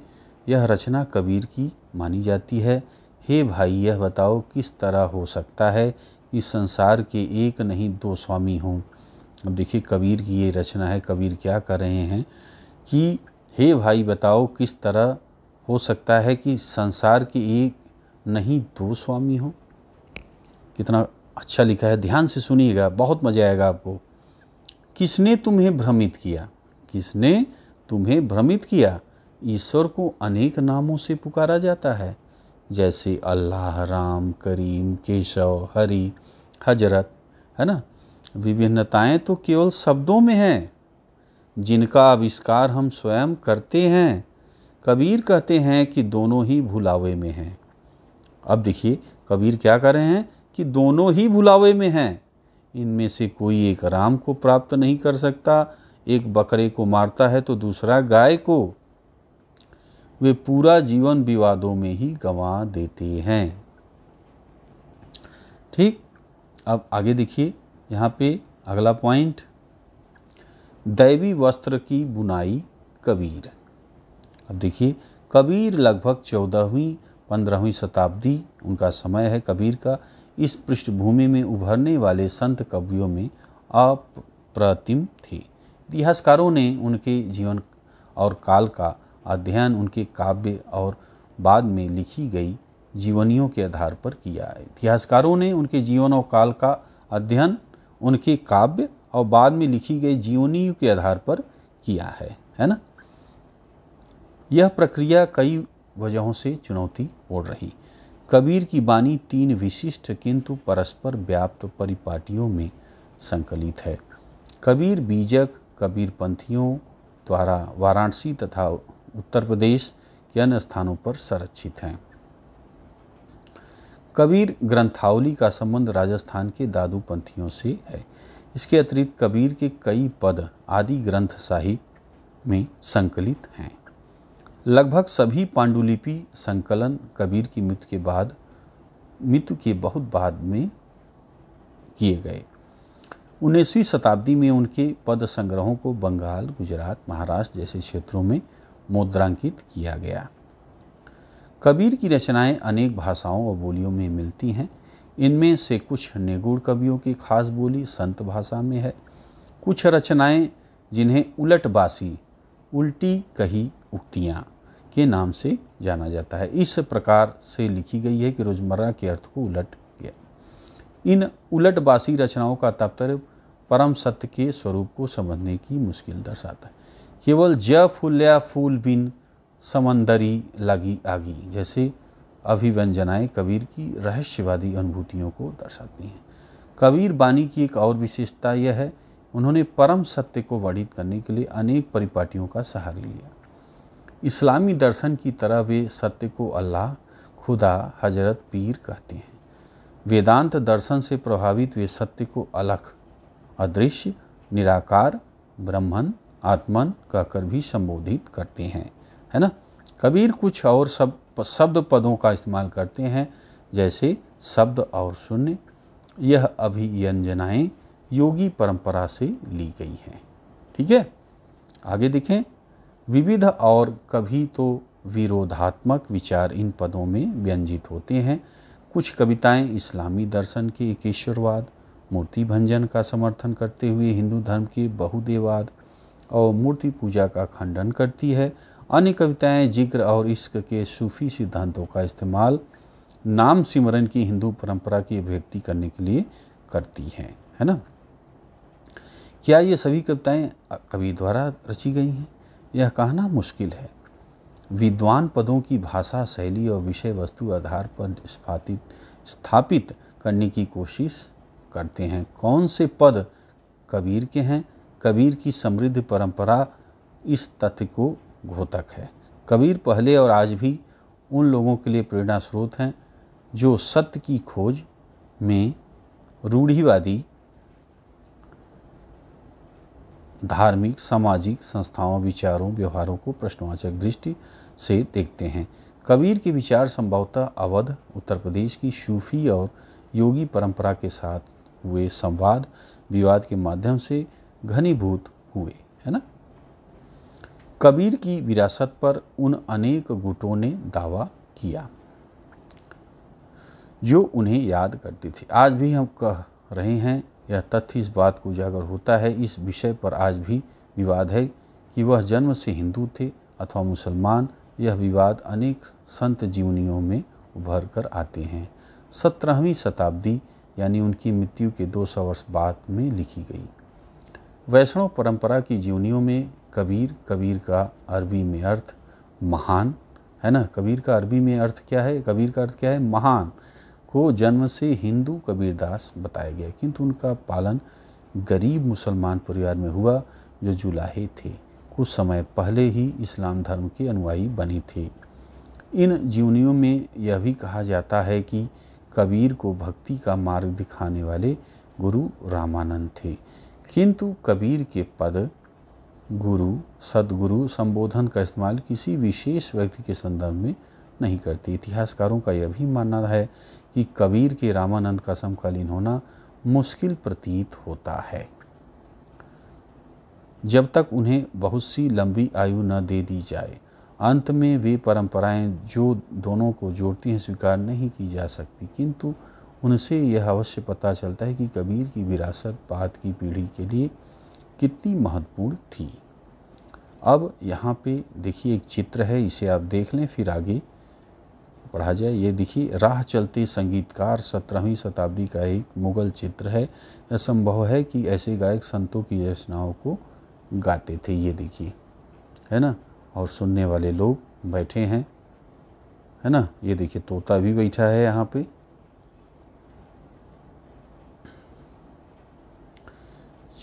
यह रचना कबीर की मानी जाती है हे भाई यह बताओ किस तरह हो सकता है कि संसार के एक नहीं दो स्वामी हों अब देखिए कबीर की ये रचना है कबीर क्या कर रहे हैं कि हे भाई बताओ किस तरह हो सकता है कि संसार के एक नहीं दो स्वामी हों कितना अच्छा लिखा है ध्यान से सुनिएगा बहुत मज़ा आएगा आपको किसने तुम्हें भ्रमित किया किसने तुम्हें भ्रमित किया ईश्वर को अनेक नामों से पुकारा जाता है जैसे अल्लाह राम करीम केशव हरि हजरत है ना विभिन्नताएं तो केवल शब्दों में हैं जिनका आविष्कार हम स्वयं करते हैं कबीर कहते हैं कि दोनों ही भुलावे में हैं अब देखिए कबीर क्या कर रहे हैं कि दोनों ही भुलावे में हैं इनमें से कोई एक राम को प्राप्त नहीं कर सकता एक बकरे को मारता है तो दूसरा गाय को वे पूरा जीवन विवादों में ही गंवा देते हैं ठीक अब आगे देखिए यहाँ पे अगला पॉइंट दैवी वस्त्र की बुनाई कबीर अब देखिए कबीर लगभग चौदहवीं पंद्रहवीं शताब्दी उनका समय है कबीर का इस पृष्ठभूमि में उभरने वाले संत कवियों में अप्रतिम इतिहासकारों ने उनके जीवन और काल का अध्ययन उनके काव्य और बाद में लिखी गई जीवनियों के आधार पर किया है इतिहासकारों ने उनके जीवन और काल का अध्ययन उनके काव्य और बाद में लिखी गई जीवनियों के आधार पर किया है है ना यह प्रक्रिया कई वजहों से चुनौती ओढ़ रही कबीर की बानी तीन विशिष्ट किंतु परस्पर व्याप्त परिपाटियों में संकलित है कबीर बीजक कबीरपंथियों द्वारा वाराणसी तथा उत्तर प्रदेश के अन्य स्थानों पर संरक्षित हैं कबीर ग्रंथावली का संबंध राजस्थान के दादू पंथियों से है इसके अतिरिक्त कबीर के कई पद आदि ग्रंथ साहिब में संकलित हैं लगभग सभी पांडुलिपि संकलन कबीर की मृत्यु के बाद मृत्यु के बहुत बाद में किए गए उन्नीसवीं शताब्दी में उनके पद संग्रहों को बंगाल गुजरात महाराष्ट्र जैसे क्षेत्रों में मुद्रांकित किया गया कबीर की रचनाएं अनेक भाषाओं और बोलियों में मिलती हैं इनमें से कुछ निगुण कवियों की खास बोली संत भाषा में है कुछ रचनाएं जिन्हें उलटबासी उल्टी कही उक्तियाँ के नाम से जाना जाता है इस प्रकार से लिखी गई है कि रोज़मर्रा के अर्थ को उलट इन उलटबासी रचनाओं का तात्पर्य परम सत्य के स्वरूप को समझने की मुश्किल दर्शाता है केवल ज फूल्या फूल बिन समंदरी लगी आगी जैसे अभिव्यंजनाएं कबीर की रहस्यवादी अनुभूतियों को दर्शाती हैं कबीर बानी की एक और विशेषता यह है उन्होंने परम सत्य को वर्णित करने के लिए अनेक परिपाटियों का सहारा लिया इस्लामी दर्शन की तरह वे सत्य को अल्लाह खुदा हजरत पीर कहते हैं वेदांत दर्शन से प्रभावित वे सत्य को अलग अदृश्य निराकार ब्रह्मन आत्मन कहकर भी संबोधित करते हैं है ना कबीर कुछ और सब शब्द पदों का इस्तेमाल करते हैं जैसे शब्द और शून्य यह अभियंजनाएँ योगी परंपरा से ली गई हैं ठीक है आगे देखें विविध और कभी तो विरोधात्मक विचार इन पदों में व्यंजित होते हैं कुछ कविताएं इस्लामी दर्शन के एकेश्वरवाद मूर्ति भंजन का समर्थन करते हुए हिंदू धर्म के बहुदेवाद और मूर्ति पूजा का खंडन करती है अन्य कविताएं जिक्र और इश्क के सूफी सिद्धांतों का इस्तेमाल नाम सिमरन की हिंदू परंपरा की अभिव्यक्ति करने के लिए करती हैं है ना क्या ये सभी कविताएं कवि द्वारा रची गई हैं यह कहना मुश्किल है विद्वान पदों की भाषा शैली और विषय वस्तु आधार पर स्थापित स्थापित करने की कोशिश करते हैं कौन से पद कबीर के हैं कबीर की समृद्ध परंपरा इस तथ्य को घोतक है कबीर पहले और आज भी उन लोगों के लिए प्रेरणा स्रोत हैं जो सत्य की खोज में रूढ़िवादी धार्मिक सामाजिक संस्थाओं विचारों व्यवहारों को प्रश्नवाचक दृष्टि से देखते हैं कबीर के विचार संभवतः अवध उत्तर प्रदेश की सूफी और योगी परंपरा के साथ हुए संवाद विवाद के माध्यम से घनीभूत हुए है ना कबीर की विरासत पर उन अनेक गुटों ने दावा किया जो उन्हें याद करती थी आज भी हम कह रहे हैं यह तथ्य इस बात को उजागर होता है इस विषय पर आज भी विवाद है कि वह जन्म से हिंदू थे अथवा मुसलमान यह विवाद अनेक संत जीवनियों में उभर कर आते हैं सत्रहवीं शताब्दी यानी उनकी मृत्यु के 200 वर्ष बाद में लिखी गई वैष्णव परंपरा की जीवनियों में कबीर कबीर का अरबी में अर्थ महान है ना कबीर का अरबी में अर्थ क्या है कबीर का अर्थ क्या है महान को जन्म से हिंदू कबीरदास बताया गया किंतु उनका पालन गरीब मुसलमान परिवार में हुआ जो जुलाहे थे कुछ समय पहले ही इस्लाम धर्म के अनुयायी बने थे इन जीवनियों में यह भी कहा जाता है कि कबीर को भक्ति का मार्ग दिखाने वाले गुरु रामानंद थे किंतु कबीर के पद गुरु सदगुरु संबोधन का इस्तेमाल किसी विशेष व्यक्ति के संदर्भ में नहीं करते इतिहासकारों का यह भी मानना है कि कबीर के रामानंद का समकालीन होना मुश्किल प्रतीत होता है जब तक उन्हें बहुत सी लंबी आयु न दे दी जाए अंत में वे परंपराएं जो दोनों को जोड़ती हैं स्वीकार नहीं की जा सकती किंतु उनसे यह अवश्य पता चलता है कि कबीर की विरासत बाद की पीढ़ी के लिए कितनी महत्वपूर्ण थी अब यहाँ पे देखिए एक चित्र है इसे आप देख लें फिर आगे पढ़ा जाए ये देखिए राह चलते संगीतकार सत्रहवीं शताब्दी का एक मुगल चित्र है संभव है कि ऐसे गायक संतों की रचनाओं को गाते थे ये देखिए है ना और सुनने वाले लोग बैठे हैं है ना ये देखिए तोता भी बैठा है यहाँ पे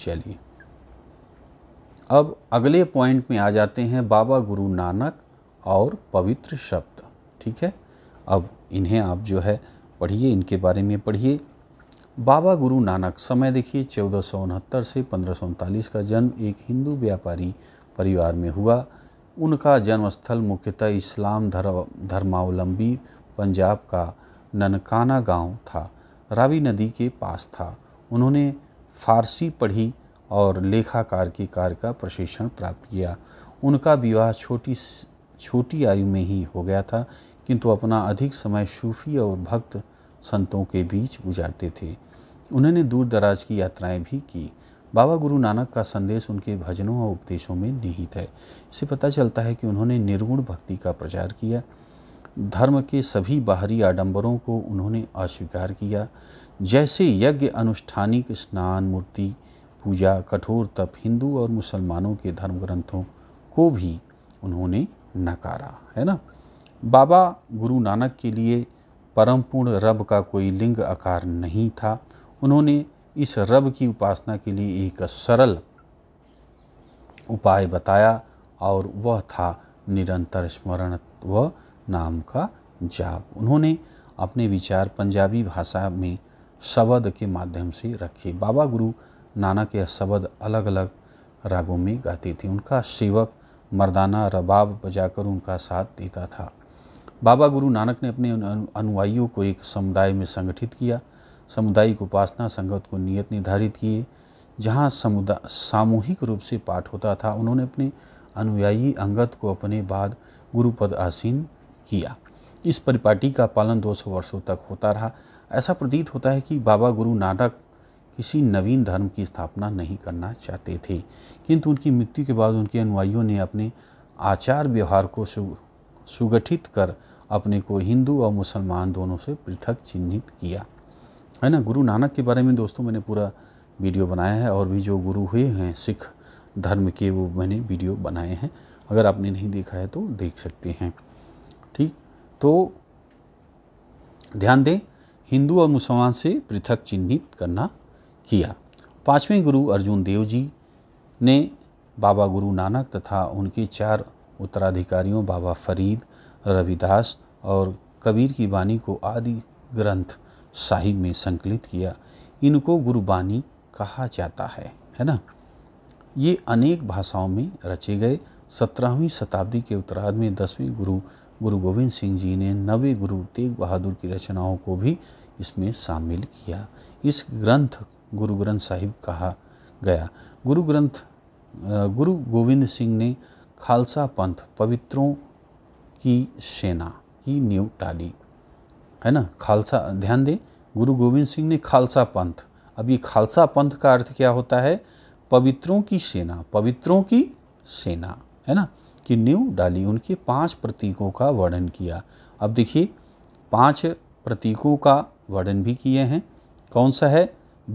चलिए अब अगले पॉइंट में आ जाते हैं बाबा गुरु नानक और पवित्र शब्द ठीक है अब इन्हें आप जो है पढ़िए इनके बारे में पढ़िए बाबा गुरु नानक समय देखिए चौदह से पंद्रह का जन्म एक हिंदू व्यापारी परिवार में हुआ उनका जन्मस्थल मुख्यतः इस्लाम धर्म धर्मावलंबी पंजाब का ननकाना गांव था रावी नदी के पास था उन्होंने फारसी पढ़ी और लेखाकार के कार्य का प्रशिक्षण प्राप्त किया उनका विवाह छोटी छोटी आयु में ही हो गया था किंतु अपना अधिक समय सूफी और भक्त संतों के बीच गुजारते थे उन्होंने दूर दराज की यात्राएं भी की बाबा गुरु नानक का संदेश उनके भजनों और उपदेशों में निहित है इससे पता चलता है कि उन्होंने निर्गुण भक्ति का प्रचार किया धर्म के सभी बाहरी आडंबरों को उन्होंने अस्वीकार किया जैसे यज्ञ अनुष्ठानिक स्नान मूर्ति पूजा कठोर तप हिंदू और मुसलमानों के धर्म ग्रंथों को भी उन्होंने नकारा है ना बाबा गुरु नानक के लिए परम पूर्ण रब का कोई लिंग आकार नहीं था उन्होंने इस रब की उपासना के लिए एक सरल उपाय बताया और वह था निरंतर स्मरण व नाम का जाप उन्होंने अपने विचार पंजाबी भाषा में शब्द के माध्यम से रखे बाबा गुरु नानक यह शब्द अलग अलग रागों में गाते थे उनका सेवक मर्दाना रबाब बजाकर उनका साथ देता था बाबा गुरु नानक ने अपने अनुयायियों को एक समुदाय में संगठित किया समुदायिक उपासना संगत को नियत निर्धारित किए जहाँ समुदाय सामूहिक रूप से पाठ होता था उन्होंने अपने अनुयायी अंगत को अपने बाद गुरुपद आसीन किया इस परिपाटी का पालन 200 वर्षों तक होता रहा ऐसा प्रतीत होता है कि बाबा गुरु नानक किसी नवीन धर्म की स्थापना नहीं करना चाहते थे किंतु उनकी मृत्यु के बाद उनके अनुयायियों ने अपने आचार व्यवहार को सुगठित कर अपने को हिंदू और मुसलमान दोनों से पृथक चिन्हित किया है ना गुरु नानक के बारे में दोस्तों मैंने पूरा वीडियो बनाया है और भी जो गुरु हुए हैं सिख धर्म के वो मैंने वीडियो बनाए हैं अगर आपने नहीं देखा है तो देख सकते हैं ठीक तो ध्यान दें हिंदू और मुसलमान से पृथक चिन्हित करना किया पांचवें गुरु अर्जुन देव जी ने बाबा गुरु नानक तथा उनके चार उत्तराधिकारियों बाबा फरीद रविदास और कबीर की वाणी को आदि ग्रंथ साहिब में संकलित किया इनको गुरुबानी कहा जाता है है ना ये अनेक भाषाओं में रचे गए सत्रहवीं शताब्दी के उत्तरार्ध में दसवें गुरु गुरु गोविंद सिंह जी ने नवे गुरु तेग बहादुर की रचनाओं को भी इसमें शामिल किया इस ग्रंथ गुरु ग्रंथ साहिब कहा गया गुरु ग्रंथ गुरु गोविंद सिंह ने खालसा पंथ पवित्रों की सेना ही न्यू टाली है ना खालसा ध्यान दें गुरु गोविंद सिंह ने खालसा पंथ अब ये खालसा पंथ का अर्थ क्या होता है पवित्रों की सेना पवित्रों की सेना है ना कि न्यू डाली उनके पांच प्रतीकों का वर्णन किया अब देखिए पांच प्रतीकों का वर्णन भी किए हैं कौन सा है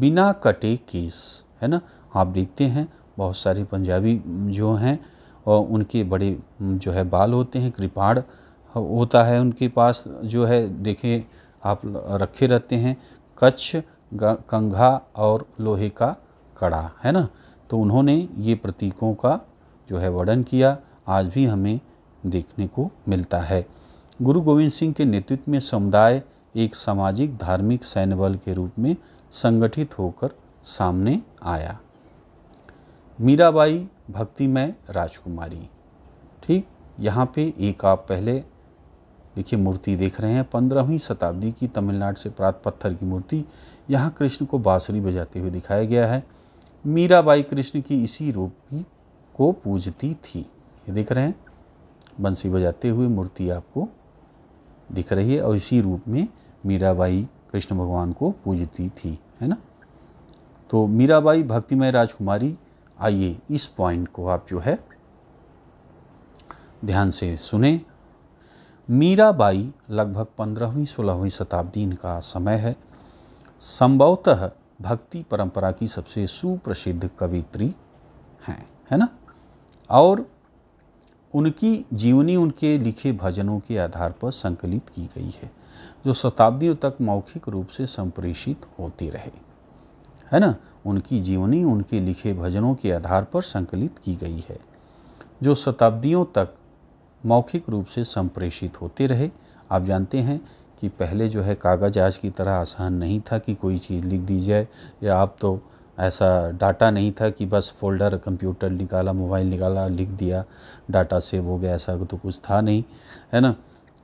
बिना कटे केस है ना आप देखते हैं बहुत सारे पंजाबी जो हैं और उनके बड़े जो है बाल होते हैं कृपाण होता है उनके पास जो है देखें आप रखे रहते हैं कच्छ कंघा और लोहे का कड़ा है ना तो उन्होंने ये प्रतीकों का जो है वर्णन किया आज भी हमें देखने को मिलता है गुरु गोविंद सिंह के नेतृत्व में समुदाय एक सामाजिक धार्मिक सैन्य बल के रूप में संगठित होकर सामने आया मीराबाई भक्तिमय राजकुमारी ठीक यहाँ पे एक आप पहले देखिए मूर्ति देख रहे हैं पंद्रहवीं शताब्दी की तमिलनाडु से प्राप्त पत्थर की मूर्ति यहाँ कृष्ण को बांसुरी बजाते हुए दिखाया गया है मीराबाई कृष्ण की इसी रूप की को पूजती थी ये देख रहे हैं बंसी बजाते हुए मूर्ति आपको दिख रही है और इसी रूप में मीराबाई कृष्ण भगवान को पूजती थी है ना तो मीराबाई भक्तिमय राजकुमारी आइए इस पॉइंट को आप जो है ध्यान से सुने मीराबाई लगभग पंद्रहवीं सोलहवीं शताब्दी इनका समय है संभवतः भक्ति परंपरा की सबसे सुप्रसिद्ध कवित्री हैं है ना और उनकी जीवनी उनके लिखे भजनों के आधार पर संकलित की गई है जो शताब्दियों तक मौखिक रूप से संप्रेषित होती रहे है ना उनकी जीवनी उनके लिखे भजनों के आधार पर संकलित की गई है जो शताब्दियों तक मौखिक रूप से संप्रेषित होते रहे आप जानते हैं कि पहले जो है कागज़ आज की तरह आसान नहीं था कि कोई चीज़ लिख दी जाए या आप तो ऐसा डाटा नहीं था कि बस फोल्डर कंप्यूटर निकाला मोबाइल निकाला लिख दिया डाटा सेव हो गया ऐसा तो कुछ था नहीं है ना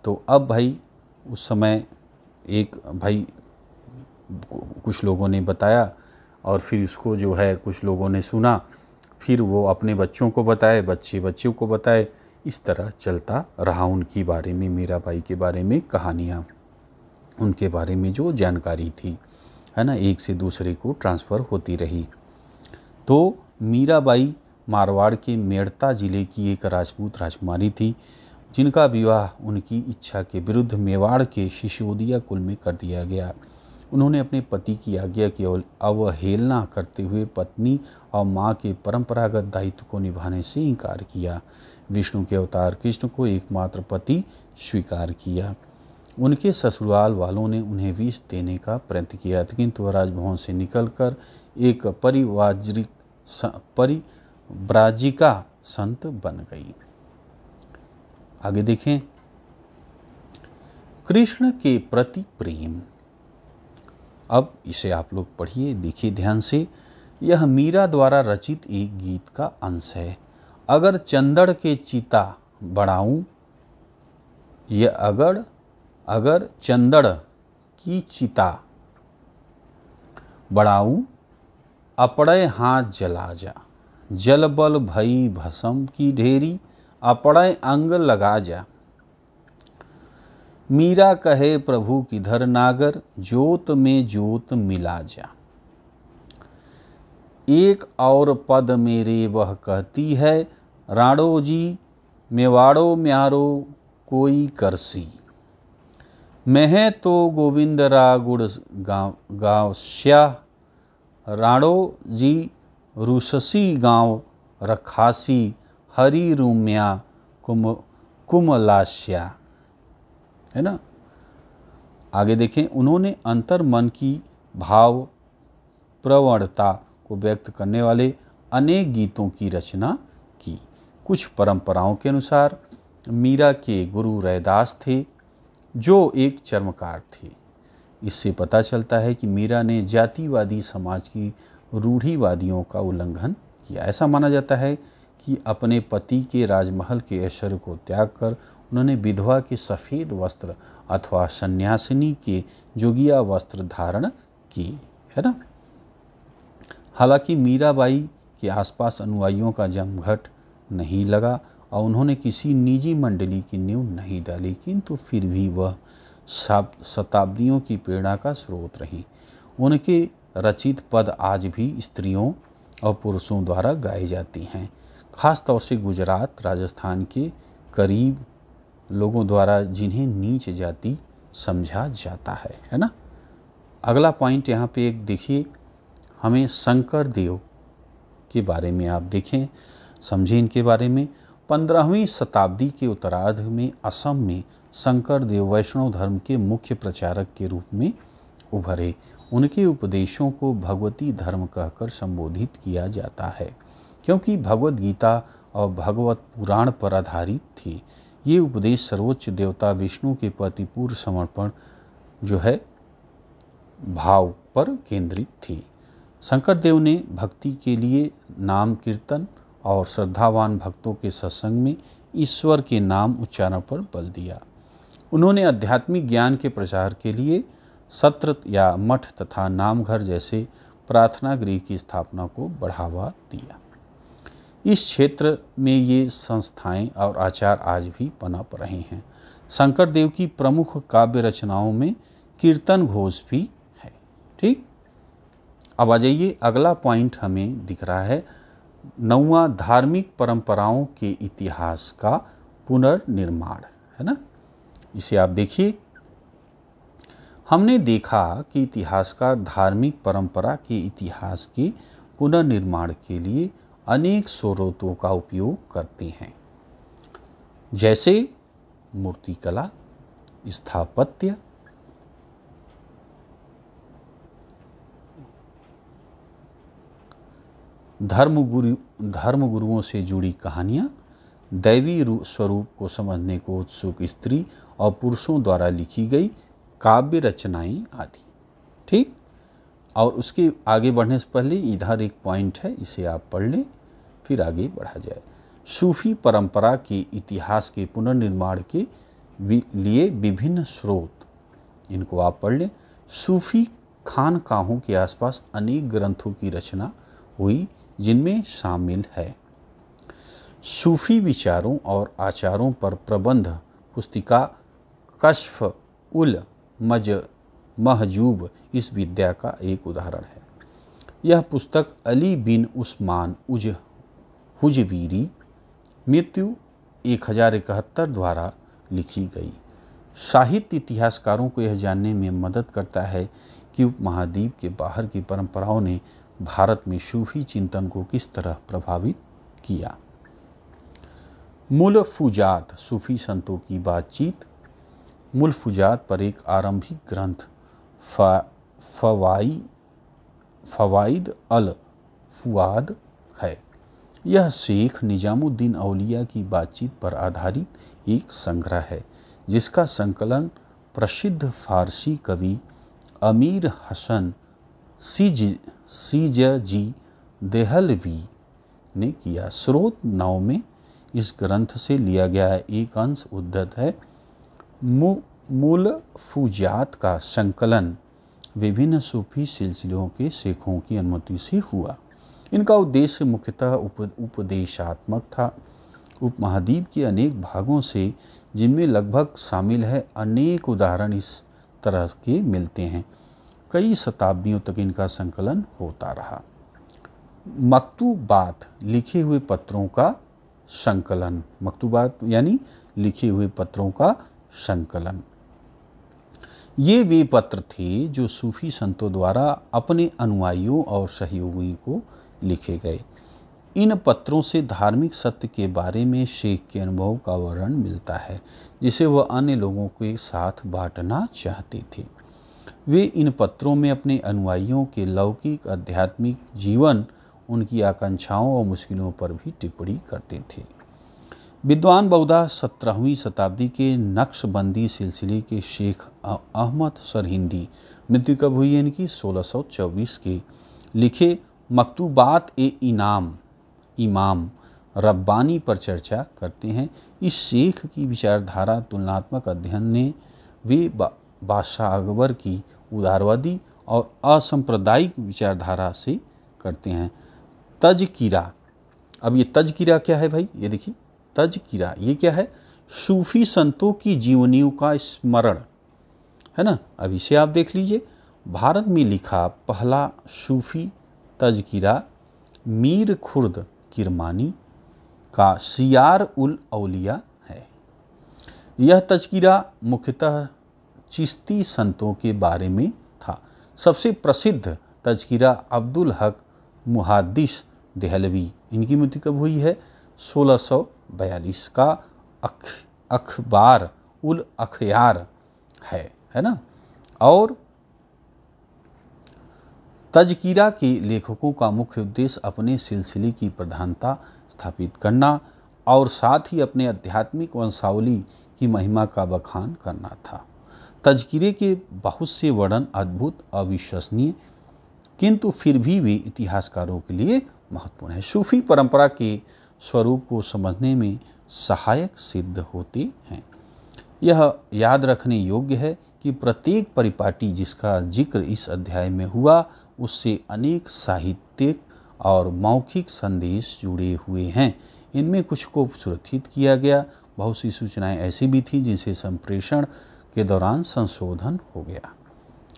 तो अब भाई उस समय एक भाई कुछ लोगों ने बताया और फिर उसको जो है कुछ लोगों ने सुना फिर वो अपने बच्चों को बताए बच्चे बच्चों को बताए इस तरह चलता रहा उनके बारे में मीराबाई के बारे में कहानियाँ उनके बारे में जो जानकारी थी है ना एक से दूसरे को ट्रांसफ़र होती रही तो मीराबाई मारवाड़ के मेड़ता ज़िले की एक राजपूत राजकुमारी थी जिनका विवाह उनकी इच्छा के विरुद्ध मेवाड़ के शिशोदिया कुल में कर दिया गया उन्होंने अपने पति की आज्ञा की अवहेलना करते हुए पत्नी और माँ के परंपरागत दायित्व को निभाने से इनकार किया विष्णु के अवतार कृष्ण को एकमात्र पति स्वीकार किया उनके ससुराल वालों ने उन्हें विष देने का प्रयत्न किया किंतु वह राजभवन से निकलकर एक परिवाजरिक परिव्राजिका संत बन गई आगे देखें कृष्ण के प्रति प्रेम अब इसे आप लोग पढ़िए देखिए ध्यान से यह मीरा द्वारा रचित एक गीत का अंश है अगर चंदड़ के चीता बढ़ाऊं ये अगर अगर चंदड़ की चिता बढ़ाऊं अपड़े हाथ जला जा जलबल भई भसम की ढेरी अपड़े अंग लगा जा मीरा कहे प्रभु किधर नागर जोत में जोत मिला जा एक और पद मेरे वह कहती है राणो जी मेवाड़ो म्यारो कोई करसी मैं तो गोविंद रागुड़ गाँव गाँव श्या राणो जी रुससी गाँव रखासी हरी रूम्या कुम कुमलाश्या है ना आगे देखें उन्होंने अंतर मन की भाव प्रवणता को व्यक्त करने वाले अनेक गीतों की रचना की कुछ परंपराओं के अनुसार मीरा के गुरु रैदास थे जो एक चर्मकार थे इससे पता चलता है कि मीरा ने जातिवादी समाज की रूढ़ीवादियों का उल्लंघन किया ऐसा माना जाता है कि अपने पति के राजमहल के ऐश्वर्य को त्याग कर उन्होंने विधवा के सफ़ेद वस्त्र अथवा सन्यासिनी के जोगिया वस्त्र धारण किए है ना हालांकि मीराबाई के आसपास अनुयायियों का जमघट नहीं लगा और उन्होंने किसी निजी मंडली की नींव नहीं डाली किंतु फिर भी वह शताब्दियों की प्रेरणा का स्रोत रही उनके रचित पद आज भी स्त्रियों और पुरुषों द्वारा गाई जाती हैं खास तौर से गुजरात राजस्थान के करीब लोगों द्वारा जिन्हें नीच जाति समझा जाता है है ना अगला पॉइंट यहाँ पे एक देखिए हमें शंकर देव के बारे में आप देखें समझें इनके बारे में पंद्रहवीं शताब्दी के उत्तरार्ध में असम में शंकर देव वैष्णव धर्म के मुख्य प्रचारक के रूप में उभरे उनके उपदेशों को भगवती धर्म कहकर संबोधित किया जाता है क्योंकि भगवत गीता और भगवत पुराण पर आधारित थी ये उपदेश सर्वोच्च देवता विष्णु के प्रति पूर्व समर्पण जो है भाव पर केंद्रित थी शंकर देव ने भक्ति के लिए नाम कीर्तन और श्रद्धावान भक्तों के सत्संग में ईश्वर के नाम उच्चारण पर बल दिया उन्होंने आध्यात्मिक ज्ञान के प्रचार के लिए सत्र या मठ तथा नामघर जैसे प्रार्थना गृह की स्थापना को बढ़ावा दिया इस क्षेत्र में ये संस्थाएं और आचार आज भी पनप रहे हैं शंकर देव की प्रमुख काव्य रचनाओं में कीर्तन घोष भी है ठीक अब आ जाइए अगला पॉइंट हमें दिख रहा है नौवा धार्मिक परंपराओं के इतिहास का पुनर्निर्माण है ना इसे आप देखिए हमने देखा कि इतिहासकार धार्मिक परंपरा के इतिहास के पुनर्निर्माण के लिए अनेक स्रोतों का उपयोग करते हैं जैसे मूर्तिकला स्थापत्य धर्म गुरु धर्म गुरुओं से जुड़ी कहानियाँ दैवी स्वरूप को समझने को उत्सुक स्त्री और पुरुषों द्वारा लिखी गई काव्य रचनाएं आदि ठीक और उसके आगे बढ़ने से पहले इधर एक पॉइंट है इसे आप पढ़ लें फिर आगे बढ़ा जाए सूफी परंपरा के इतिहास के पुनर्निर्माण के लिए विभिन्न स्रोत इनको आप पढ़ लें सूफी खानकाहों के आसपास अनेक ग्रंथों की रचना हुई जिनमें शामिल है सूफी विचारों और आचारों पर प्रबंध पुस्तिका कश्फ उल मज महजूब इस विद्या का एक उदाहरण है यह पुस्तक अली बिन उस्मान उज हुजवीरी मृत्यु एक हज़ार इकहत्तर द्वारा लिखी गई साहित्य इतिहासकारों को यह जानने में मदद करता है कि उपमहाद्वीप के बाहर की परंपराओं ने भारत में सूफी चिंतन को किस तरह प्रभावित किया फुजात सूफी संतों की बातचीत मुल्फुजात पर एक आरंभिक ग्रंथ फवाई फवाइद अल फुआद है यह शेख निजामुद्दीन अलिया की बातचीत पर आधारित एक संग्रह है जिसका संकलन प्रसिद्ध फारसी कवि अमीर हसन सिज ज जी देहलवी ने किया स्रोत नाव में इस ग्रंथ से लिया गया है एक अंश उद्धत है मूल फूजात का संकलन विभिन्न सूफी सिलसिलों के शेखों की अनुमति से हुआ इनका उद्देश्य मुख्यतः उप, उपदेशात्मक था उपमहाद्वीप के अनेक भागों से जिनमें लगभग शामिल है अनेक उदाहरण इस तरह के मिलते हैं कई शताब्दियों तक इनका संकलन होता रहा मकतूबात लिखे हुए पत्रों का संकलन मकतूबात यानी लिखे हुए पत्रों का संकलन ये वे पत्र थे जो सूफी संतों द्वारा अपने अनुयायियों और सहयोगियों को लिखे गए इन पत्रों से धार्मिक सत्य के बारे में शेख के अनुभव का वर्णन मिलता है जिसे वह अन्य लोगों के साथ बांटना चाहते थे वे इन पत्रों में अपने अनुयायियों के लौकिक आध्यात्मिक जीवन उनकी आकांक्षाओं और मुश्किलों पर भी टिप्पणी करते थे विद्वान बहुदा सत्रहवीं शताब्दी के नक्शबंदी सिलसिले के शेख अहमद सरहिंदी मृत्यु कब हुई इनकी 1624 के लिखे मकतूबात ए इनाम इमाम रब्बानी पर चर्चा करते हैं इस शेख की विचारधारा तुलनात्मक अध्ययन ने वे बादशाह अकबर की उदारवादी और असंप्रदायिक विचारधारा से करते हैं तजकिरा अब ये तजकिरा क्या है भाई ये देखिए तजकिरा ये क्या है सूफी संतों की जीवनियों का स्मरण है ना अब इसे आप देख लीजिए भारत में लिखा पहला सूफी तजकिरा मीर खुर्द किरमानी का सियार उल अलिया है यह तजकिरा मुख्यतः चिश्ती संतों के बारे में था सबसे प्रसिद्ध तजकिरा अब्दुल हक मुहादिस देहलवी इनकी मृत्यु कब हुई है 1642 का अख अखबार उल अखियार है है ना और तजकीरा के लेखकों का मुख्य उद्देश्य अपने सिलसिले की प्रधानता स्थापित करना और साथ ही अपने आध्यात्मिक वंशावली की महिमा का बखान करना था तजकिरे के बहुत से वर्णन अद्भुत अविश्वसनीय किंतु फिर भी वे इतिहासकारों के लिए महत्वपूर्ण है सूफी परंपरा के स्वरूप को समझने में सहायक सिद्ध होते हैं यह याद रखने योग्य है कि प्रत्येक परिपाटी जिसका जिक्र इस अध्याय में हुआ उससे अनेक साहित्यिक और मौखिक संदेश जुड़े हुए हैं इनमें कुछ को सुरक्षित किया गया बहुत सी सूचनाएं ऐसी भी थी जिसे संप्रेषण के दौरान संशोधन हो गया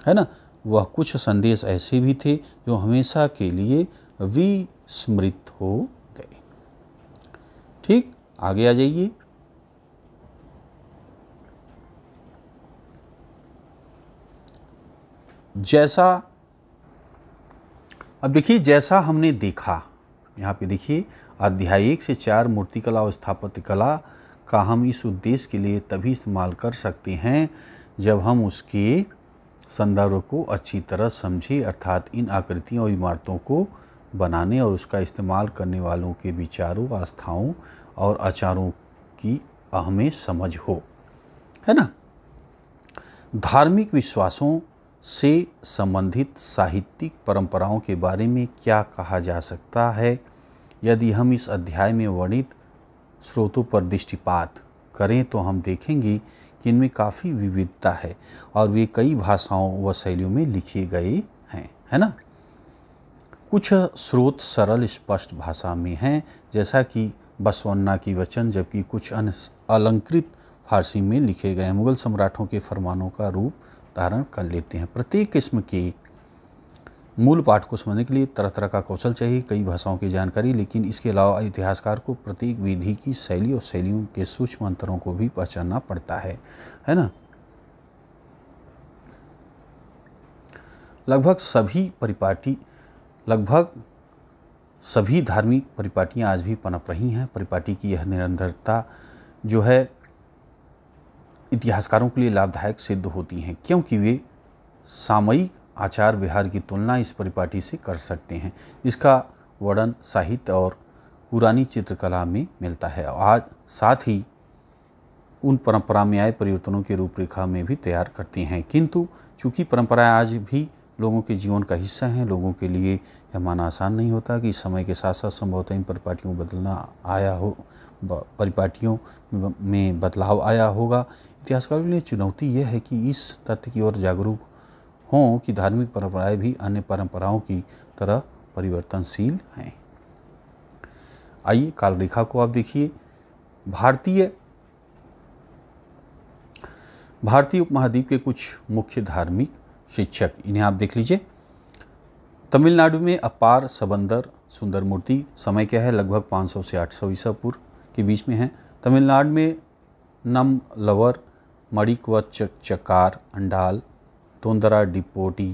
है ना वह कुछ संदेश ऐसे भी थे जो हमेशा के लिए विस्मृत हो गए ठीक आगे आ जाइए जैसा अब देखिए जैसा हमने देखा यहाँ पे देखिए एक से चार मूर्तिकला और स्थापत्य कला का हम इस उद्देश्य के लिए तभी इस्तेमाल कर सकते हैं जब हम उसके संदर्भ को अच्छी तरह समझें अर्थात इन आकृतियों और इमारतों को बनाने और उसका इस्तेमाल करने वालों के विचारों आस्थाओं और आचारों की हमें समझ हो है ना धार्मिक विश्वासों से संबंधित साहित्यिक परंपराओं के बारे में क्या कहा जा सकता है यदि हम इस अध्याय में वर्णित स्रोतों पर दृष्टिपात करें तो हम देखेंगे कि इनमें काफ़ी विविधता है और वे कई भाषाओं व शैलियों में लिखे गए हैं है ना कुछ स्रोत सरल स्पष्ट भाषा में हैं जैसा कि बसवन्ना की वचन जबकि कुछ अन्य अलंकृत फारसी में लिखे गए मुगल सम्राटों के फरमानों का रूप धारण कर लेते हैं प्रत्येक किस्म के मूल पाठ को समझने के लिए तरह तरह का कौशल चाहिए कई भाषाओं की जानकारी लेकिन इसके अलावा इतिहासकार को प्रत्येक विधि की शैली और शैलियों के सूक्ष्म अंतरों को भी पहचानना पड़ता है है ना लगभग सभी परिपाटी लगभग सभी धार्मिक परिपाटियाँ आज भी पनप रही हैं परिपाटी की यह निरंतरता जो है इतिहासकारों के लिए लाभदायक सिद्ध होती हैं क्योंकि वे सामयिक आचार विहार की तुलना इस परिपाटी से कर सकते हैं इसका वर्णन साहित्य और पुरानी चित्रकला में मिलता है आज साथ ही उन परंपरा में आए परिवर्तनों की रूपरेखा में भी तैयार करते हैं किंतु चूँकि परंपराएं आज भी लोगों के जीवन का हिस्सा हैं लोगों के लिए यह माना आसान नहीं होता कि समय के साथ साथ संभवतः इन परिपाटियों बदलना आया हो परिपाटियों में बदलाव आया होगा इतिहासकारों के लिए चुनौती यह है कि इस तथ्य की ओर जागरूक हों कि धार्मिक परंपराएं भी अन्य परंपराओं की तरह परिवर्तनशील हैं आइए काल रेखा को आप देखिए भारतीय भारतीय उपमहाद्वीप के कुछ मुख्य धार्मिक शिक्षक इन्हें आप देख लीजिए तमिलनाडु में अपार सबंदर सुंदर मूर्ति समय क्या है लगभग 500 से 800 सौ ईसा पूर्व के बीच में है तमिलनाडु में नम लवर मणिकवचकार अंडाल तोंदरा डिपोटी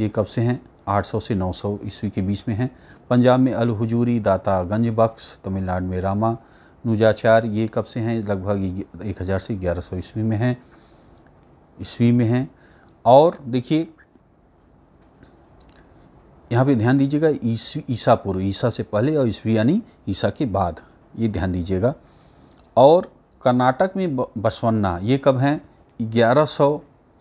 ये कब से हैं 800 से 900 ईस्वी के बीच में हैं पंजाब में अल हजूरी दाता गंज बख्श तमिलनाडु में रामा नुजाचार ये कब से हैं लगभग एक हज़ार से ग्यारह सौ ईस्वी में हैं ईस्वी में हैं और देखिए यहाँ पे ध्यान दीजिएगा ईस्वी ईसा पूर्व ईसा से पहले और ईस्वी यानी ईसा के बाद ये ध्यान दीजिएगा और कर्नाटक में बसवन्ना ये कब हैं ग्यारह सौ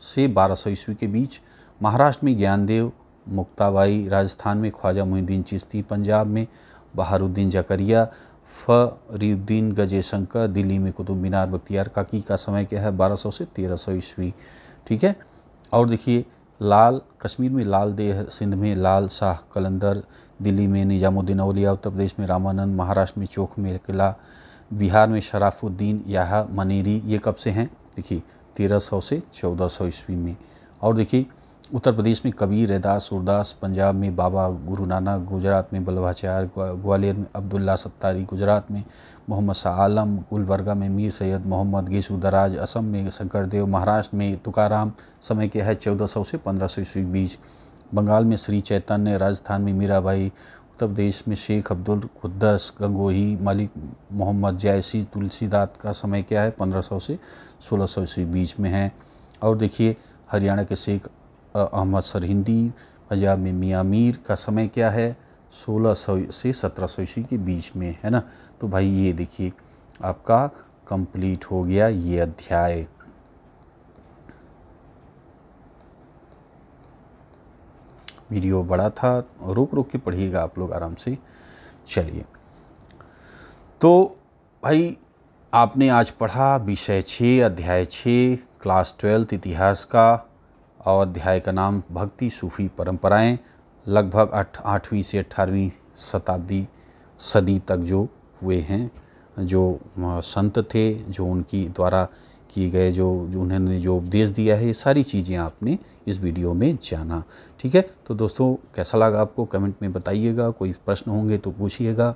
से 1200 ईस्वी के बीच महाराष्ट्र में ज्ञानदेव मुक्ताबाई राजस्थान में ख्वाजा मुहिद्दीन चिश्ती पंजाब में बहारुद्दीन जकरिया फरीद्दीन शंकर दिल्ली में कुतुब मीनार बख्तियार काकी का समय क्या है 1200 से 1300 ईस्वी ठीक है और देखिए लाल कश्मीर में लाल देह सिंध में लाल शाह कलंदर दिल्ली में निजामुद्दीन अलिया उत्तर प्रदेश में रामानंद महाराष्ट्र में चोख में किला बिहार में शराफुद्दीन याहा मनेरी ये कब से हैं देखिए 1300 से 1400 ईस्वी में और देखिए उत्तर प्रदेश में कबीर रैदास उरदास पंजाब में बाबा गुरु नानक गुजरात में बल्लभाचार्य ग्वालियर में अब्दुल्ला सत्तारी गुजरात में मोहम्मद शाह आलम गुलबर्गा में मीर सैयद मोहम्मद गेसु दराज असम में शंकरदेव महाराष्ट्र में तुकाराम समय के है 1400 से 1500 ईस्वी बीच बंगाल में श्री चैतन्य राजस्थान में मीराबाई उत्तर प्रदेश में शेख अब्दुल खुद्दस गंगोही मलिक मोहम्मद जैसी तुलसीदात का समय क्या है सौ से सोलह सौ ईस्वी बीच में हैं और देखिए हरियाणा के शेख अहमद सरहिंदी पंजाब में मियाँ मीर का समय क्या है सोलह सौ से सत्रह सौ ईस्वी के बीच में है ना तो भाई ये देखिए आपका कंप्लीट हो गया ये अध्याय वीडियो बड़ा था रुक रुक के पढ़िएगा आप लोग आराम से चलिए तो भाई आपने आज पढ़ा विषय छः अध्याय छः क्लास ट्वेल्थ इतिहास का और अध्याय का नाम भक्ति सूफी परंपराएं लगभग आठ आठवीं से अट्ठारहवीं शताब्दी सदी तक जो हुए हैं जो संत थे जो उनकी द्वारा किए गए जो उन्होंने जो उपदेश दिया है ये सारी चीज़ें आपने इस वीडियो में जाना ठीक है तो दोस्तों कैसा लगा आपको कमेंट में बताइएगा कोई प्रश्न होंगे तो पूछिएगा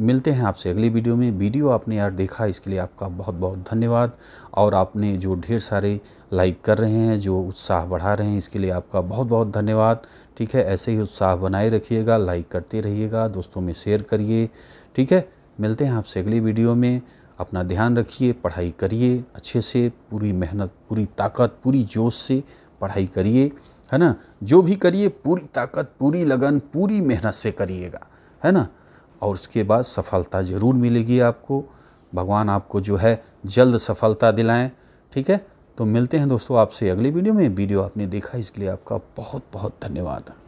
मिलते हैं आपसे अगली वीडियो में वीडियो आपने यार देखा इसके लिए आपका बहुत बहुत धन्यवाद और आपने जो ढेर सारे लाइक कर रहे हैं जो उत्साह बढ़ा रहे हैं इसके लिए आपका बहुत बहुत धन्यवाद ठीक है ऐसे ही उत्साह बनाए रखिएगा लाइक करते रहिएगा दोस्तों में शेयर करिए ठीक है मिलते हैं आपसे अगली वीडियो में अपना ध्यान रखिए पढ़ाई करिए अच्छे से पूरी मेहनत पूरी ताकत पूरी जोश से पढ़ाई करिए है ना जो भी करिए पूरी ताकत पूरी लगन पूरी मेहनत से करिएगा है ना और उसके बाद सफलता ज़रूर मिलेगी आपको भगवान आपको जो है जल्द सफलता दिलाएं ठीक है तो मिलते हैं दोस्तों आपसे अगली वीडियो में वीडियो आपने देखा इसके लिए आपका बहुत बहुत धन्यवाद